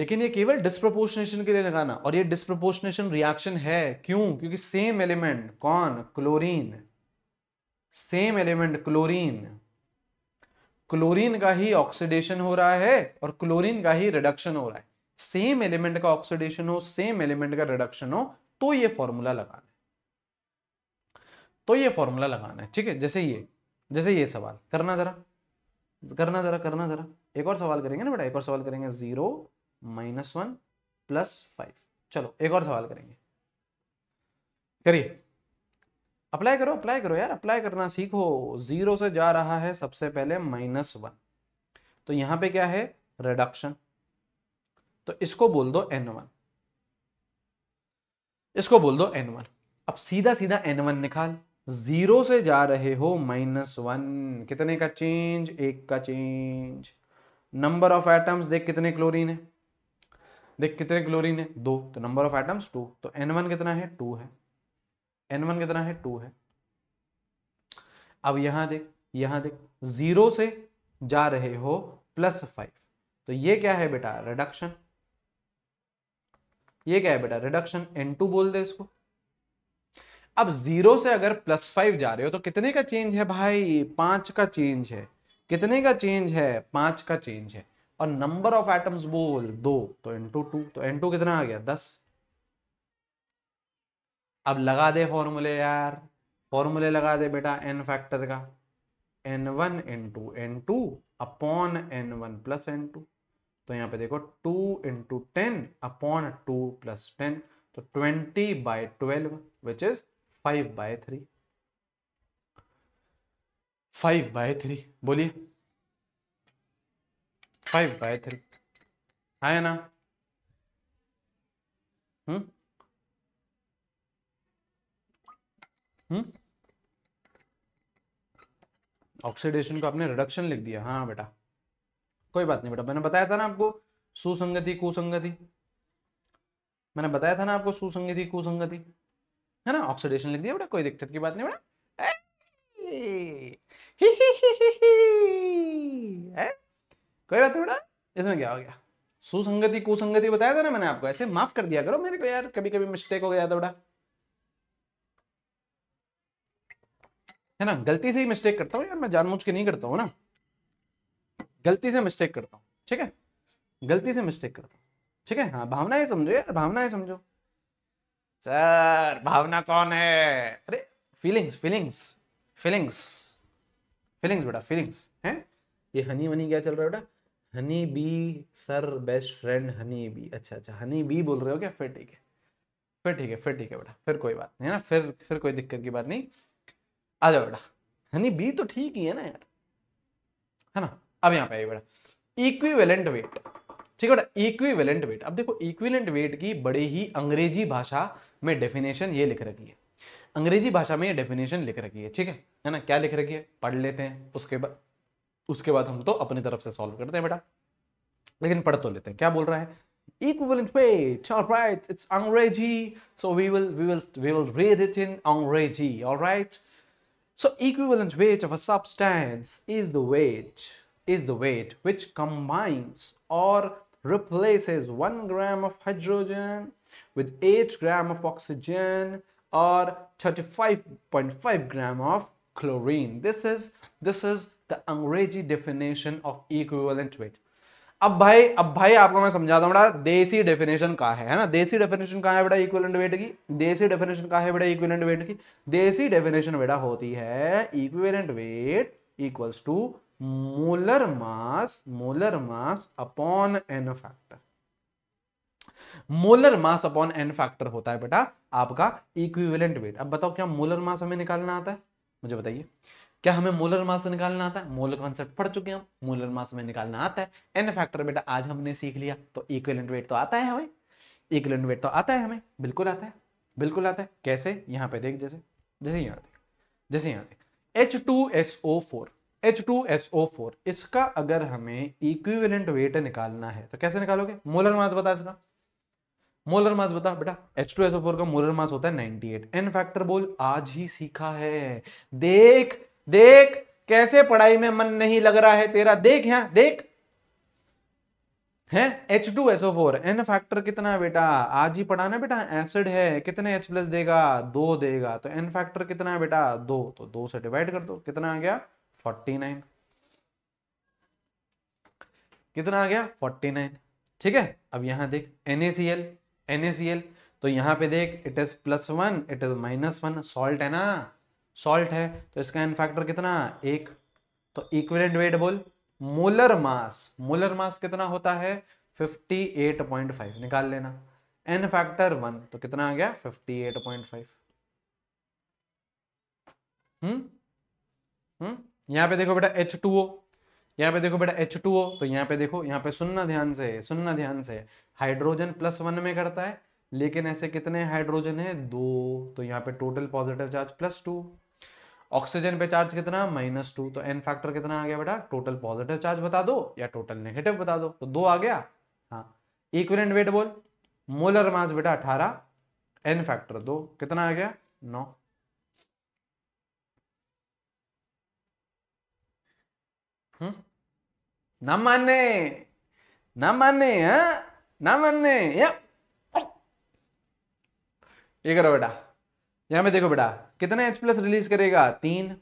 लेकिन ये केवल डिस्प्रोपोर्शनेशन के लिए लगाना और ये डिस्प्रोपोर्शनेशन रिएक्शन है क्यों क्योंकि सेम एलिमेंट कौन chlorine same element chlorine chlorine का ही ऑक्सीडेशन हो रहा है और क्लोरीन का ही रिडक्शन हो रहा है सेम एलिमेंट का ऑक्सीडेशन हो सेम एलिमेंट का रिडक्शन हो तो ये फॉर्मूला लगाना है तो ये फॉर्मूला लगाना है ठीक है जैसे ये जैसे ये सवाल करना जरा करना जरा करना जरा एक और सवाल करेंगे ना बेटा एक और सवाल करेंगे zero minus one plus five चलो एक और सवाल करेंगे करिए अप्लाई करो अप्लाई करो यार अप्लाई करना सीखो जीरो से जा रहा है सबसे पहले माइनस वन तो यहां पे क्या है रिडक्शन तो इसको बोल दो एन वन इसको बोल दो एन वन अब सीधा सीधा एन वन निकाल जीरो से जा रहे हो माइनस वन कितने का चेंज एक का चेंज नंबर ऑफ एटम्स देख कितने क्लोरीन है देख कितने क्लोरीन है दो तो नंबर ऑफ एटम्स टू तो एन वन कितना है टू है एन वन कितना है टू है अब यहां देख यहां देख जीरो से जा रहे हो प्लस फाइव तो ये क्या है बेटा रिडक्शन ये क्या है बेटा रिडक्शन एन टू बोल दे इसको अब जीरो से अगर प्लस फाइव जा रहे हो तो कितने का चेंज है भाई पांच का चेंज है कितने का चेंज है पांच का चेंज है और नंबर ऑफ एटम्स बोल दो तो एन टू टू तो एन टू कितना आ गया दस अब लगा दे फॉर्मूले यार फॉर्मूले लगा दे बेटा एन फैक्टर का N one N two N two upon n one plus n two तो यहाँ पे देखो two into ten upon two plus ten तो twenty by twelve which is five by three five by three बोलिए फाइव बाय थ्री आया ना हम्म ऑक्सीडेशन हम्म? को आपने रिडक्शन लिख दिया हाँ बेटा कोई बात नहीं बेटा मैंने बताया था ना आपको सुसंगति कुसंगति मैंने बताया था ना आपको सुसंगति कुसंगति है ना ऑक्सीडेशन लिख दिया बेटा कोई दिक्कत की बात नहीं बेटा कोई बात नहीं बेटा इसमें क्या हो गया सुसंगति कुसंगति बताया था ना मैंने आपको ऐसे माफ कर दिया करो मेरे को यार कभी कभी मिस्टेक हो गया था बेटा है ना गलती से ही मिस्टेक करता हूँ यार मैं जानबूझ के नहीं करता हूँ ना गलती से मिस्टेक करता हूँ ठीक है गलती से मिस्टेक करता हूँ ठीक है हाँ भावना भावनाएं समझो यार भावना भावनाएं समझो सर भावना कौन है अरे फीलिंग्स फीलिंग्स फीलिंग्स फीलिंग्स बेटा फीलिंग्स हैं ये हनी वनी क्या चल रहा है बेटा honey bee sir best friend honey bee अच्छा अच्छा हनी बी बोल रहे हो क्या फिर ठीक है फिर ठीक है फिर ठीक है बेटा फिर कोई बात नहीं है ना फिर फिर कोई दिक्कत की बात नहीं आ जाओ बेटा है नहीं बी तो ठीक ही है ना यार है ना अब यहाँ पे आइए बेटा इक्विवेलेंट वेट ठीक है बेटा इक्विवेलेंट वेट अब देखो इक्विवेलेंट वेट की बड़े ही अंग्रेजी भाषा में डेफिनेशन ये लिख रखी है अंग्रेजी भाषा में ये डेफिनेशन लिख रखी है ठीक है है ना क्या लिख रखी है पढ़ लेते हैं उसके बाद उसके बाद हम तो अपनी तरफ से सॉल्व करते हैं बेटा लेकिन पढ़ तो लेते हैं क्या बोल रहा है equivalent weight all right it's angrezi so we will we will we will read it in angrezi all right So equivalent weight of a substance is the weight is the weight which combines or replaces 1 gram of hydrogen with 8 gram of oxygen or 35.5 gram of chlorine. This is, this is the Angreji definition of equivalent weight. अब भाई अब भाई आपको मैं समझाता हूँ बड़ा देसी डेफिनेशन का है है ना देसी डेफिनेशन का है बेटा इक्विवेलेंट वेट की देसी डेफिनेशन का है बेटा इक्विवेलेंट वेट की देसी डेफिनेशन बेटा होती है equivalent weight equals to molar mass molar mass upon N factor molar mass upon N factor होता है बेटा आपका इक्विवेलेंट वेट अब बताओ क्या मोलर मास हमें निकालना आता है मुझे बताइए क्या हमें मोलर मास निकालना आता है मोलर कॉन्सेप्ट पढ़ चुके हैं हम मोलर मास में निकालना आता है एन फैक्टर बेटा आज हमने सीख लिया तो इक्वलेंट वेट तो आता है हमें इक्वलेंट वेट तो आता है हमें बिल्कुल आता है बिल्कुल आता है कैसे यहाँ पे देख जैसे जैसे यहाँ देख जैसे यहाँ देख H two S O four H2SO4 इसका अगर हमें इक्विवेलेंट वेट निकालना है तो कैसे निकालोगे मोलर मास बता इसका मोलर मास बता बेटा H2SO4 का मोलर मास होता है 98 एन फैक्टर बोल आज ही सीखा है देख देख कैसे पढ़ाई में मन नहीं लग रहा है तेरा देख यहां देख है H two SO four N factor कितना बेटा आज ही पढ़ाना बेटा एसिड है कितने एच प्लस देगा दो देगा तो एन फैक्टर कितना है बेटा दो तो दो से डिवाइड कर दो कितना आ गया फोर्टी नाइन कितना आ गया फोर्टी नाइन ठीक है अब यहां देख एनएसीएल एनएसीएल तो यहां पे देख it is plus one it is minus one salt है ना सॉल्ट है तो इसका एन फैक्टर कितना एक तो इक्विलेंट वेट बोल मोलर मास मोलर मास कितना होता है 58.5 निकाल लेना एन फैक्टर वन तो कितना आ गया 58.5 हम्म हम्म यहां पे देखो बेटा एच टू ओ यहाँ पे देखो बेटा एच टू ओ तो यहाँ पे देखो यहाँ पे सुनना ध्यान से सुनना ध्यान से हाइड्रोजन प्लस वन में करता है लेकिन ऐसे कितने हाइड्रोजन है दो तो यहाँ पे total positive charge plus two oxygen पे चार्ज कितना माइनस टू तो एन फैक्टर कितना आ गया बेटा टोटल पॉजिटिव चार्ज बता दो या टोटल नेगेटिव बता दो तो दो आ गया हाँ इक्विलेंट वेट बोल मोलर मास बेटा अठारह एन फैक्टर दो कितना आ गया नौ हम्म? ना मानने ना मानने हाँ ना मानने या ये करो बेटा यहां पे देखो बेटा कितने एच प्लस रिलीज करेगा तीन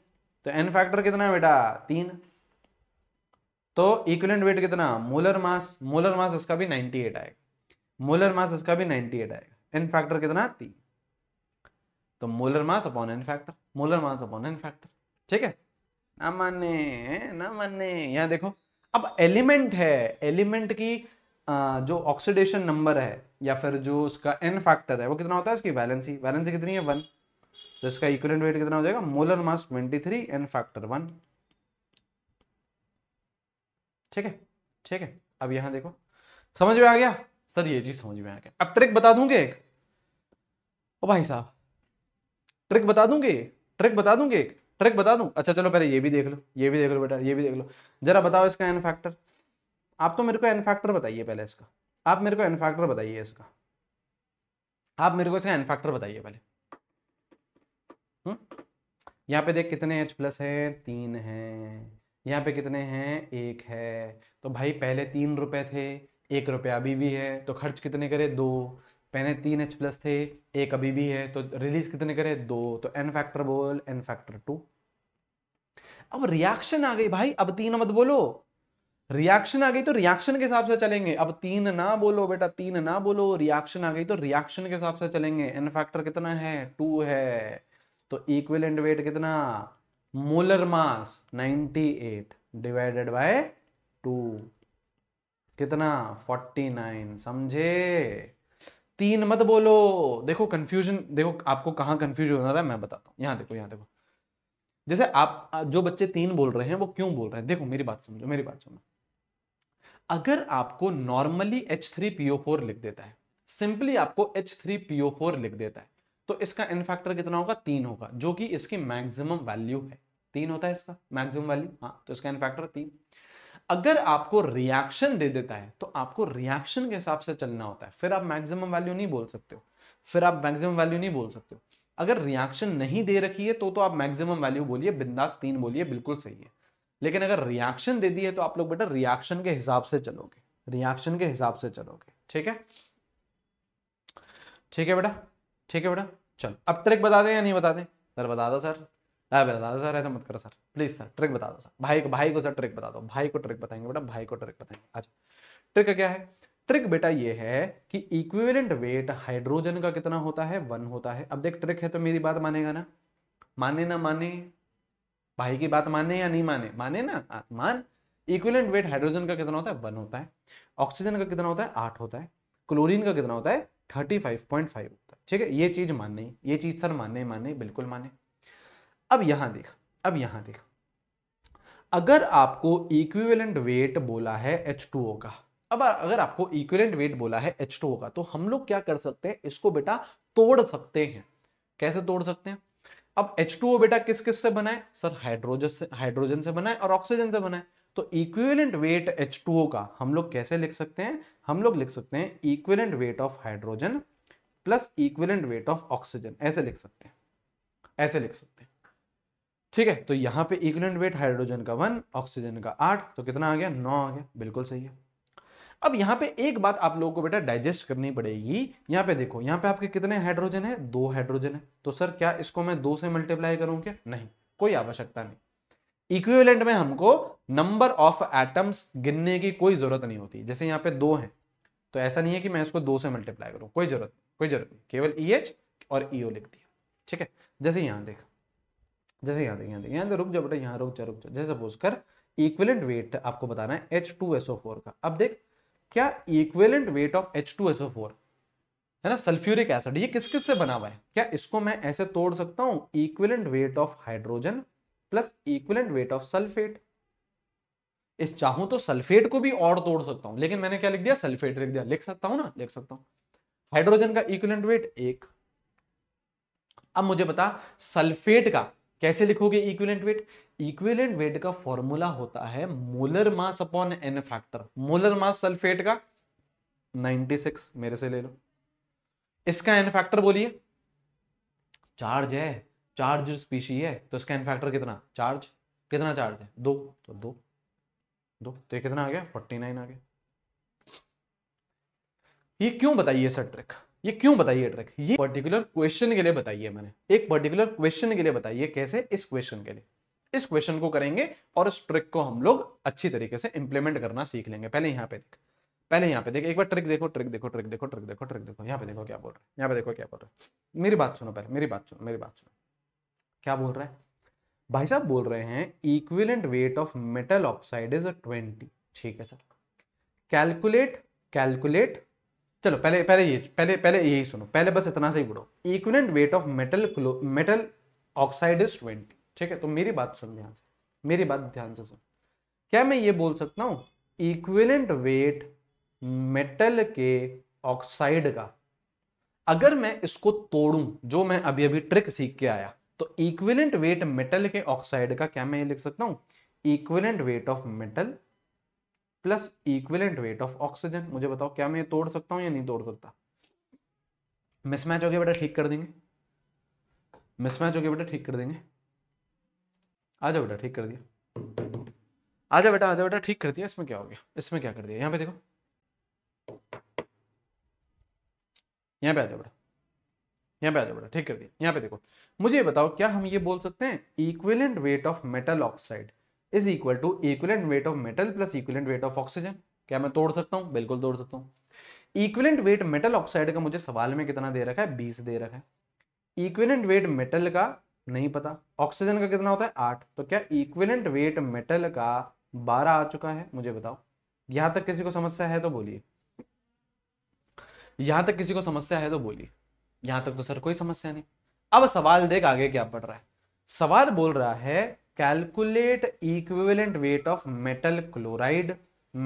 तो एन फैक्टर कितना है बेटा तीन तो इक्विलेंट वेट कितना मोलर मास मोलर मास उसका भी 98 आएगा मोलर मास उसका भी 98 आएगा एन फैक्टर कितना तीन तो molar mass upon N factor molar mass upon N factor ठीक है ना माने ना माने यहां देखो अब एलिमेंट है एलिमेंट की जो ऑक्सीडेशन नंबर है या फिर जो उसका एन फैक्टर है वो कितना होता है इसकी वैलेंसी वैलेंसी कितनी है वन तो इसका इक्वलेंट वेट कितना हो जाएगा molar mass twenty three n factor one ठीक है ठीक है अब यहां देखो समझ में आ गया सर ये चीज समझ में आ गया अब ट्रिक बता दूंगे एक ओ भाई साहब ट्रिक बता दूंगे ट्रिक बता दूंगे एक ट्रिक बता दूं अच्छा चलो पहले ये भी देख लो ये भी देख लो बेटा ये भी देख लो जरा बताओ इसका एन फैक्टर आप तो मेरे को एन फैक्टर बताइए पहले इसका आप मेरे को एन फैक्टर बताइए इसका आप मेरे को इसका एन फैक्टर बताइए पहले हम्म? यहाँ पे देख कितने एच प्लस है तीन है यहाँ पे कितने हैं एक है तो भाई पहले तीन रुपए थे एक रुपया अभी भी है तो खर्च कितने करे दो पहले तीन एच प्लस थे एक अभी भी है तो रिलीज कितने करे दो तो एन फैक्टर बोल एन फैक्टर टू अब रिएक्शन आ गई भाई अब तीन मत बोलो रिएक्शन आ गई तो रिएक्शन के हिसाब से चलेंगे अब तीन ना बोलो बेटा तीन ना बोलो रिएक्शन आ गई तो रिएक्शन के हिसाब से चलेंगे एन फैक्टर कितना है टू है तो एंड वेट कितना molar mass 98 divided by two कितना 49 समझे तीन मत बोलो देखो कंफ्यूजन देखो आपको कहाँ कंफ्यूज हो रहा है मैं बताता हूँ यहाँ देखो यहाँ देखो जैसे आप जो बच्चे तीन बोल रहे हैं वो क्यों बोल रहे हैं देखो मेरी बात समझो मेरी बात सुनो अगर आपको नॉर्मली H3PO4 लिख देता है सिंपली आपको H3PO4 लिख देता है तो इसका एन फैक्टर कितना होगा तीन होगा जो कि इसकी मैक्सिमम वैल्यू है तीन होता है इसका मैक्सिमम वैल्यू हाँ तो इसका एन फैक्टर तीन अगर आपको रिएक्शन दे देता है तो आपको रिएक्शन के हिसाब से चलना होता है फिर आप मैक्सिमम वैल्यू नहीं बोल सकते हो फिर आप मैक्सिमम वैल्यू नहीं बोल सकते हो अगर रिएक्शन नहीं दे रखी है तो तो आप मैक्सिमम वैल्यू बोलिए बिंदास तीन बोलिए बिल्कुल सही है लेकिन अगर रिएक्शन दे दी है तो आप लोग बेटा रिएक्शन के हिसाब से चलोगे रिएक्शन के हिसाब से चलोगे ठीक है ठीक है बेटा ठीक है बेटा चलो अब ट्रिक बता दे या नहीं बता दे सर बता दो सर अरे बता दो सर ऐसा मत करो सर प्लीज सर ट्रिक बता दो सर भाई को भाई को सर ट्रिक बता दो भाई को ट्रिक बताएंगे बेटा भाई को ट्रिक बताएंगे अच्छा ट्रिक क्या है ट्रिक बेटा ये है कि इक्विवेलेंट वेट हाइड्रोजन का कितना होता है वन होता है अब देख ट्रिक है तो मेरी बात मानेगा ना माने ना माने भाई की बात माने या नहीं माने माने ना मान इक्विलेंट वेट हाइड्रोजन का कितना होता है वन होता है ऑक्सीजन का कितना होता है आठ होता है क्लोरीन का कितना होता है थर्टी फाइव पॉइंट फाइव होता है ठीक है ये चीज माननी ये चीज सर मानने माने बिल्कुल माने अब यहां देख अब यहां देख अगर आपको इक्विवेलेंट वेट बोला है एच टू का अब अगर आपको इक्विलेंट वेट बोला है एच टू ओ का तो हम लोग क्या कर सकते हैं इसको बेटा तोड़ सकते हैं कैसे तोड़ सकते हैं अब H2O बेटा किस किस से बनाए सर हाइड्रोजन से हाइड्रोजन से बनाए और ऑक्सीजन से बनाए तो इक्विवेलेंट वेट H2O का हम लोग कैसे लिख सकते हैं हम लोग लिख सकते हैं equivalent weight of hydrogen plus equivalent weight of oxygen ऐसे लिख सकते हैं ऐसे लिख सकते हैं ठीक है तो यहां पे इक्विवेलेंट वेट हाइड्रोजन का वन ऑक्सीजन का आठ तो कितना आ गया नौ आ गया बिल्कुल सही है अब यहाँ पे एक बात आप लोगों को बेटा डाइजेस्ट करनी पड़ेगी यहाँ पे देखो यहाँ पे आपके कितने हाइड्रोजन है दो हाइड्रोजन है तो सर क्या इसको मैं दो से मल्टीप्लाई करूं क्या नहीं कोई आवश्यकता नहीं इक्विवेलेंट में हमको नंबर ऑफ एटम्स गिनने की कोई जरूरत नहीं होती जैसे यहां पे दो है तो ऐसा नहीं है कि मैं इसको दो से मल्टीप्लाई करूं कोई जरूरत कोई जरूरत नहीं केवल ई e एच और ईओ e लिख दिया ठीक है जैसे यहाँ देखा जैसे यहाँ देखिए यहां देखिए यहां तो रुक जाओ बेटा यहाँ रुक जा रुक जाओ जैसे सपोज कर इक्विलेंट वेट आपको बताना है एच टू फोर का अब देख क्या equivalent weight of H two SO four है ना सल्फ्यूरिक एसिड ये किस किस से बना हुआ है क्या इसको मैं ऐसे तोड़ सकता हूं equivalent weight of hydrogen plus equivalent weight of sulphate इस चाहूं तो सल्फेट को भी और तोड़ सकता हूं लेकिन मैंने क्या लिख दिया सल्फेट लिख दिया लिख सकता हूं ना लिख सकता हूं हाइड्रोजन का इक्विलेंट वेट एक अब मुझे बता सल्फेट का कैसे लिखोगे इक्विलेंट वेट इक्विवेलेंट वेट का फॉर्मूला होता है molar mass upon N factor molar mass sulphate का 96 मेरे से ले लो इसका एन फैक्टर बोलिए चार्ज है चार्ज स्पीशी है तो इसका एन फैक्टर कितना चार्ज कितना चार्ज है दो तो दो दो तो ये कितना आ गया फोर्टी नाइन आ गया ये क्यों बताइए सर ट्रिक ये क्यों बताइए ट्रिक ये पर्टिकुलर क्वेश्चन के लिए बताइए मैंने एक पर्टिकुलर क्वेश्चन के लिए बताइए कैसे इस क्वेश्चन के लिए इस क्वेश्चन को करेंगे और इस ट्रिक को हम लोग अच्छी तरीके से इंप्लीमेंट करना सीख लेंगे पहले यहाँ पे देख पहले यहाँ पे देख एक बार ट्रिक देखो ट्रिक देखो ट्रिक देखो ट्रिक देखो ट्रिक देखो यहाँ पे देखो क्या बोल रहा है यहाँ पे देखो क्या बोल रहा है मेरी बात सुनो पहले मेरी बात सुनो मेरी बात सुनो क्या बोल रहा है भाई साहब बोल रहे हैं equivalent weight of metal oxide is twenty ठीक है सर कैलकुलेट कैलकुलेट चलो पहले पहले ये पहले पहले यही सुनो पहले बस इतना से ही बुढ़ो equivalent weight of metal metal oxide is twenty ठीक है तो मेरी बात सुन ध्यान से मेरी बात ध्यान से सुन क्या मैं ये बोल सकता हूँ इक्विवेलेंट वेट मेटल के ऑक्साइड का अगर मैं इसको तोड़ूं जो मैं अभी अभी ट्रिक सीख के आया तो इक्विलेंट वेट मेटल के ऑक्साइड का क्या मैं ये लिख सकता हूं equivalent weight of metal plus equivalent weight of oxygen मुझे बताओ क्या मैं ये तोड़ सकता हूं या नहीं तोड़ सकता मिसमैच हो गया बेटा ठीक कर देंगे मिसमैच हो गया बेटा ठीक कर देंगे आ जाओ बेटा ठीक कर दिया आ जाओ बेटा आ जाओ बेटा ठीक कर दिया इसमें क्या हो गया इसमें क्या कर दिया यहाँ पे देखो यहाँ पे आ जाओ बेटा यहाँ पे आ जाओ बेटा ठीक कर दिया यहाँ पे देखो मुझे बताओ क्या हम ये बोल सकते हैं equivalent weight of metal oxide is equal to equivalent weight of metal plus equivalent weight of oxygen क्या मैं तोड़ सकता हूँ बिल्कुल तोड़ सकता हूँ इक्विलेंट वेट मेटल ऑक्साइड का मुझे सवाल में कितना दे रखा है बीस दे रखा है इक्विलेंट वेट मेटल का नहीं पता ऑक्सीजन का कितना होता है आठ तो क्या इक्विलेंट वेट मेटल का बारह आ चुका है मुझे बताओ यहां तक किसी को समस्या है तो बोलिए यहां तक किसी को समस्या है तो बोलिए यहां तक तो सर कोई समस्या नहीं अब सवाल देख आगे क्या पढ़ रहा है सवाल बोल रहा है calculate equivalent weight of metal chloride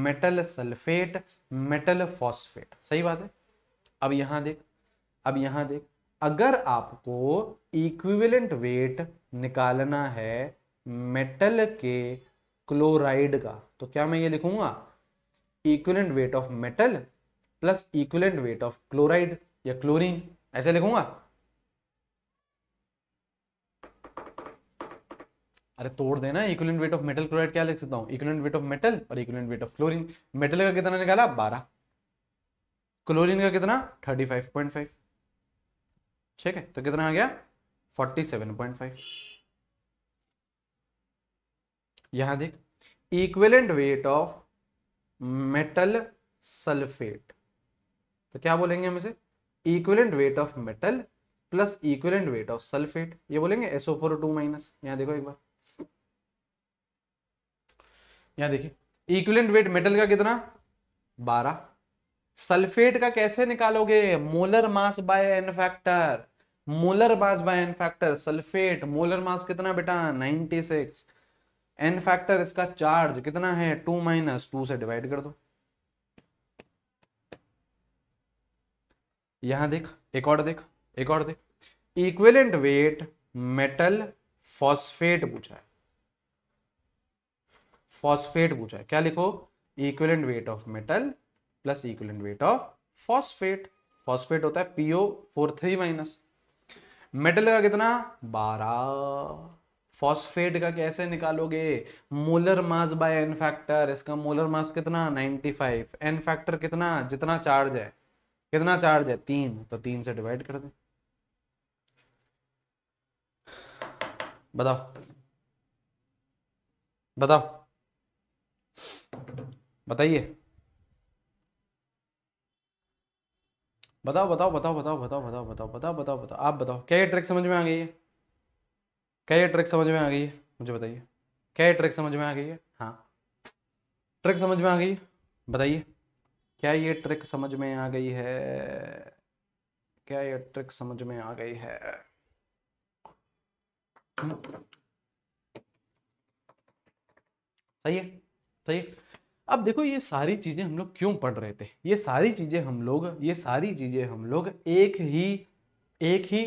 metal sulphate metal phosphate सही बात है अब यहां देख अब यहां देख अगर आपको इक्विवेलेंट वेट निकालना है मेटल के क्लोराइड का तो क्या मैं ये लिखूंगा equivalent weight of metal plus equivalent weight of chloride या क्लोरीन ऐसे लिखूंगा अरे तोड़ देना equivalent weight of metal chloride क्या लिख सकता हूं इक्विवेलेंट वेट ऑफ मेटल और equivalent weight of chlorine metal का कितना निकाला बारह क्लोरीन का कितना थर्टी फाइव पॉइंट फाइव ठीक है तो कितना आ गया फोर्टी सेवन पॉइंट फाइव यहां देख equivalent weight of metal sulphate तो क्या बोलेंगे हम इसे equivalent weight of metal plus equivalent weight of sulphate ये बोलेंगे एसओ फोर टू माइनस यहां देखो एक बार यहां देखिए इक्वेलेंट वेट मेटल का कितना बारह सल्फेट का कैसे निकालोगे molar mass by N factor molar mass by N factor sulphate molar mass कितना बेटा 96 एन फैक्टर इसका चार्ज कितना है टू माइनस टू से डिवाइड कर दो यहां देख एक और देख एक और देख इक्वेलेंट वेट मेटल फॉस्फेट पूछा है फॉस्फेट पूछा है क्या लिखो equivalent weight of metal plus equivalent weight of phosphate phosphate होता है PO four three minus metal का कितना बारह फॉस्फेट का कैसे निकालोगे molar mass by N factor इसका मोलर मास कितना 95 एन फैक्टर कितना जितना चार्ज है कितना चार्ज है तीन तो तीन से डिवाइड कर दे बताओ बताओ बताइए बताओ बताओ बताओ बताओ बताओ बताओ बताओ बताओ बताओ बताओ आप बताओ क्या ये ट्रिक समझ में आ गई है क्या ये ट्रिक समझ में आ गई है मुझे बताइए क्या ये ट्रिक समझ में आ गई है हाँ ट्रिक समझ में आ गई बताइए क्या ये ट्रिक समझ में आ गई है क्या ये ट्रिक समझ में आ गई है हम्म। सही है सही है अब देखो ये सारी चीज़ें हम लोग क्यों पढ़ रहे थे ये सारी चीज़ें हम लोग ये सारी चीज़ें हम लोग एक ही एक ही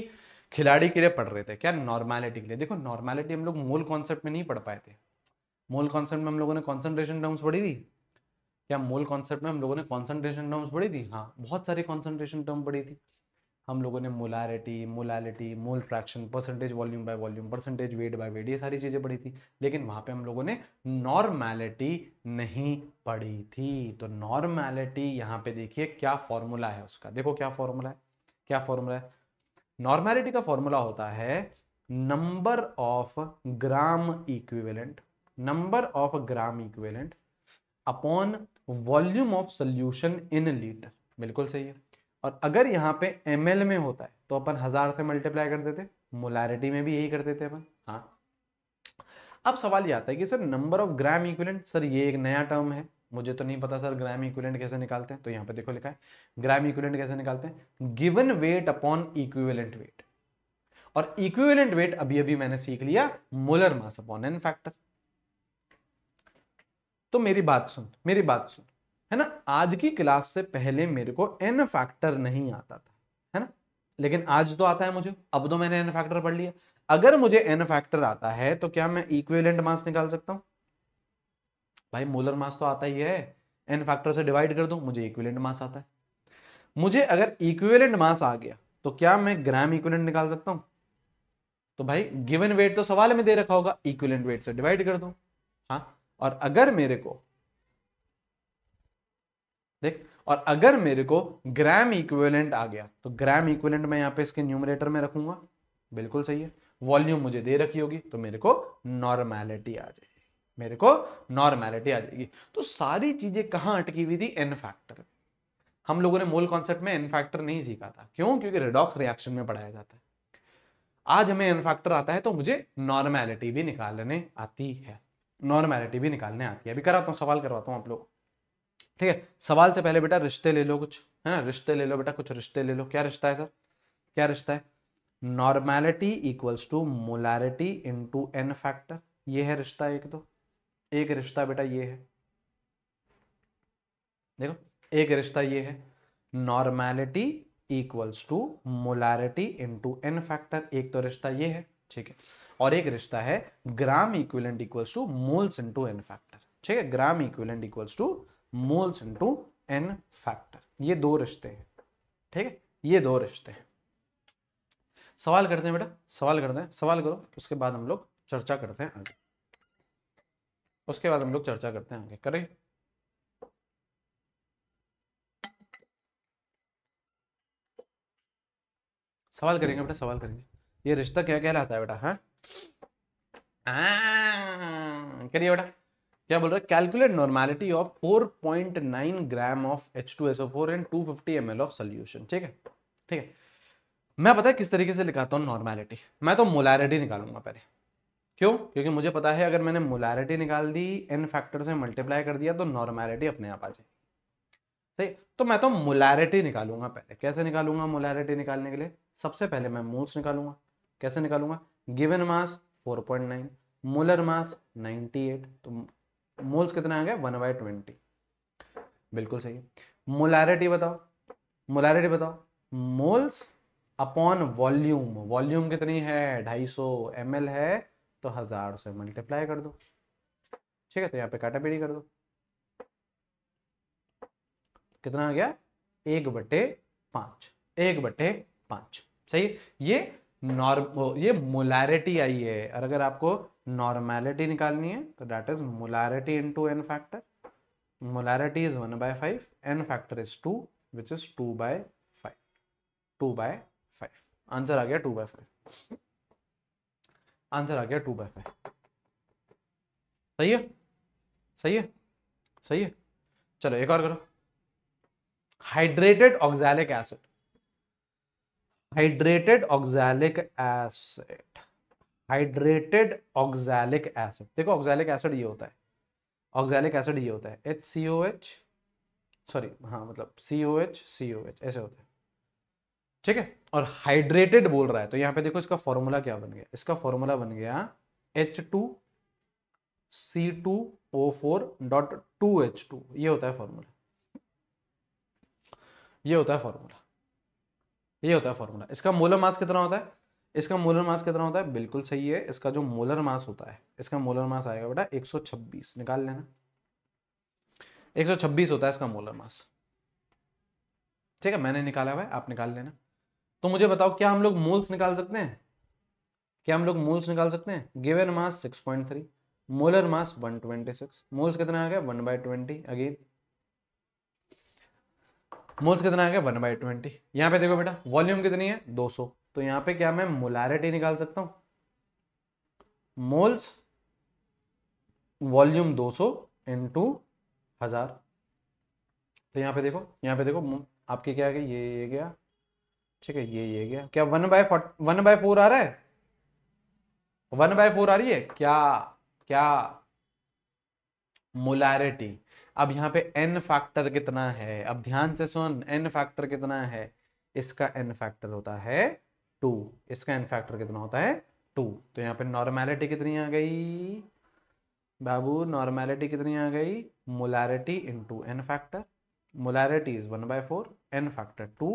खिलाड़ी के लिए पढ़ रहे थे क्या नॉर्मैलिटी के लिए देखो नॉर्मैलिटी हम लोग मूल कॉन्सेप्ट में नहीं पढ़ पाए थे मूल कॉन्सेप्ट में हम लोगों ने कॉन्सेंट्रेशन टर्म्स पढ़ी थी क्या मूल कॉन्सेप्ट में हम लोगों ने कॉन्सेंट्रेशन टर्म्स पढ़ी थी हाँ बहुत सारी कॉन्सेंट्रेशन टर्म पढ़ी थी हम लोगों ने molarity molality mole fraction percentage volume by volume percentage weight by weight ये सारी चीज़ें पढ़ी थी लेकिन वहाँ पे हम लोगों ने नॉर्मैलिटी नहीं पढ़ी थी तो नॉर्मैलिटी यहाँ पे देखिए क्या फॉर्मूला है उसका देखो क्या फॉर्मूला है क्या फॉर्मूला है नॉर्मैलिटी का फॉर्मूला होता है number of gram equivalent number of gram equivalent upon volume of solution in litre बिल्कुल सही है और अगर यहाँ पे एम में होता है तो अपन हजार से मल्टीप्लाई कर देते मोलारिटी में भी यही कर देते अपन हाँ अब सवाल ये आता है कि sir number of gram equivalent sir ये एक नया टर्म है मुझे तो नहीं पता सर ग्राम इक्विलेंट कैसे निकालते हैं तो यहाँ पे देखो लिखा है ग्राम इक्विलेंट कैसे निकालते हैं given weight upon equivalent weight और इक्विवेलेंट वेट अभी अभी मैंने सीख लिया molar mass upon N factor तो मेरी बात सुन मेरी बात सुन है ना आज की क्लास से पहले मेरे को एन फैक्टर नहीं आता था है ना लेकिन आज तो आता है मुझे अब तो मैंने एन फैक्टर पढ़ लिया अगर मुझे एन फैक्टर आता है तो क्या मैं इक्वेलेंट मास निकाल सकता हूं भाई मोलर मास तो आता ही है एन फैक्टर से डिवाइड कर दो मुझे इक्वेलेंट मास आता है मुझे अगर इक्वेलेंट मास आ गया तो क्या मैं ग्राम इक्वेलेंट निकाल सकता हूं तो भाई गिवन वेट तो सवाल में दे रखा होगा इक्वेलेंट वेट से डिवाइड कर दो हाँ और अगर मेरे को देख और अगर मेरे को ग्राम इक्विवेलेंट आ गया तो ग्राम इक्विवेलेंट मैं यहाँ पे इसके न्यूमरेटर में रखूंगा बिल्कुल सही है वॉल्यूम मुझे दे रखी होगी तो मेरे को नॉर्मैलिटी आ जाएगी मेरे को नॉर्मैलिटी आ जाएगी तो सारी चीजें कहाँ अटकी हुई थी एन फैक्टर हम लोगों ने मूल कॉन्सेप्ट में एन फैक्टर नहीं सीखा था क्यों क्योंकि रेडॉक्स रिएक्शन में पढ़ाया जाता है आज हमें एन फैक्टर आता है तो मुझे नॉर्मैलिटी भी निकालने आती है नॉर्मैलिटी भी निकालने आती है अभी कराता हूँ सवाल करवाता हूँ आप लोग ठीक है सवाल से पहले बेटा रिश्ते ले लो कुछ है ना रिश्ते ले लो बेटा कुछ रिश्ते ले लो क्या रिश्ता है सर क्या रिश्ता है normality equals to molarity into N factor ये है रिश्ता एक दो तो। एक रिश्ता बेटा ये है देखो एक रिश्ता ये है normality equals to molarity into N factor एक तो रिश्ता ये है ठीक है और एक रिश्ता है gram equivalent equals to moles into N factor ठीक है gram equivalent equals to moles into N factor ये दो रिश्ते हैं ठीक है ये दो रिश्ते हैं सवाल करते हैं बेटा सवाल करते हैं सवाल करो उसके बाद हम लोग चर्चा करते हैं आगे उसके बाद हम लोग चर्चा करते हैं आगे करें सवाल करेंगे बेटा सवाल करेंगे ये रिश्ता क्या कह रहा था बेटा हाँ करिए बेटा क्या बोल रहा है calculate normality of 4.9 gram of H2SO4 and 250 fifty of solution ठीक है ठीक है मैं पता है किस तरीके से लिखाता हूँ नॉर्मैलिटी मैं तो मोलैरिटी निकालूंगा पहले क्यों क्योंकि मुझे पता है अगर मैंने मोलैरिटी निकाल दी एन फैक्टर से मल्टीप्लाई कर दिया तो नॉर्मैलिटी अपने आप आ जाएगी सही तो मैं तो मोलैरिटी निकालूंगा पहले कैसे निकालूंगा मोलैरिटी निकालने के लिए सबसे पहले मैं मोल्स निकालूंगा कैसे निकालूंगा गिवन मास 4.9 मोलर मास 98 तो मोल्स कितने आ गए वन बाय ट्वेंटी बिल्कुल सही मोलैरिटी बताओ मोलैरिटी बताओ मोल्स अपॉन वॉल्यूम वॉल्यूम कितनी है ढाई सौ है तो हजार से मल्टीप्लाई कर दो ठीक है तो यहाँ पे काटा पीढ़ी कर दो कितना आ गया एक बटे पांच एक बटे पांच सही ये नॉर्म ये मोलैरिटी आई है और अगर आपको नॉर्मैलिटी निकालनी है तो that is molarity into N factor molarity is one by five N factor is two which is two by five two by five answer आ गया टू बाय फाइव आंसर आ गया टू बाय फाइव सही है सही है सही है चलो एक और करो hydrated oxalic acid hydrated oxalic acid hydrated oxalic acid देखो ऑक्जैलिक एसिड ये होता है ऑक्जैलिक एसिड ये होता है H C O H sorry हाँ मतलब सी O H C O H ऐसे होता है ठीक है और हाइड्रेटेड बोल रहा है तो यहाँ पे देखो इसका फॉर्मूला क्या बन गया इसका फॉर्मूला बन गया H two C two O four dot two H two ये होता है फॉर्मूला ये होता है फॉर्मूला ये होता है फॉर्मूला इसका मोलर मास कितना होता है इसका मोलर मास कितना होता है बिल्कुल सही है इसका जो मोलर मास होता है इसका मोलर मास आएगा बेटा 126 निकाल लेना 126 होता है इसका मोलर मास ठीक है मैंने निकाला हुआ है आप निकाल लेना तो मुझे बताओ क्या हम लोग मोल्स निकाल सकते हैं क्या हम लोग मोल्स निकाल सकते हैं given mass 6.3 molar mass 126 moles कितना आ गया वन बाय अगेन मोल्स कितना आ गया वन बाय ट्वेंटी यहाँ पे देखो बेटा वॉल्यूम कितनी है 200 तो यहां पे क्या मैं मोलारिटी निकाल सकता हूं मोल्स वॉल्यूम 200 सौ इंटू हजार तो यहां पे देखो यहां पे देखो आपके क्या है ये ये गया ठीक है ये ये गया क्या one by one by four आ रहा है वन बाय फोर आ रही है क्या क्या मोलारिटी अब यहां पे एन फैक्टर कितना है अब ध्यान से सुन एन फैक्टर कितना है इसका एन फैक्टर होता है टू इसका एन फैक्टर कितना होता है टू तो यहाँ पे नॉर्मैलिटी कितनी आ गई बाबू नॉर्मैलिटी कितनी आ गई molarity to N factor molarity is one by four N factor two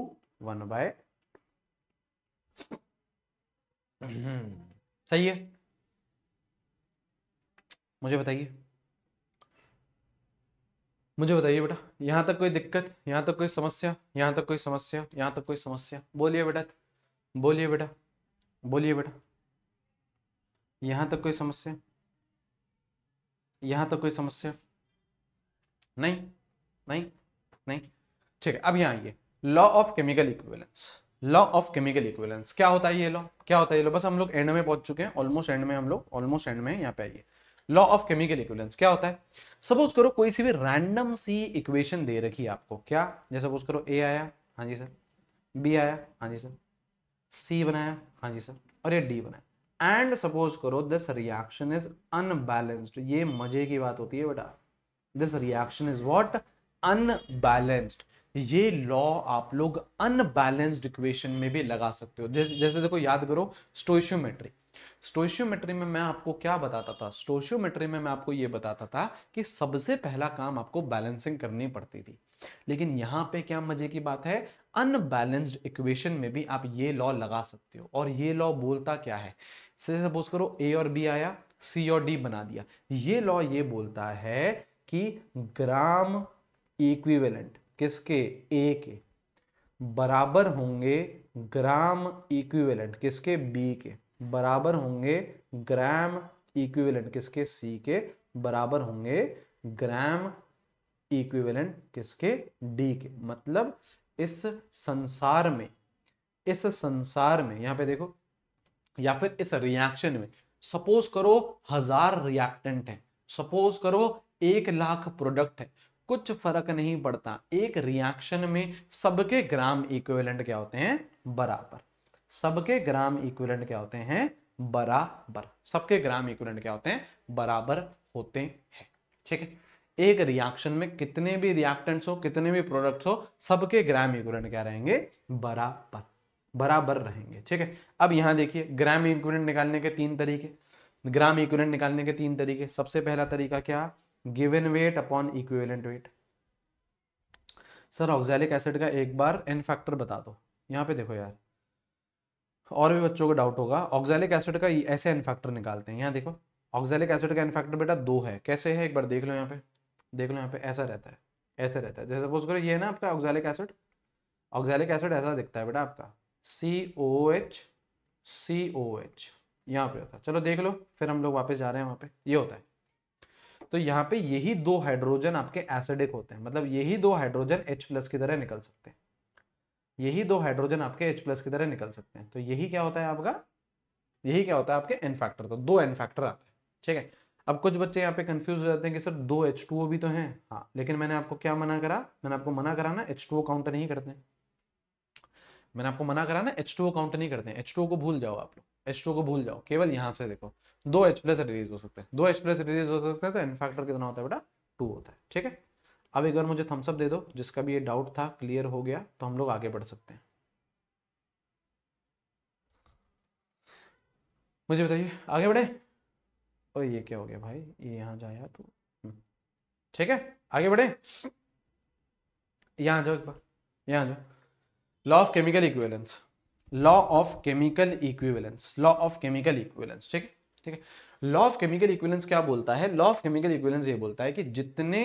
one by सही है मुझे बताइए मुझे बताइए बेटा यहाँ तक कोई दिक्कत यहाँ तक कोई समस्या यहाँ तक कोई समस्या यहाँ तक कोई समस्या बोलिए बेटा बोलिए बेटा बोलिए बेटा यहाँ तक कोई समस्या यहाँ तक कोई समस्या नहीं नहीं नहीं ठीक है अब यहाँ आइए law of chemical equivalence law of chemical equivalence क्या होता है ये लॉ क्या होता है ये लॉ बस हम लोग एंड में पहुंच चुके हैं ऑलमोस्ट एंड में हम लोग ऑलमोस्ट एंड में यहाँ पे आइए लॉ ऑफ केमिकल इक्विवेलेंस क्या होता है सपोज करो कोई सी भी रैंडम सी इक्वेशन दे रखी है आपको क्या जैसे सपोज करो ए आया हाँ जी सर बी आया हाँ जी सर सी बनाया हाँ जी सर और ये डी बनाया एंड सपोज करो दिस रिएक्शन इज अनबैलेंस्ड ये मजे की बात होती है बेटा this reaction is what unbalanced ये लॉ आप लोग अनबैलेंस्ड इक्वेशन में भी लगा सकते हो जैसे देखो याद करो स्टोशियोमेट्री स्टोशियोमेट्री में मैं आपको क्या बताता था स्टोशियोमेट्री में मैं आपको ये बताता था कि सबसे पहला काम आपको बैलेंसिंग करनी पड़ती थी लेकिन यहां पे क्या मजे की बात है अनबैलेंस्ड इक्वेशन में भी आप ये लॉ लगा सकते हो और ये लॉ बोलता क्या है सपोज करो ए और बी आया सी और डी बना दिया ये लॉ ये बोलता है कि ग्राम इक्विवेलेंट किसके ए के बराबर होंगे ग्राम इक्विवेलेंट किसके बी के बराबर होंगे ग्राम इक्विवेलेंट किसके सी के बराबर होंगे ग्राम इक्विवेलेंट किसके डी के मतलब इस संसार में इस संसार में यहां पे देखो या फिर इस रिएक्शन में सपोज करो हजार रिएक्टेंट है सपोज करो एक लाख प्रोडक्ट है कुछ फर्क नहीं पड़ता एक रिएक्शन में सबके ग्राम इक्विवेलेंट क्या होते हैं बराबर सबके ग्राम इक्विवेलेंट क्या होते हैं बराबर सबके ग्राम इक्विवेलेंट क्या होते हैं बराबर होते हैं ठीक है एक रिएक्शन में कितने भी रिएक्टेंट्स हो कितने भी प्रोडक्ट्स हो सबके ग्राम इक्विवेलेंट क्या रहेंगे बराबर बराबर रहेंगे ठीक है अब यहां देखिए ग्राम इक्विवेलेंट निकालने के तीन तरीके ग्राम इक्विवेलेंट निकालने के तीन तरीके सबसे पहला तरीका क्या given weight upon equivalent weight sir oxalic acid का एक बार एन फैक्टर बता दो यहाँ पे देखो यार और भी बच्चों को डाउट होगा ऑक्जेलिक एसिड का ऐसे एन फैक्टर निकालते हैं यहाँ देखो ऑक्जेलिक एसिड का एन फैक्टर बेटा दो है कैसे है एक बार देख लो यहाँ पे देख लो यहाँ पे ऐसा रहता है ऐसे रहता है जैसे सपोज करो ये है ना आपका ऑक्जैलिक एसिड ऑक्जैलिक एसिड ऐसा दिखता है बेटा आपका सी O H C O H यहाँ पे होता है चलो देख लो फिर हम लोग वापस जा रहे हैं वहाँ पे ये होता है तो यहाँ पे यही दो हाइड्रोजन आपके एसिडिक होते हैं मतलब यही दो हाइड्रोजन एच प्लस की तरह निकल सकते हैं यही दो हाइड्रोजन आपके एच प्लस की तरह निकल सकते हैं तो यही क्या होता है आपका यही क्या होता है आपके एन फैक्टर तो दो एन फैक्टर आते हैं ठीक है अब कुछ बच्चे यहाँ पे कंफ्यूज हो जाते हैं कि सर दो एच टू ओ भी तो हैं हाँ लेकिन मैंने आपको क्या मना करा मैंने आपको मना करा ना एच टू ओ काउंटर नहीं करते मैंने आपको मना करा ना एच टू ओ काउंट नहीं करते एच टू ओ को भूल जाओ आप लोग एच टू ओ को भूल जाओ केवल यहाँ से देखो दो एच प्लस रिलीज हो सकते हैं दो एच प्लस रिलीज हो सकते हैं तो इनफैक्टर कितना होता है बेटा टू होता है ठीक है अब एक बार मुझे थम्सअप दे दो जिसका भी ये डाउट था क्लियर हो गया तो हम लोग आगे बढ़ सकते हैं मुझे बताइए आगे बढ़े और ये क्या हो गया भाई ये यहाँ जाया तो हम्म। ठीक है आगे बढ़े यहाँ जाओ एक बार यहाँ जाओ law of chemical equivalence law of chemical equivalence law of chemical equivalence ठीक है ठीक है लॉ ऑफ केमिकल इक्विवेलेंस क्या बोलता है लॉ ऑफ केमिकल इक्विवेलेंस ये बोलता है कि जितने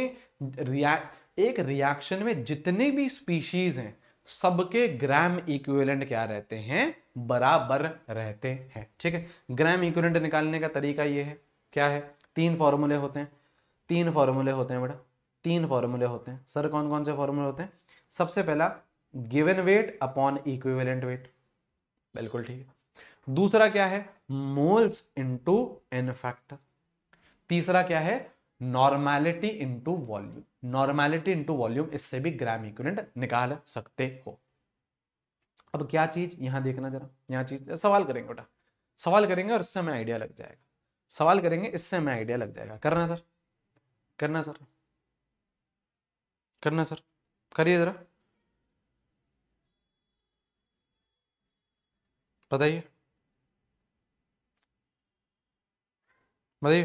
एक रिएक्शन में जितने भी स्पीशीज हैं सबके ग्राम इक्विवेलेंट क्या रहते हैं बराबर रहते हैं ठीक है ग्राम इक्विवेलेंट निकालने का तरीका ये है क्या है तीन फार्मूले होते हैं तीन फार्मूले होते हैं बेटा तीन फार्मूले होते हैं सर कौन कौन से फार्मूले होते हैं सबसे पहला given weight upon equivalent weight बिल्कुल ठीक है दूसरा क्या है मोल्स इंटू एन फैक्टर तीसरा क्या है normality into volume normality into volume इससे भी ग्राम इक्विवेलेंट निकाल सकते हो अब क्या चीज यहां देखना जरा यहां चीज सवाल करेंगे बेटा सवाल करेंगे और उससे हमें आइडिया लग जाएगा सवाल करेंगे इससे हमें आइडिया लग जाएगा करना सर करना सर करना सर करिए जरा बताइए बताइए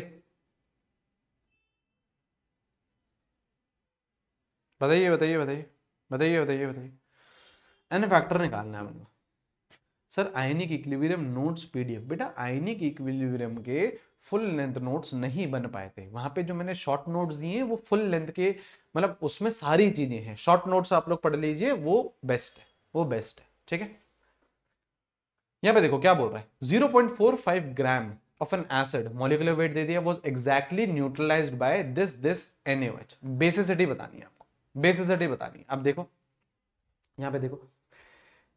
बताइए बताइए बताइए बताइए बताइए बताइए एन फैक्टर निकालना है मुझको sir ionic equilibrium notes PDF बेटा आयनिक इक्विलिब्रियम के फुल लेंथ नोट्स नहीं बन पाए थे वहां पे जो मैंने शॉर्ट नोट्स दिए हैं वो फुल लेंथ के मतलब उसमें सारी चीज़ें हैं शॉर्ट नोट्स आप लोग पढ़ लीजिए वो बेस्ट है वो बेस्ट है ठीक है यहाँ पे देखो क्या बोल रहा है 0.45 gram of an acid molecular weight दे दिया was exactly neutralise by this this N H basicity बतानी है आपको बेसिसिटी बतानी है अब देखो यहाँ पे देखो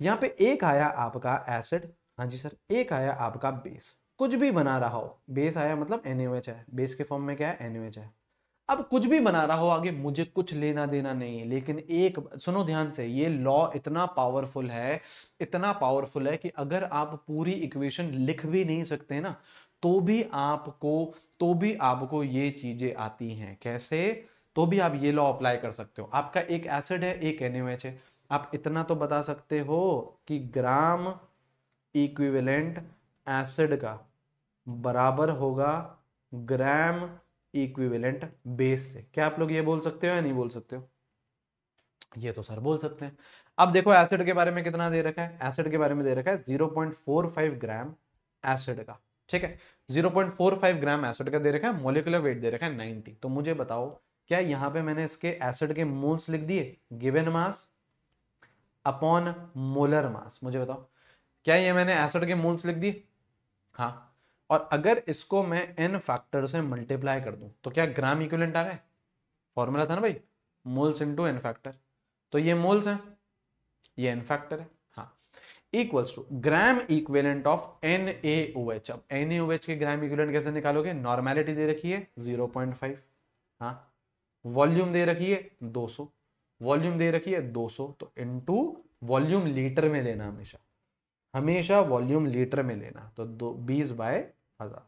यहाँ पे एक आया आपका एसिड हाँ जी सर एक आया आपका बेस कुछ भी बना रहा हो बेस आया मतलब एन है बेस के फॉर्म में क्या है एन है अब कुछ भी बना रहा हो आगे मुझे कुछ लेना देना नहीं है लेकिन एक सुनो ध्यान से ये लॉ इतना पावरफुल है इतना पावरफुल है कि अगर आप पूरी इक्वेशन लिख भी नहीं सकते ना तो भी आपको तो भी आपको ये चीजें आती हैं कैसे तो भी आप ये लॉ अप्लाई कर सकते हो आपका एक एसिड है एक एनएच है आप इतना तो बता सकते हो कि ग्राम इक्विवेलेंट एसिड का बराबर होगा ग्राम इक्विवेलेंट बेस से क्या आप लोग ये बोल सकते हो या नहीं बोल सकते हो ये तो सर बोल सकते हैं अब देखो एसिड के बारे में कितना दे रखा है एसिड के बारे में दे रखा है फाइव ग्राम एसिड का ठीक है फाइव ग्राम एसिड का दे रखा है मोलिकुलर वेट दे रखा है नाइनटी तो मुझे बताओ क्या यहां पे मैंने इसके एसिड के मोल्स लिख दिए given mass upon molar mass मुझे बताओ क्या ये मैंने एसिड के मोल्स लिख दिए हाँ और अगर इसको मैं एन फैक्टर से मल्टीप्लाई कर दूं तो क्या ग्राम इक्विलेंट आ गए फॉर्मूला था ना भाई मोल्स टू एन फैक्टर तो ये मोल्स हैं ये एन फैक्टर है equals to gram equivalent of N A O H अब एन ए ओ एच के ग्राम इक्वेलेंट कैसे निकालोगे नॉर्मैलिटी दे रखी है जीरो पॉइंट फाइव हाँ वॉल्यूम दे रखी है दो सौ वॉल्यूम दे रखी है दो सौ तो टू वॉल्यूम लीटर में लेना हमेशा हमेशा वॉल्यूम लीटर में लेना तो दो बीस बाय हज़ार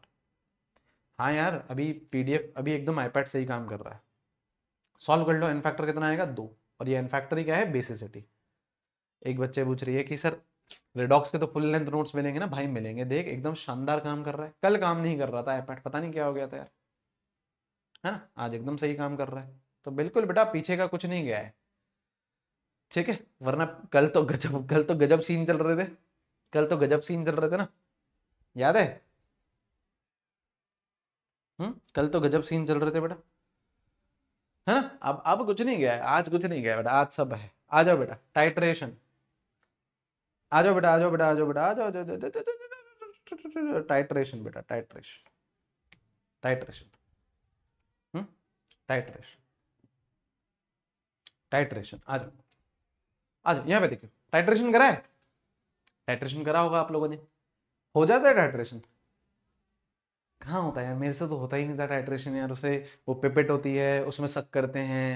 हाँ यार अभी पीडीएफ अभी एकदम आईपैड से ही काम कर रहा है सॉल्व कर लो एन फैक्टर कितना आएगा दो और ये एन फैक्टर ही क्या है बेसिसिटी एक बच्चे पूछ रही है कि सर रेडॉक्स के तो फुल लेंथ नोट्स मिलेंगे ना भाई मिलेंगे देख एकदम शानदार काम कर रहा है कल काम नहीं कर रहा था आईपैड पता नहीं क्या हो गया था यार है ना आज एकदम सही काम कर रहा है तो बिल्कुल बेटा पीछे का कुछ नहीं गया है ठीक है वरना कल तो गजब कल तो गजब सीन चल रहे थे कल तो गजब सीन चल रहे थे ना याद है कल तो गजब सीन चल रहे थे बेटा है ना अब अब कुछ नहीं गया आज कुछ नहीं गया बेटा आज सब है आ जाओ बेटा टाइट्रेशन आ जाओ बेटा आ जाओ बेटा आ जाओ बेटा आ जाओ टाइट्रेशन बेटा टाइट्रेशन टाइट्रेशन टाइट्रेशन टाइट्रेशन आ जाओ आ जाओ यहाँ पे देखियो टाइट्रेशन करा है टाइट्रेशन करा होगा आप लोगों ने हो जाता है टाइट्रेशन कहाँ होता है यार मेरे से तो होता ही नहीं था टाइट्रेशन यार उसे वो पिपेट होती है उसमें सक करते हैं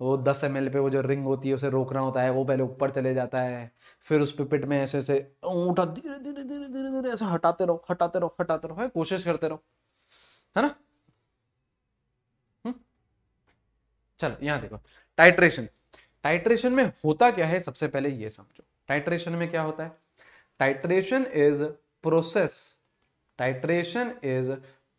वो दस एम पे वो जो रिंग होती है उसे रोकना होता है वो पहले ऊपर चले जाता है फिर उस पिपेट में ऐसे ऐसे ऊँटा धीरे धीरे धीरे धीरे धीरे ऐसे हटाते रहो हटाते रहो हटाते रहो भाई कोशिश करते रहो है ना हम्म। चल यहाँ देखो टाइट्रेशन टाइट्रेशन में होता क्या है सबसे पहले ये समझो टाइट्रेशन में क्या होता है titration is process titration is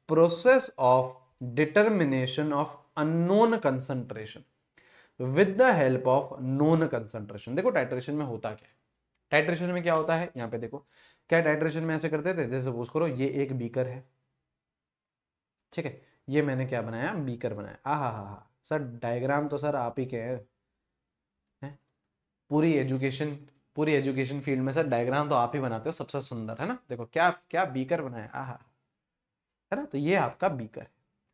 process of determination of unknown concentration with the help of known concentration देखो टाइट्रेशन में होता क्या है टाइट्रेशन में क्या होता है यहाँ पे देखो क्या टाइट्रेशन में ऐसे करते थे जैसे सपोज करो ये एक बीकर है ठीक है ये मैंने क्या बनाया बीकर बनाया आ हा हा हा सर डायग्राम तो सर आप ही के हैं है? पूरी एजुकेशन पूरी एजुकेशन फील्ड में सर डायग्राम तो आप ही बनाते हो सबसे सुंदर है ना देखो क्या क्या बीकर बनाया आहा है ना तो ये आपका बीकर है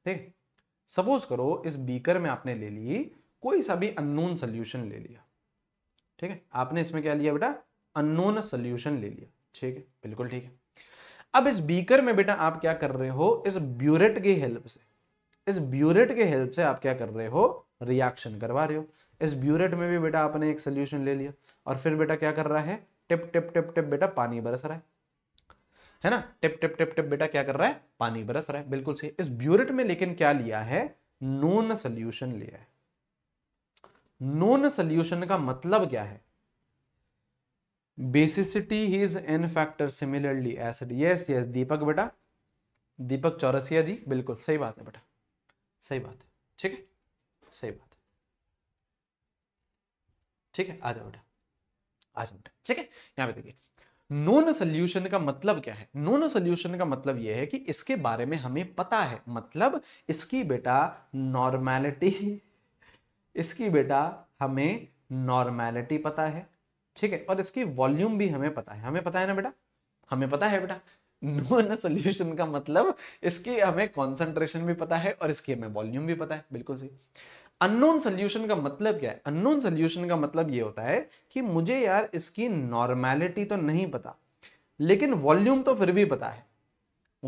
ठीक सपोज करो इस बीकर में आपने ले ली कोई सा भी अननोन सोल्यूशन ले लिया ठीक है आपने इसमें क्या लिया बेटा अननोन सोल्यूशन ले लिया ठीक है बिल्कुल ठीक है अब इस बीकर में बेटा आप क्या कर रहे हो इस ब्यूरेट की हेल्प से इस ब्यूरेट के हेल्प से आप क्या कर रहे हो रिएक्शन करवा रहे हो इस ब्यूरेट में भी बेटा आपने एक सोल्यूशन ले लिया और फिर बेटा क्या कर रहा है टिप टिप टिप टिप बेटा पानी बरस रहा है है ना टिप टिप टिप टिप बेटा क्या कर रहा है पानी बरस रहा है बिल्कुल सही इस ब्यूरेट में लेकिन क्या लिया है नोन सोल्यूशन लिया है नोन सोल्यूशन का मतलब क्या है basicity is N factor similarly acid yes yes Deepak बेटा दीपक चौरसिया जी बिल्कुल सही बात है बेटा सही बात है ठीक है सही बात ठीक है आ जाओ बेटा आ जाओ बेटा ठीक है यहाँ पे देखिए नोन सोल्यूशन का मतलब क्या है नोन सोल्यूशन का मतलब यह है कि इसके बारे में हमें पता है मतलब इसकी बेटा नॉर्मैलिटी इसकी बेटा हमें नॉर्मैलिटी पता है ठीक है और इसकी वॉल्यूम भी हमें पता है हमें पता है ना बेटा हमें पता है बेटा नोन सोल्यूशन का मतलब इसकी हमें कॉन्सेंट्रेशन भी पता है और इसकी हमें वॉल्यूम भी पता है बिल्कुल सही अननोन सोल्यूशन का मतलब क्या है अननोन सोल्यूशन का मतलब ये होता है कि मुझे यार इसकी नॉर्मैलिटी तो नहीं पता लेकिन वॉल्यूम तो फिर भी पता है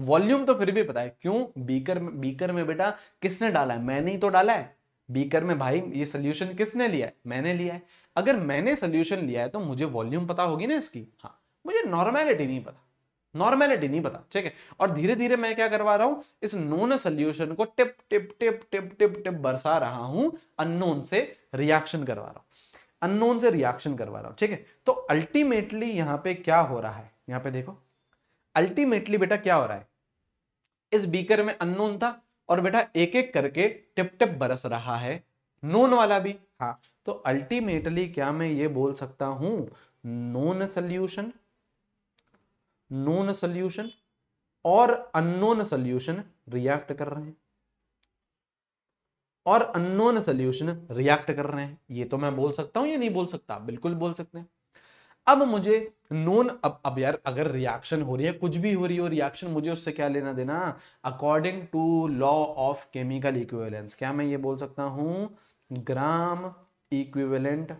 वॉल्यूम तो फिर भी पता है क्यों बीकर में बीकर में बेटा किसने डाला है मैंने ही तो डाला है बीकर में भाई ये सोल्यूशन किसने लिया है मैंने लिया है अगर मैंने सोल्यूशन लिया है तो मुझे वॉल्यूम पता होगी ना इसकी हाँ मुझे नॉर्मैलिटी नहीं पता नॉर्मेलिटी नहीं पता ठीक है और धीरे धीरे मैं क्या करवा रहा हूं इस नोन सोल्यूशन को टिप टिप टिप टिप टिप टिप बरसा रहा हूं अननोन से रिएक्शन करवा रहा हूं अननोन से रिएक्शन करवा रहा हूं ठीक है तो अल्टीमेटली यहां पे क्या हो रहा है यहां पे देखो अल्टीमेटली बेटा क्या हो रहा है इस बीकर में अननोन था और बेटा एक एक करके टिप टिप बरस रहा है नोन वाला भी हाँ तो अल्टीमेटली क्या मैं ये बोल सकता हूं नोन सोल्यूशन नोन सोल्यूशन और अननोन सोल्यूशन रिएक्ट कर रहे हैं और अननोन सोल्यूशन रिएक्ट कर रहे हैं ये तो मैं बोल सकता हूं या नहीं बोल सकता बिल्कुल बोल सकते हैं अब मुझे नोन अब अब यार अगर रिएक्शन हो रही है कुछ भी हो रही हो रिएक्शन मुझे उससे क्या लेना देना according to law of chemical equivalence क्या मैं ये बोल सकता हूं ग्राम इक्विवेलेंट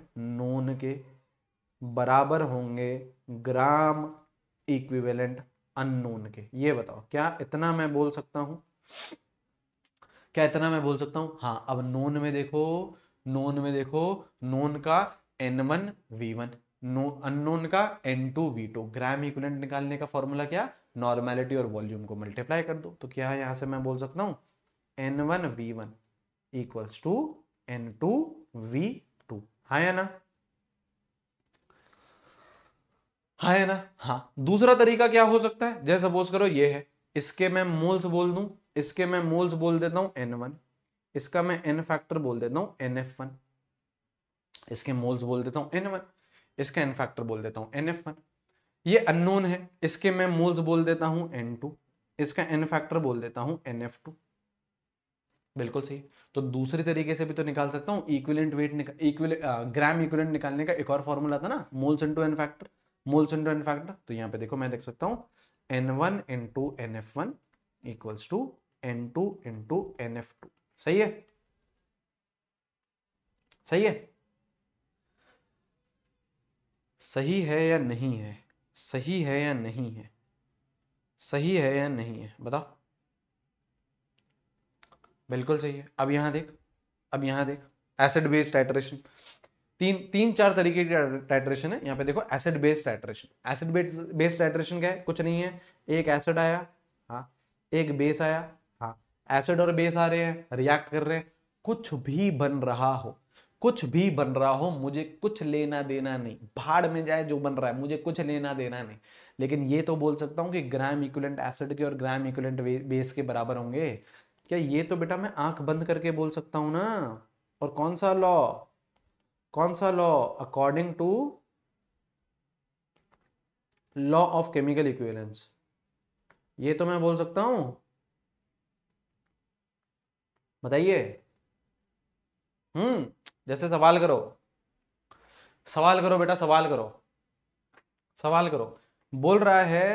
नोन के बराबर होंगे ग्राम इक्विवेलेंट अननोन के ये बताओ क्या इतना मैं बोल सकता हूं क्या इतना मैं बोल सकता हूं हाँ अब नोन में देखो नोन में देखो नोन का N one V one no unknown का N two V two gram equivalent निकालने का फॉर्मूला क्या नॉर्मेलिटी और वॉल्यूम को मल्टीप्लाई कर दो तो क्या यहां से मैं बोल सकता हूं N one V one equals to N two V two हाँ या ना हाँ है ना हाँ दूसरा तरीका क्या हो सकता है जैसे सपोज करो ये है इसके मैं मोल्स बोल दू इसके मैं मोल्स बोल देता हूं एन वन इसका मैं एन फैक्टर बोल देता हूं एन एफ वन इसके मोल्स बोल देता हूं एन वन इसका एन फैक्टर बोल देता हूं एन एफ वन ये अननोन है इसके मैं मोल्स बोल देता हूं एन टू इसका एन फैक्टर बोल देता हूं एन एफ टू बिल्कुल सही तो दूसरे तरीके से भी तो निकाल सकता हूं इक्विलेंट वेट निकाल इक्विल ग्राम इक्विलेंट निकालने का एक और फॉर्मूला था ना moles into N factor moles into N factor तो यहाँ पे देखो मैं देख सकता हूँ N one N two N F one equals to N two N two N F two सही है सही है सही है या नहीं है सही है या नहीं है सही है या नहीं है बताओ बिल्कुल सही है अब यहां देख अब यहां देख एसिड बेस्ड टाइट्रेशन तीन तीन चार तरीके की टाइट्रेशन है यहाँ पे देखो acid based titration acid based titration क्या है कुछ नहीं है एक एसिड आया हाँ एक बेस आया हाँ एसिड और बेस आ रहे हैं रिएक्ट कर रहे हैं कुछ भी बन रहा हो कुछ भी बन रहा हो मुझे कुछ लेना देना नहीं भाड़ में जाए जो बन रहा है मुझे कुछ लेना देना नहीं लेकिन ये तो बोल सकता हूँ कि ग्राम इक्वलेंट एसिड के और ग्राम इक्वलेंट बेस के बराबर होंगे क्या ये तो बेटा मैं आंख बंद करके बोल सकता हूँ ना और कौन सा लॉ कौन सा law according to law of chemical equivalence ये तो मैं बोल सकता हूं बताइए हम्म जैसे सवाल करो सवाल करो बेटा सवाल करो सवाल करो बोल रहा है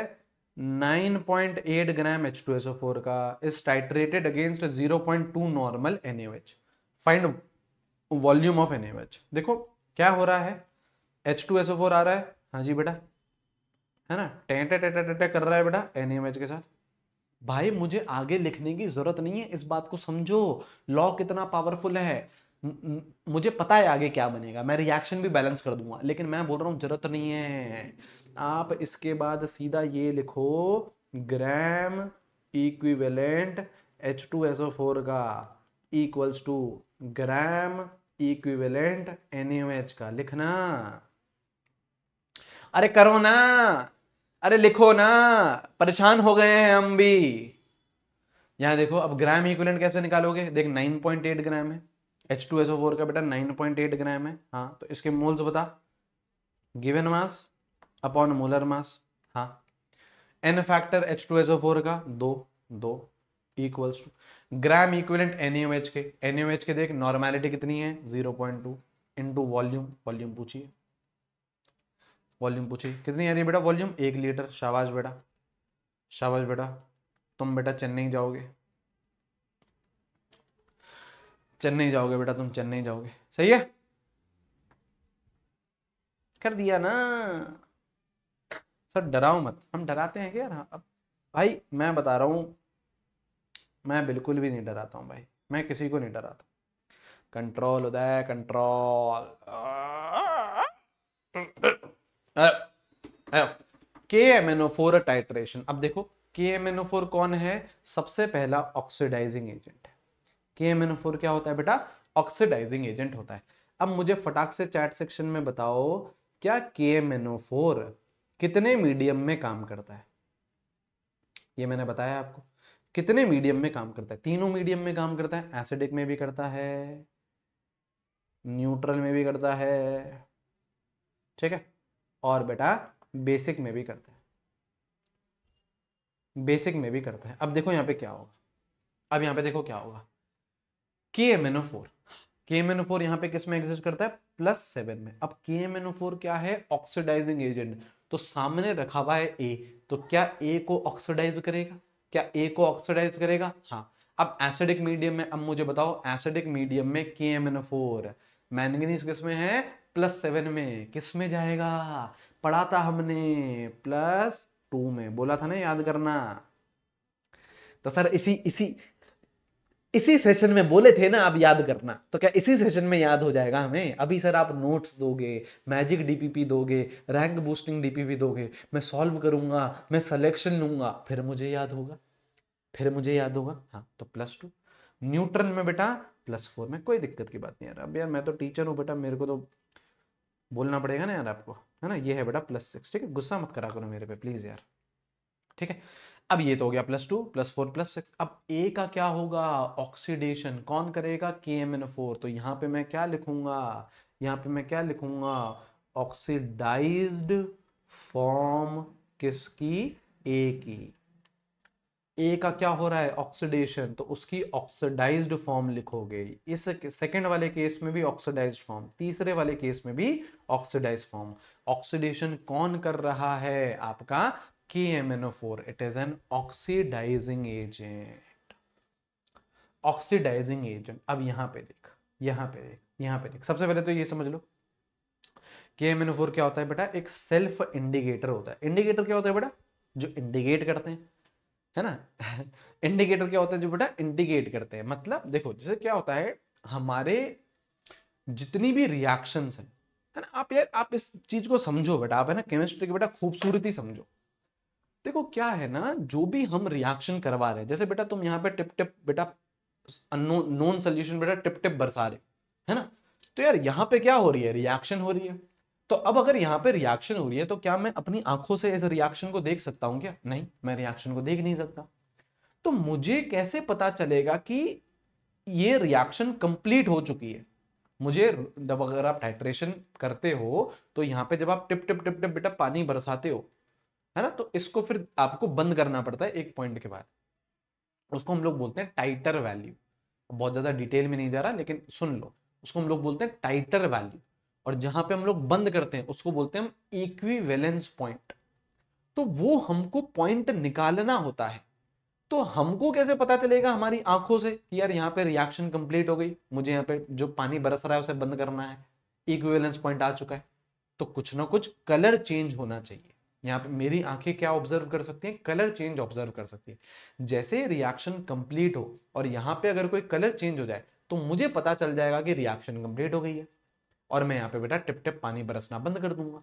9.8 ग्राम H2SO4 का is titrated against 0.2 normal NaOH find volume of N देखो क्या हो रहा है H two S O four आ रहा है हाँ जी बेटा है ना टेटे टे टे कर रहा है बेटा एन के साथ भाई मुझे आगे लिखने की जरूरत नहीं है इस बात को समझो लॉ कितना पावरफुल है मुझे पता है आगे क्या बनेगा मैं रिएक्शन भी बैलेंस कर दूंगा लेकिन मैं बोल रहा हूँ जरूरत नहीं है आप इसके बाद सीधा ये लिखो gram equivalent H two S O four का equals to gram equivalent NH का लिखना अरे करो ना अरे लिखो ना परेशान हो गए हैं हम भी यहां देखो अब ग्राम इक्विवेलेंट कैसे निकालोगे देख 9.8 ग्राम है H2SO4 का बेटा 9.8 ग्राम है हाँ तो इसके मोल्स बता given mass upon molar mass हाँ एन फैक्टर H2SO4 का दो दो equals to gram equivalent NUH के एनयूएच के देख नॉर्मैलिटी कितनी है zero point two into volume volume पूछिए वॉल्यूम पूछिए कितनी आ रही है बेटा वॉल्यूम एक लीटर शाबाश बेटा शाबाश बेटा तुम बेटा चेन्नई जाओगे चेन्नई जाओगे बेटा तुम चेन्नई जाओगे सही है कर दिया ना सर डराओ मत हम डराते हैं क्या अब भाई मैं बता रहा हूँ मैं बिल्कुल भी नहीं डराता हूँ भाई मैं किसी को नहीं डराता control Uday control K M N O four titration अब देखो के एम एन ओ फोर कौन है सबसे पहला ऑक्सीडाइजिंग एजेंट है K M N O four क्या होता है बेटा ऑक्सीडाइजिंग एजेंट होता है अब मुझे फटाक से चैट सेक्शन में बताओ क्या K M N O four कितने मीडियम में काम करता है ये मैंने बताया आपको कितने मीडियम में काम करता है तीनों मीडियम में काम करता है एसिडिक में भी करता है न्यूट्रल में भी करता है ठीक है और बेटा बेसिक में भी करता है बेसिक में भी करता है अब देखो यहां पे क्या होगा अब यहां पे देखो क्या होगा K M N O four K M N O four यहां पर किसमें एग्जिस्ट करता है प्लस सेवन में अब के एम एन ओ फोर क्या है ऑक्सीडाइजिंग एजेंट तो सामने रखा हुआ है ए तो क्या ए को ऑक्सीडाइज करेगा क्या ए को ऑक्सीडाइज करेगा हाँ अब एसिडिक मीडियम में अब मुझे बताओ एसिडिक मीडियम में के एम एन फोर मैंगनीज किसमें है प्लस सेवन में किस में जाएगा पढ़ा था हमने प्लस टू में बोला था ना याद करना तो सर इसी इसी इसी सेशन में बोले थे ना आप याद करना तो क्या इसी सेशन में याद हो जाएगा हमें अभी सर आप नोट्स दोगे मैजिक डीपीपी दोगे रैंक बूस्टिंग डीपीपी दोगे मैं सॉल्व करूंगा मैं सिलेक्शन लूंगा फिर मुझे याद होगा फिर मुझे याद होगा हाँ तो प्लस टू न्यूट्रन में बेटा प्लस फोर में कोई दिक्कत की बात नहीं यार अब यार मैं तो टीचर हूँ बेटा मेरे को तो बोलना पड़ेगा ना यार आपको है ना ये है बेटा प्लस सिक्स ठीक है गुस्सा मत करा करो मेरे पे प्लीज़ यार ठीक है अब ये तो हो गया plus two plus four plus six अब ए का क्या होगा ऑक्सीडेशन कौन करेगा के एम एन फोर तो यहां पे मैं क्या लिखूंगा यहां पे मैं क्या लिखूंगा ऑक्सीडाइज्ड फॉर्म किसकी ए की ए का क्या हो रहा है ऑक्सीडेशन तो उसकी ऑक्सीडाइज्ड फॉर्म लिखोगे इस सेकेंड वाले केस में भी ऑक्सीडाइज्ड फॉर्म तीसरे वाले केस में भी ऑक्सीडाइज फॉर्म ऑक्सीडेशन कौन कर रहा है आपका KMNO4. It is an oxidizing agent. Oxidizing agent. अब यहां पे देख यहां पे देख यहां पे देख सबसे पहले तो ये समझ लो KMNO4 क्या होता है बेटा एक सेल्फ इंडिकेटर होता है इंडिकेटर क्या होता है बेटा जो इंडिकेट करते हैं है ना इंडिकेटर [laughs] क्या होता है जो बेटा इंडिकेट करते हैं मतलब देखो जैसे क्या होता है हमारे जितनी भी रिएक्शंस हैं है ना आप यार आप इस चीज को समझो बेटा आप है ना केमिस्ट्री की बेटा खूबसूरती समझो देखो क्या है ना जो भी हम रिएक्शन करवा रहे हैं जैसे बेटा तुम यहाँ पे टिप टिप बेटा नॉन सोल्यूशन बेटा टिप टिप बरसा रहे है ना तो यार यहाँ पे क्या हो रही है रिएक्शन हो रही है तो अब अगर यहाँ पे रिएक्शन हो रही है तो क्या मैं अपनी आंखों से इस रिएक्शन को देख सकता हूँ क्या नहीं मैं रिएक्शन को देख नहीं सकता तो मुझे कैसे पता चलेगा कि ये रिएक्शन कंप्लीट हो चुकी है मुझे जब अगर आप हाइड्रेशन करते हो तो यहाँ पे जब आप टिप टिप टिप टिप बेटा पानी बरसाते हो है ना तो इसको फिर आपको बंद करना पड़ता है एक पॉइंट के बाद उसको हम लोग बोलते हैं टाइटर वैल्यू बहुत ज़्यादा डिटेल में नहीं जा रहा लेकिन सुन लो उसको हम लोग बोलते हैं टाइटर वैल्यू और जहां पे हम लोग बंद करते हैं उसको बोलते हैं हम इक्विवेलेंस पॉइंट तो वो हमको पॉइंट निकालना होता है तो हमको कैसे पता चलेगा हमारी आंखों से कि यार यहाँ पे रिएक्शन कंप्लीट हो गई मुझे यहाँ पे जो पानी बरस रहा है उसे बंद करना है इक्विवेलेंस पॉइंट आ चुका है तो कुछ ना कुछ कलर चेंज होना चाहिए यहाँ पे मेरी आंखें क्या ऑब्जर्व कर सकती हैं कलर चेंज ऑब्जर्व कर सकती है जैसे रिएक्शन कंप्लीट हो और यहाँ पे अगर कोई कलर चेंज हो जाए तो मुझे पता चल जाएगा कि रिएक्शन कंप्लीट हो गई है और मैं यहाँ पे बेटा टिप टिप पानी बरसना बंद कर दूंगा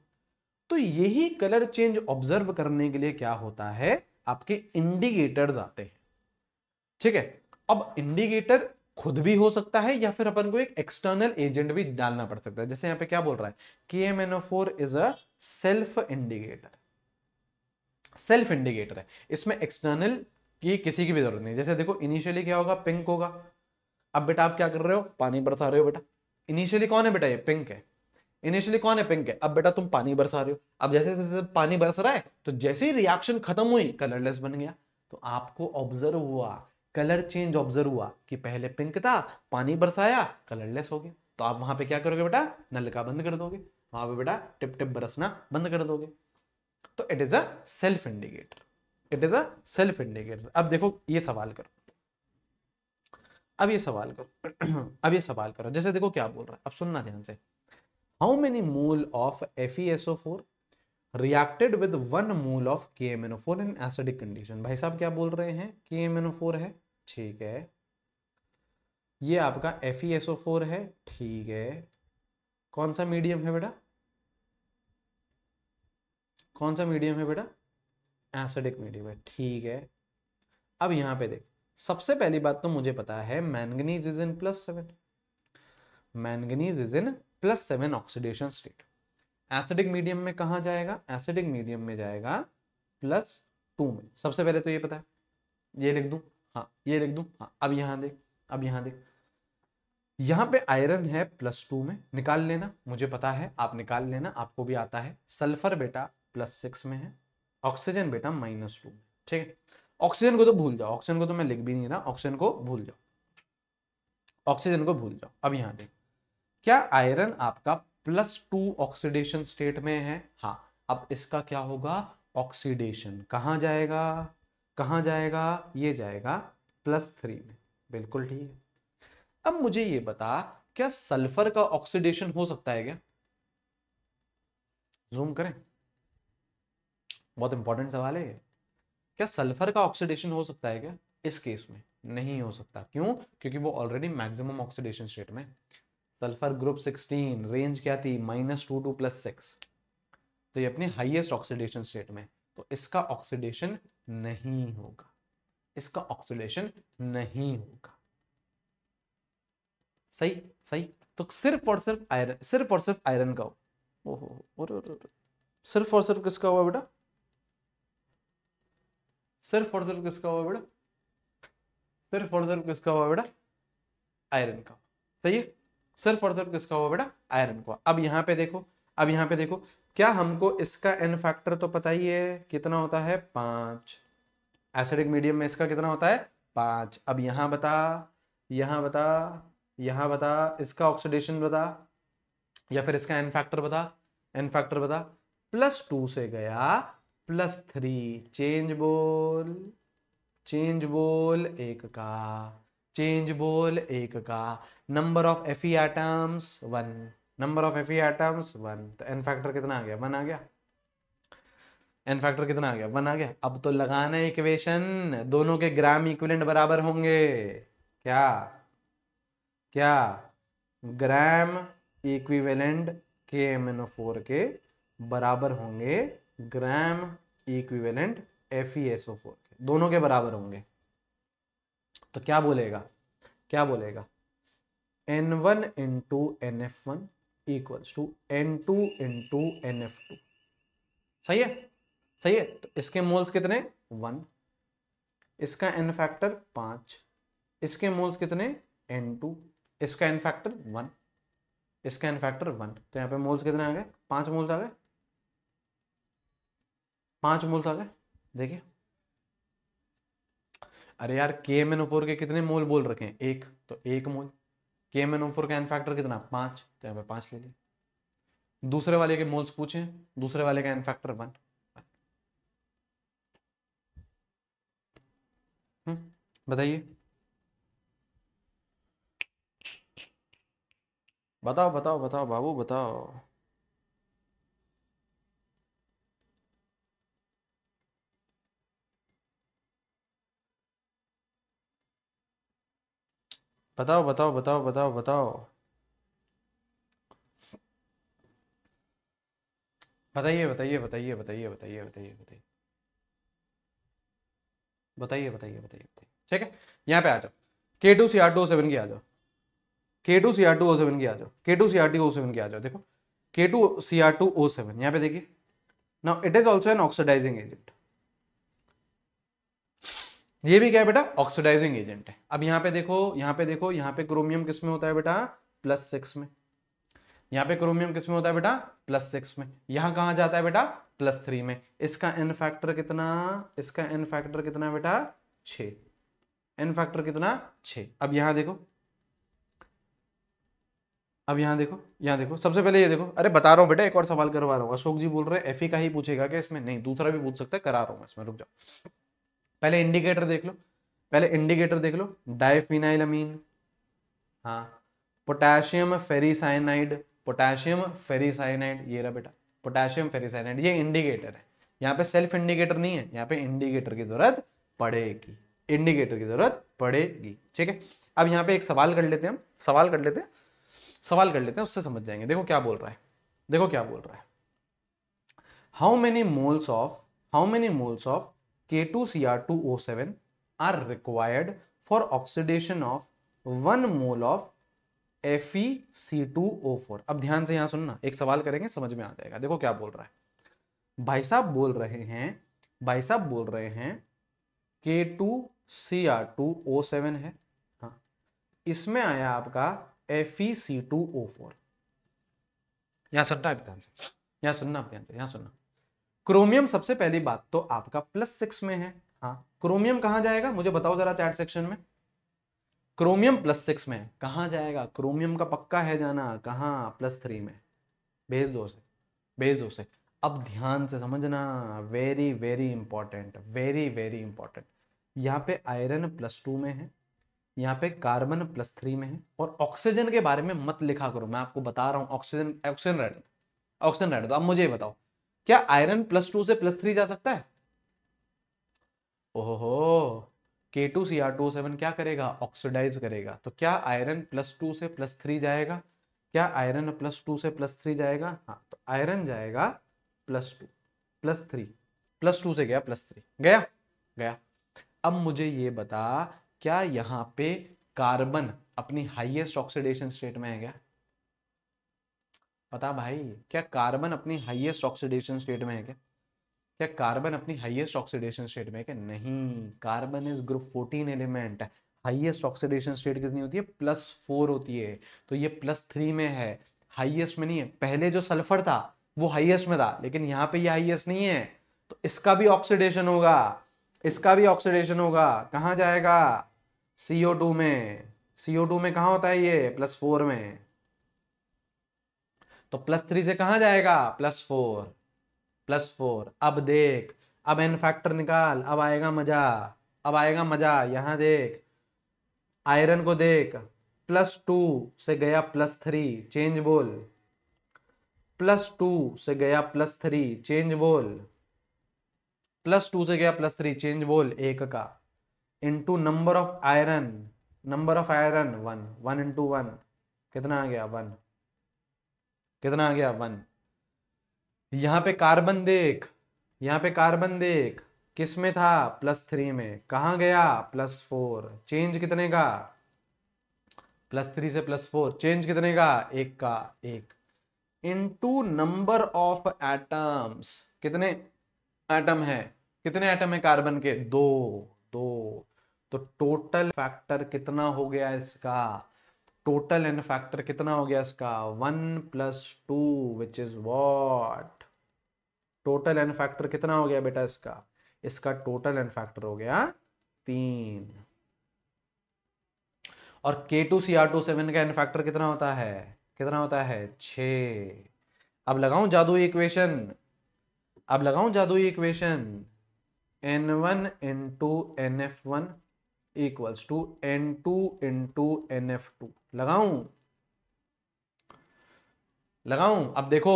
तो यही कलर चेंज ऑब्जर्व करने के लिए क्या होता है आपके इंडिकेटर्स आते हैं ठीक है अब इंडिकेटर खुद भी हो सकता है या फिर अपन को एक एक्सटर्नल एजेंट भी डालना पड़ सकता है जैसे यहाँ पे क्या बोल रहा है K M N O four is a self indicator self indicator है इसमें एक्सटर्नल की किसी की भी जरूरत नहीं जैसे देखो इनिशियली क्या होगा पिंक होगा अब बेटा आप क्या कर रहे हो पानी बरसा रहे हो बेटा इनिशियली कौन है बेटा ये पिंक है इनिशियली कौन है पिंक है अब बेटा तुम पानी बरसा रहे हो अब जैसे जैसे पानी बरस रहा है तो जैसे ही रिएक्शन खत्म हुई कलरलेस बन गया तो आपको ऑब्जर्व हुआ कलर चेंज ऑब्जर्व हुआ कि पहले पिंक था पानी बरसाया कलरलेस हो गया तो आप वहां पे क्या करोगे बेटा नलका बंद कर दोगे वहां पे बेटा टिप टिप बरसना बंद कर दोगे तो it is a self indicator it is a self indicator अब देखो ये सवाल करो अब ये सवाल करो [clears throat] अब ये सवाल करो जैसे देखो क्या बोल रहा है अब सुनना ध्यान से how many mole of F four reacted with one mole of K M N O four in acidic condition भाई साहब क्या बोल रहे हैं के एम एन ओ फोर है ठीक है ये आपका F E S O four है ठीक है कौन सा मीडियम है बेटा कौन सा मीडियम है बेटा एसिडिक मीडियम है ठीक है अब यहां पे देख सबसे पहली बात तो मुझे पता है manganese is in plus seven manganese is in plus seven oxidation state acidic medium में कहा जाएगा एसिडिक मीडियम में जाएगा प्लस टू में सबसे पहले तो ये पता है ये लिख दू हाँ ये लिख दू हाँ अब यहां देख अब यहां देख यहां पे आयरन है प्लस टू में निकाल लेना मुझे पता है आप निकाल लेना आपको भी आता है सल्फर बेटा प्लस सिक्स में है ऑक्सीजन बेटा माइनस टू में ठीक है ऑक्सीजन को तो भूल जाओ ऑक्सीजन को तो मैं लिख भी नहीं रहा ऑक्सीजन को भूल जाओ ऑक्सीजन को भूल जाओ अब यहां देख क्या आयरन आपका प्लस टू ऑक्सीडेशन स्टेट में है हाँ अब इसका क्या होगा ऑक्सीडेशन कहाँ जाएगा कहाँ जाएगा ये जाएगा प्लस थ्री में बिल्कुल ठीक है अब मुझे ये बता क्या सल्फर का ऑक्सीडेशन हो सकता है क्या जूम करें बहुत इंपॉर्टेंट सवाल है क्या सल्फर का ऑक्सीडेशन हो सकता है क्या इस केस में नहीं हो सकता क्यों क्योंकि वो ऑलरेडी मैक्सिमम ऑक्सीडेशन स्टेट में सल्फर ग्रुप 16 रेंज क्या थी minus two to plus six तो ये अपने हाईएस्ट ऑक्सीडेशन स्टेट में तो इसका ऑक्सीडेशन नहीं होगा इसका ऑक्सीडेशन नहीं होगा सही सही तो सिर्फ और सिर्फ आयरन सिर्फ और सिर्फ आयरन का हो ओहो सिर्फ और सिर्फ किसका हुआ बेटा सिर्फ और सिर्फ किसका हुआ बेटा सिर्फ और सिर्फ किसका हुआ बेटा आयरन का सही है सिर्फ और सिर्फ किसका हुआ बेटा आयरन का अब यहां पे देखो अब यहां पे देखो क्या हमको इसका एन फैक्टर तो पता ही है कितना होता है पांच एसिडिक मीडियम में इसका कितना होता है पांच अब यहां बता यहां बता यहां बता इसका ऑक्सीडेशन बता या फिर इसका एन फैक्टर बता एन फैक्टर बता प्लस टू से गया प्लस थ्री चेंज बोल चेंज बोल एक का चेंज बोल एक का number of F E atoms one number of F E items one तो एन फैक्टर कितना आ गया वन आ गया एन फैक्टर कितना आ गया वन आ गया अब तो लगाना है इक्वेशन दोनों के ग्राम इक्विलेंट बराबर होंगे क्या क्या gram equivalent K M N O four के बराबर होंगे ग्राम इक्विवेलेंट FeSO4 के दोनों के बराबर होंगे तो क्या बोलेगा क्या बोलेगा N one two N F one equal to N two two N F two सही है सही है तो इसके मोल्स कितने वन इसका एन फैक्टर पांच इसके मोल्स कितने एन टू इसका एन फैक्टर वन इसका एन फैक्टर वन तो यहाँ पे मोल्स कितने आ गए पांच मोल्स आ गए पांच मोल्स आ गए देखिए अरे यार के एम एन फोर के कितने मोल बोल रखे हैं एक तो एक mole K M N four का एन फैक्टर कितना पांच तो यहाँ पे पांच ले लिया दूसरे वाले के मोल्स पूछे दूसरे वाले का एन फैक्टर वन बताइए बताओ बताओ बताओ बाबू बताओ बताओ बताओ बताओ बताओ बताओ बताइए बताइए बताइए बताइए बताइए बताइए बताइए बताइए बताइए बताइए ठीक है यहाँ पे आ जाओ K two C R two O seven की आ जाओ K two C R two O seven की आ जाओ K two C R T O seven की आ जाओ देखो K two C R two O seven यहाँ पे देखिए now it is also an oxidising agent ये भी क्या है बेटा ऑक्सीडाइजिंग एजेंट है अब यहाँ पे देखो यहाँ पे देखो यहाँ पे क्रोमियम किस में होता है बेटा प्लस सिक्स में यहाँ पे क्रोमियम किस में होता है बेटा प्लस सिक्स में यहाँ कहाँ जाता है बेटा प्लस थ्री में इसका एन फैक्टर कितना इसका एन फैक्टर कितना बेटा छ एन फैक्टर कितना छ अब यहाँ देखो अब यहाँ देखो यहाँ देखो सबसे पहले ये देखो अरे बता रहा हूँ बेटा एक और सवाल करवा रहा हूँ अशोक जी बोल रहे हैं एफ का ही पूछेगा कि इसमें नहीं दूसरा भी पूछ सकता है करा रहा हूँ इसमें रुक जाओ पहले इंडिकेटर देख लो पहले इंडिकेटर देख लो अमीन हाँ पोटेशियम फेरीसाइनाइड पोटेशियम फेरीसाइनाइड ये रहा बेटा पोटेशियम फेरीसाइनाइड ये इंडिकेटर है यहाँ पे सेल्फ इंडिकेटर नहीं है यहाँ पे इंडिकेटर की जरूरत पड़ेगी इंडिकेटर की जरूरत पड़ेगी ठीक है अब यहाँ पे एक सवाल कर लेते हैं हम सवाल कर लेते हैं सवाल कर लेते हैं उससे समझ जाएंगे देखो क्या बोल रहा है देखो क्या बोल रहा है how many moles of how many moles of K2Cr2O7 are required for oxidation of one mole of FeC2O4. अब ध्यान से यहां सुनना एक सवाल करेंगे समझ में आ जाएगा देखो क्या बोल रहा है भाई साहब बोल रहे हैं भाई साहब बोल रहे हैं K2Cr2O7 है हाँ इसमें आया आपका FeC2O4 यहां सुनना आप ध्यान से यहां सुनना आप ध्यान से यहां सुनना क्रोमियम सबसे पहली बात तो आपका प्लस सिक्स में है हाँ क्रोमियम कहाँ जाएगा मुझे बताओ जरा चैट सेक्शन में क्रोमियम प्लस सिक्स में कहाँ जाएगा क्रोमियम का पक्का है जाना कहाँ प्लस थ्री में भेज दो से भेज दो से अब ध्यान से समझना very very important very very important यहाँ पे आयरन प्लस टू में है यहाँ पे कार्बन प्लस थ्री में है और ऑक्सीजन के बारे में मत लिखा करो मैं आपको बता रहा हूँ oxygen oxygen red oxygen red दो अब मुझे बताओ क्या आयरन प्लस टू से प्लस थ्री जा सकता है ओहो K two C R two seven क्या करेगा ऑक्सीडाइज करेगा तो क्या आयरन प्लस टू से प्लस थ्री जाएगा क्या आयरन प्लस टू से प्लस थ्री जाएगा हाँ तो आयरन जाएगा plus two plus three plus two से गया प्लस थ्री गया गया अब मुझे ये बता क्या यहाँ पे कार्बन अपनी हाईएस्ट ऑक्सीडेशन स्टेट में है गया बता भाई क्या कार्बन अपनी हाईएस्ट ऑक्सीडेशन स्टेट में है क्या क्या कार्बन अपनी हाईएस्ट ऑक्सीडेशन स्टेट में है क्या नहीं carbon is group fourteen element highest oxidation state कितनी होती है प्लस फोर होती है तो ये प्लस थ्री में है हाईएस्ट में नहीं है पहले जो सल्फर था वो हाईएस्ट में था लेकिन यहाँ पे ये हाईएस्ट नहीं है तो इसका भी ऑक्सीडेशन होगा इसका भी ऑक्सीडेशन होगा कहाँ जाएगा सीओ टू में सीओ टू में कहाँ होता है ये प्लस फोर में तो प्लस थ्री से कहाँ जाएगा प्लस फोर प्लस फोर अब देख अब एन फैक्टर निकाल अब आएगा मजा अब आएगा मजा यहां देख आयरन को देख प्लस टू से गया प्लस थ्री चेंज बोल प्लस टू से गया प्लस थ्री चेंज बोल प्लस टू से गया प्लस थ्री चेंज बोल एक का into number of iron number of iron one one into one कितना आ गया वन कितना आ गया वन यहां पे कार्बन देख यहां पे कार्बन देख किस में था प्लस थ्री में कहा गया प्लस फोर चेंज कितने का प्लस थ्री से प्लस फोर चेंज कितने का एक का एक इनटू नंबर ऑफ एटम्स कितने एटम है कितने एटम है कार्बन के दो दो तो टोटल फैक्टर कितना हो गया इसका टोटल एन फैक्टर कितना हो गया इसका one plus two which is what total n factor कितना हो गया बेटा इसका इसका टोटल एन फैक्टर हो गया तीन और K two C R two seven का एन फैक्टर कितना होता है कितना होता है छ अब लगाऊं जादू इक्वेशन अब लगाऊं जादू equation n one into N F one equals to N two two N F two लगाऊ लगाऊ अब देखो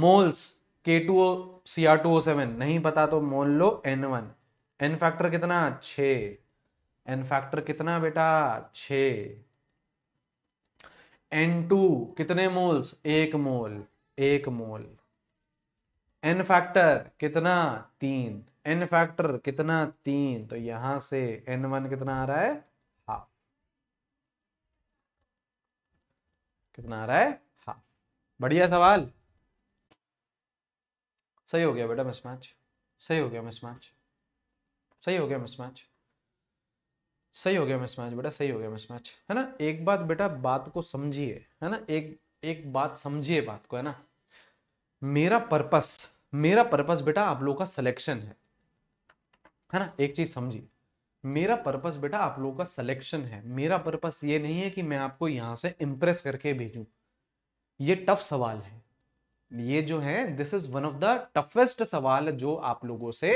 moles K two O C R two O seven नहीं पता तो मोल लो एन वन एन फैक्टर कितना छ एन फैक्टर कितना बेटा छ एन टू कितने मोल्स एक मोल एक मोल एन फैक्टर कितना तीन एन फैक्टर कितना तीन तो यहां से एन वन कितना आ रहा है हाफ कितना आ रहा है हाफ बढ़िया सवाल सही हो गया बेटा मिसमैच सही हो गया मिसमैच सही हो गया मिसमैच सही हो गया मिसमैच बेटा सही हो गया मिसमैच है ना एक बात बेटा बात को समझिए है ना एक एक बात समझिए बात को है ना मेरा पर्पस मेरा पर्पस बेटा आप लोगों का सिलेक्शन है है ना एक चीज समझिए मेरा पर्पस बेटा आप लोगों का सिलेक्शन है मेरा पर्पस ये नहीं है कि मैं आपको यहाँ से इम्प्रेस करके भेजू ये टफ सवाल है ये जो है this is one of the toughest सवाल जो आप लोगों से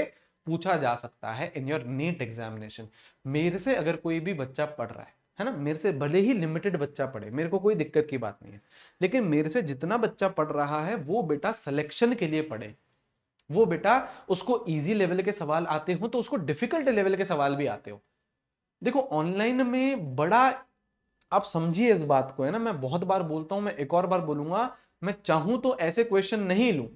पूछा जा सकता है इन योर नीट एग्जामिनेशन मेरे से अगर कोई भी बच्चा पढ़ रहा है है ना मेरे से भले ही लिमिटेड बच्चा पढ़े मेरे को कोई दिक्कत की बात नहीं है लेकिन मेरे से जितना बच्चा पढ़ रहा है वो बेटा सिलेक्शन के लिए पढ़े वो बेटा उसको इजी लेवल के सवाल आते हो तो उसको डिफिकल्ट लेवल के सवाल भी आते हो देखो ऑनलाइन में बड़ा आप समझिए इस बात को है ना मैं बहुत बार बोलता हूं मैं एक और बार बोलूंगा मैं चाहूं तो ऐसे क्वेश्चन नहीं लू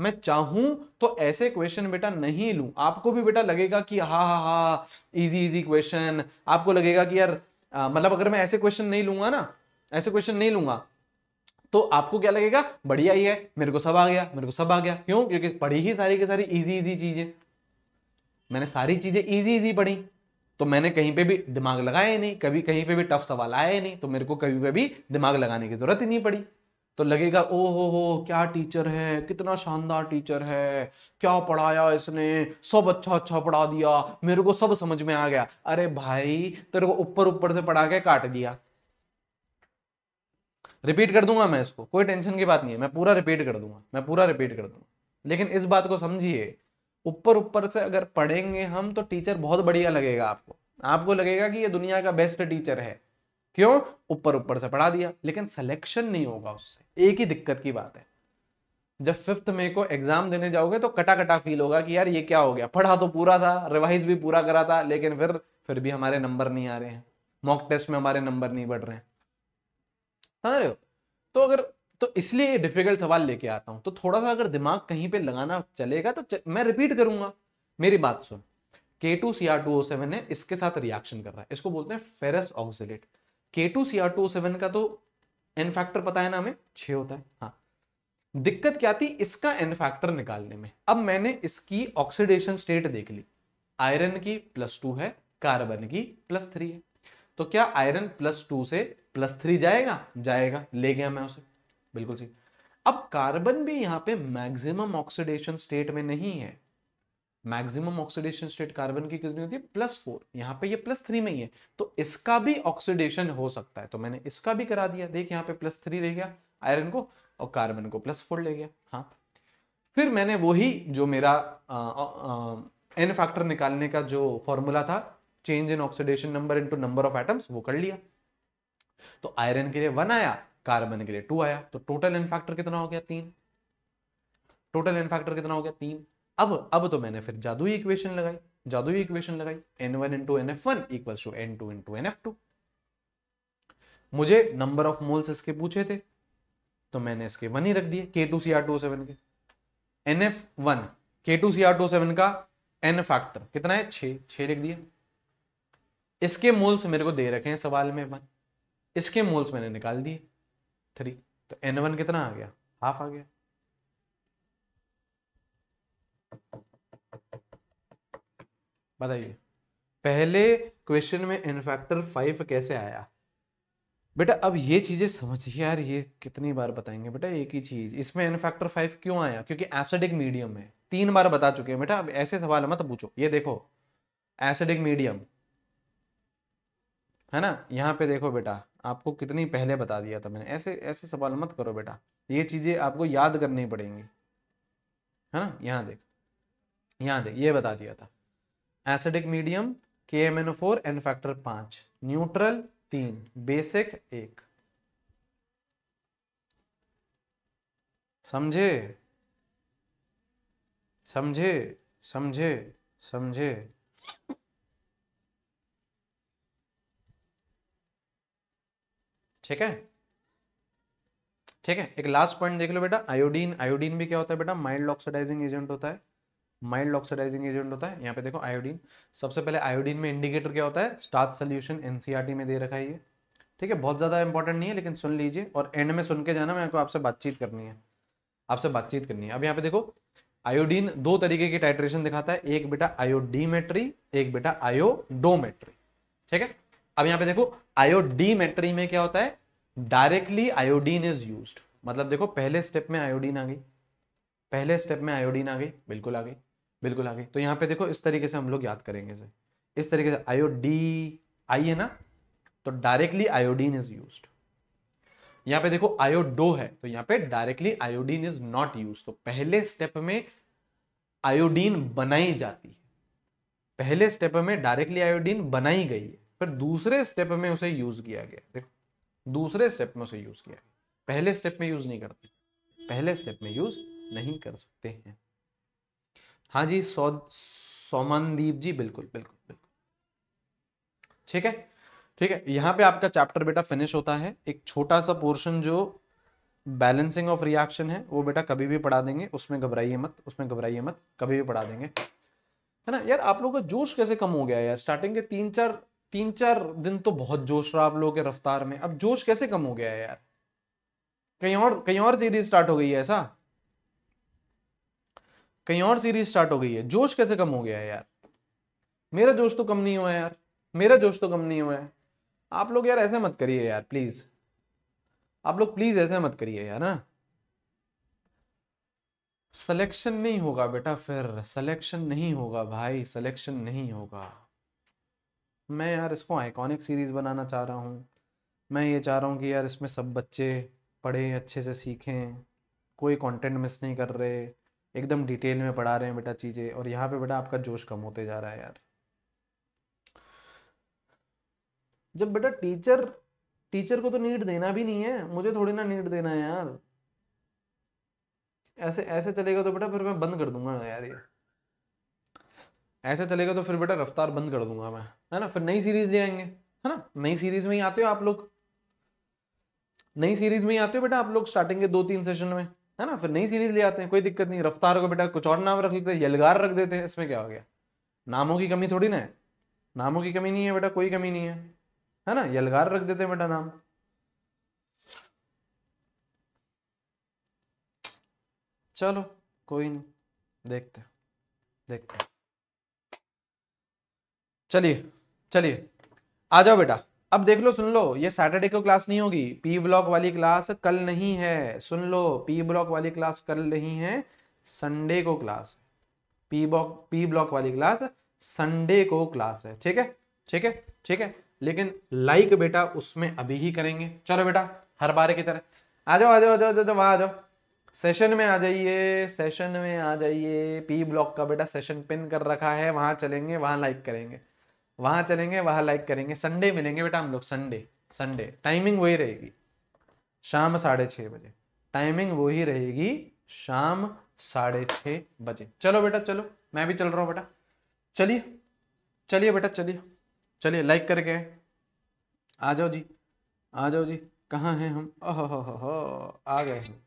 मैं चाहूं तो ऐसे क्वेश्चन बेटा नहीं लू आपको भी बेटा लगेगा कि हा हा हा इजी इजी क्वेश्चन आपको लगेगा कि यार मतलब अगर मैं ऐसे क्वेश्चन नहीं लूंगा ना ऐसे क्वेश्चन नहीं लूंगा तो आपको क्या लगेगा बढ़िया ही है मेरे को सब आ गया मेरे को सब आ गया क्यों क्योंकि पढ़ी ही सारी की सारी इजी इजी चीजें मैंने सारी चीजें इजी इजी पढ़ी तो मैंने कहीं पे भी दिमाग लगाया नहीं कभी कहीं पे भी टफ सवाल आया नहीं तो मेरे को कभी पे भी दिमाग लगाने की जरूरत ही नहीं पड़ी तो लगेगा ओ हो हो क्या टीचर है कितना शानदार टीचर है क्या पढ़ाया इसने सब अच्छा अच्छा पढ़ा दिया मेरे को सब समझ में आ गया अरे भाई तेरे को ऊपर ऊपर से पढ़ा के काट दिया रिपीट कर दूंगा मैं इसको कोई टेंशन की बात नहीं है मैं पूरा रिपीट कर दूंगा मैं पूरा रिपीट कर दूंगा लेकिन इस बात को समझिए ऊपर ऊपर से अगर पढ़ेंगे हम तो टीचर बहुत बढ़िया लगेगा आपको आपको लगेगा कि ये दुनिया का बेस्ट टीचर है क्यों ऊपर ऊपर से पढ़ा दिया लेकिन सिलेक्शन नहीं होगा उससे एक ही दिक्कत की बात है जब फिफ्थ मे को एग्जाम देने जाओगे तो कटा कटा फील होगा कि यार ये क्या हो गया पढ़ा तो पूरा था रिवाइज भी पूरा करा था लेकिन फिर फिर भी हमारे नंबर नहीं आ रहे हैं मॉक टेस्ट में हमारे नंबर नहीं बढ़ रहे हैं समझ रहे हो तो अगर तो इसलिए डिफिकल्ट सवाल लेके आता हूँ तो थोड़ा सा अगर दिमाग कहीं पे लगाना चलेगा तो चल, मैं रिपीट करूंगा मेरी बात सुन K two C R two O seven है इसके साथ रिएक्शन कर रहा है इसको बोलते हैं ferrous oxalate K two C R two O seven का तो एन फैक्टर पता है ना हमें छ होता है हाँ दिक्कत क्या थी इसका एन फैक्टर निकालने में अब मैंने इसकी ऑक्सीडेशन स्टेट देख ली आयरन की प्लस टू है कार्बन की प्लस थ्री है तो क्या आयरन प्लस टू से प्लस थ्री जाएगा जाएगा ले गया मैं उसे बिल्कुल सही अब कार्बन भी यहां पे मैक्सिमम ऑक्सीडेशन स्टेट में नहीं है मैक्सिमम ऑक्सीडेशन स्टेट कार्बन की कितनी होती है प्लस फोर यहां पर प्लस थ्री में ही है तो इसका भी ऑक्सीडेशन हो सकता है तो मैंने इसका भी करा दिया देख यहां पे प्लस थ्री रह गया आयरन को और कार्बन को प्लस फोर ले गया हाँ फिर मैंने वही जो मेरा एन फैक्टर निकालने का जो फॉर्मूला था change in oxidation number into number of atoms वो कर लिया तो आयरन के लिए वन आया कार्बन के लिए टू आया तो टोटल एन फैक्टर कितना हो गया तीन टोटल एन फैक्टर कितना हो गया तीन अब अब तो मैंने फिर जादू इक्वेशन लगाई जादू इक्वेशन लगाई n one into n F one equal to N two into n F two मुझे नंबर ऑफ मोल्स इसके पूछे थे तो मैंने इसके वन ही रख दिए K two C R two seven के n F one K two C R two seven का एन फैक्टर कितना है छ लिख दिया इसके मोल्स मेरे को दे रखे हैं सवाल में वन इसके मोल्स मैंने निकाल दिए थ्री तो एन वन कितना आ गया हाफ आ गया बताइए पहले क्वेश्चन में एन फैक्टर फाइव कैसे आया बेटा अब ये चीजें समझिए यार ये कितनी बार बताएंगे बेटा एक ही चीज इसमें एन फैक्टर फाइव क्यों आया क्योंकि एसिडिक मीडियम है तीन बार बता चुके हैं बेटा अब ऐसे सवाल मत पूछो ये देखो एसिडिक मीडियम है ना यहाँ पे देखो बेटा आपको कितनी पहले बता दिया था मैंने ऐसे ऐसे सवाल मत करो बेटा ये चीज़ें आपको याद करनी पड़ेंगी है ना यहाँ देख यहाँ देख ये बता दिया था acidic medium K M N four N factor पाँच न्यूट्रल तीन बेसिक एक समझे समझे समझे समझे ठीक है ठीक है एक लास्ट पॉइंट देख लो बेटा आयोडीन आयोडीन भी क्या होता है बेटा माइल्ड ऑक्सीडाइजिंग एजेंट होता है माइल्ड ऑक्सीडाइजिंग एजेंट होता है यहाँ पे देखो आयोडीन सबसे पहले आयोडीन में इंडिकेटर क्या होता है स्टार्च सोल्यूशन एनसीआरटी में दे रखा है ये ठीक है बहुत ज़्यादा इंपॉर्टेंट नहीं है लेकिन सुन लीजिए और एंड में सुन के जाना मैं को आपसे बातचीत करनी है आपसे बातचीत करनी है अब यहाँ पे देखो आयोडीन दो तरीके की टाइट्रेशन दिखाता है एक बेटा आयोडीमेट्री एक बेटा आयोडोमेट्री ठीक है अब यहाँ पे देखो आयोडीमेट्री में क्या होता है डायरेक्टली आयोडीन इज यूज मतलब देखो पहले स्टेप में आयोडीन आ गई पहले स्टेप में आयोडीन आ गई बिल्कुल आ गई बिल्कुल आ गई तो यहाँ पे देखो इस तरीके से हम लोग याद करेंगे इसे इस तरीके से आयोडी आई है ना तो डायरेक्टली आयोडीन इज यूज यहाँ पे देखो आयोडो है तो यहाँ पे directly iodine is not use तो पहले स्टेप में आयोडीन बनाई जाती है पहले स्टेप में डायरेक्टली आयोडीन बनाई गई है फिर दूसरे स्टेप में उसे यूज किया गया देखो दूसरे स्टेप में उसे यूज किया पहले स्टेप में यूज नहीं करते पहले स्टेप में यूज नहीं कर सकते हैं हाँ जी सौ सोमनदीप जी बिल्कुल बिल्कुल बिल्कुल ठीक है ठीक है यहाँ पे आपका चैप्टर बेटा फिनिश होता है एक छोटा सा पोर्शन जो बैलेंसिंग ऑफ रिएक्शन है वो बेटा कभी भी पढ़ा देंगे उसमें घबराइए मत उसमें घबराइए मत कभी भी पढ़ा देंगे है ना यार आप लोगों का जोश कैसे कम हो गया यार स्टार्टिंग के तीन चार तीन चार दिन तो बहुत जोश रहा आप लोगों के रफ्तार में अब जोश कैसे कम हो गया है यार कहीं और कहीं और सीरीज स्टार्ट हो गई है ऐसा कहीं और सीरीज स्टार्ट हो गई है जोश कैसे कम हो गया है यार मेरा जोश तो कम नहीं हुआ है यार मेरा जोश तो कम नहीं हुआ है आप लोग यार ऐसे मत करिए यार प्लीज आप लोग प्लीज ऐसे मत करिए यार ना हाँ। सिलेक्शन नहीं होगा बेटा फिर सिलेक्शन नहीं होगा भाई सिलेक्शन नहीं होगा मैं यार इसको आइकॉनिक सीरीज़ बनाना चाह रहा हूँ मैं ये चाह रहा हूँ कि यार इसमें सब बच्चे पढ़ें अच्छे से सीखें कोई कंटेंट मिस नहीं कर रहे एकदम डिटेल में पढ़ा रहे हैं बेटा चीज़ें और यहाँ पे बेटा आपका जोश कम होते जा रहा है यार जब बेटा टीचर टीचर को तो नीड देना भी नहीं है मुझे थोड़ी ना नीड देना है यार ऐसे ऐसे चलेगा तो बेटा फिर मैं बंद कर दूंगा यार ये ऐसा चलेगा तो फिर बेटा रफ्तार बंद कर दूंगा मैं है ना फिर नई सीरीज ले आएंगे है ना नई सीरीज में ही आते हो आप लोग नई सीरीज में ही आते हो बेटा आप लोग स्टार्टिंग के दो तीन सेशन में है ना फिर नई सीरीज ले आते हैं कोई दिक्कत नहीं रफ्तार को बेटा कुछ और नाम रख लेते हैं यलगार रख देते हैं इसमें क्या हो गया नामों की कमी थोड़ी ना है नामों की कमी नहीं है बेटा कोई कमी नहीं है है ना यलगार रख देते हैं बेटा नाम चलो कोई नहीं देखते देखते चलिए चलिए आ जाओ बेटा अब देख लो सुन लो ये सैटरडे को क्लास नहीं होगी पी ब्लॉक वाली क्लास कल नहीं है सुन लो पी ब्लॉक वाली क्लास कल नहीं है संडे को class P block P block वाली क्लास संडे को क्लास है ठीक है ठीक है ठीक है लेकिन लाइक बेटा उसमें अभी ही करेंगे चलो बेटा हर बार की तरह आ जाओ आ जाओ आ जाओ आ जाओ वहाँ आ जाओ सेशन में आ जाइए सेशन में आ जाइए पी ब्लॉक का बेटा सेशन पिन कर रखा है वहां चलेंगे वहां लाइक करेंगे वहाँ चलेंगे वहाँ लाइक करेंगे संडे मिलेंगे बेटा हम लोग संडे संडे टाइमिंग वही रहेगी शाम साढ़े छः बजे टाइमिंग वही रहेगी शाम साढ़े छः बजे चलो बेटा चलो मैं भी चल रहा हूँ बेटा चलिए चलिए बेटा चलिए चलिए लाइक करके आ जाओ जी आ जाओ जी कहाँ हैं हम ओह हो हो हो आ गए हम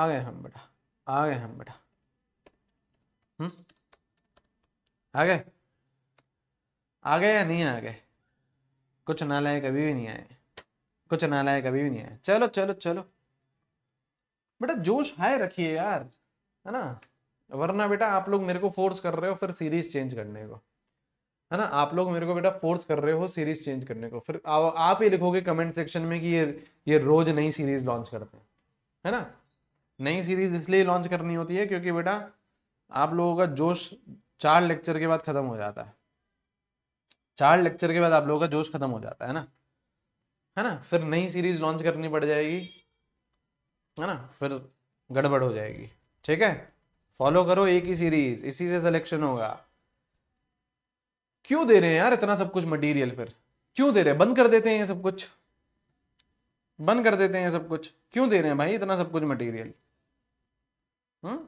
आ गए हम बेटा आ गए हम बेटा हम हम्म? आ गए आ गए या नहीं आ गए कुछ ना लाए कभी भी नहीं आए कुछ ना लाए कभी भी नहीं आए चलो चलो चलो बेटा जोश हाई रखिए यार है ना वरना बेटा आप लोग मेरे को फोर्स कर रहे हो फिर सीरीज चेंज करने को है ना आप लोग मेरे को बेटा फोर्स कर रहे हो सीरीज चेंज करने को फिर आ, आप ही लिखोगे कमेंट सेक्शन में कि ये ये रोज नई सीरीज लॉन्च करते हैं है ना नई सीरीज इसलिए लॉन्च करनी होती है क्योंकि बेटा आप लोगों का जोश चार लेक्चर के बाद खत्म हो जाता है चार लेक्चर के बाद आप लोगों का जोश खत्म हो जाता है ना है ना फिर नई सीरीज लॉन्च करनी पड़ जाएगी है ना फिर गड़बड़ हो जाएगी ठीक है फॉलो करो एक ही सीरीज इसी से सिलेक्शन होगा क्यों दे रहे हैं यार इतना सब कुछ मटेरियल फिर क्यों दे रहे हैं बंद कर देते हैं ये सब कुछ बंद कर देते हैं सब कुछ क्यों दे रहे हैं भाई इतना सब कुछ मटेरियल हम्म,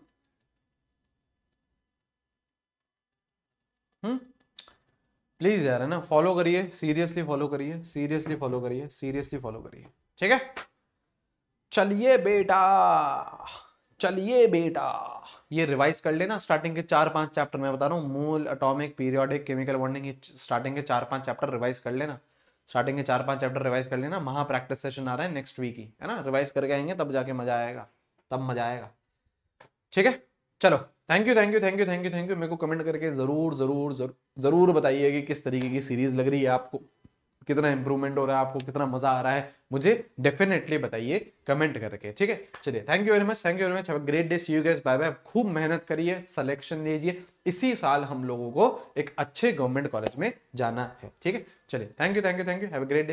हम्म? प्लीज़ यार है ना फॉलो करिए सीरियसली फॉलो करिए सीरियसली फॉलो करिए सीरियसली फॉलो करिए ठीक है चलिए बेटा चलिए बेटा ये रिवाइज कर लेना स्टार्टिंग के चार पांच चैप्टर मैं बता रहा हूँ मूल atomic periodic chemical bonding starting के चार पांच चैप्टर रिवाइज कर लेना स्टार्टिंग के चार पांच चैप्टर रिवाइज कर लेना महा प्रैक्टिस सेशन आ रहा है नेक्स्ट वीक ही है ना रिवाइज करके आएंगे तब जाके मजा आएगा तब मजा आएगा ठीक है चलो thank you thank you thank you thank you thank you मेरे को कमेंट करके ज़रूर ज़रूर ज़रूर बताइए कि किस तरीके की सीरीज़ लग रही है आपको कितना इंप्रूवमेंट हो रहा है आपको कितना मज़ा आ रहा है मुझे डेफिनेटली बताइए कमेंट करके ठीक है चलिए thank you very much thank you very much have great day see you guys bye bye खूब मेहनत करिए सिलेक्शन लीजिए इसी साल हम लोगों को एक अच्छे गवर्नमेंट कॉलेज में जाना है ठीक है चलिए thank you thank you thank you have great day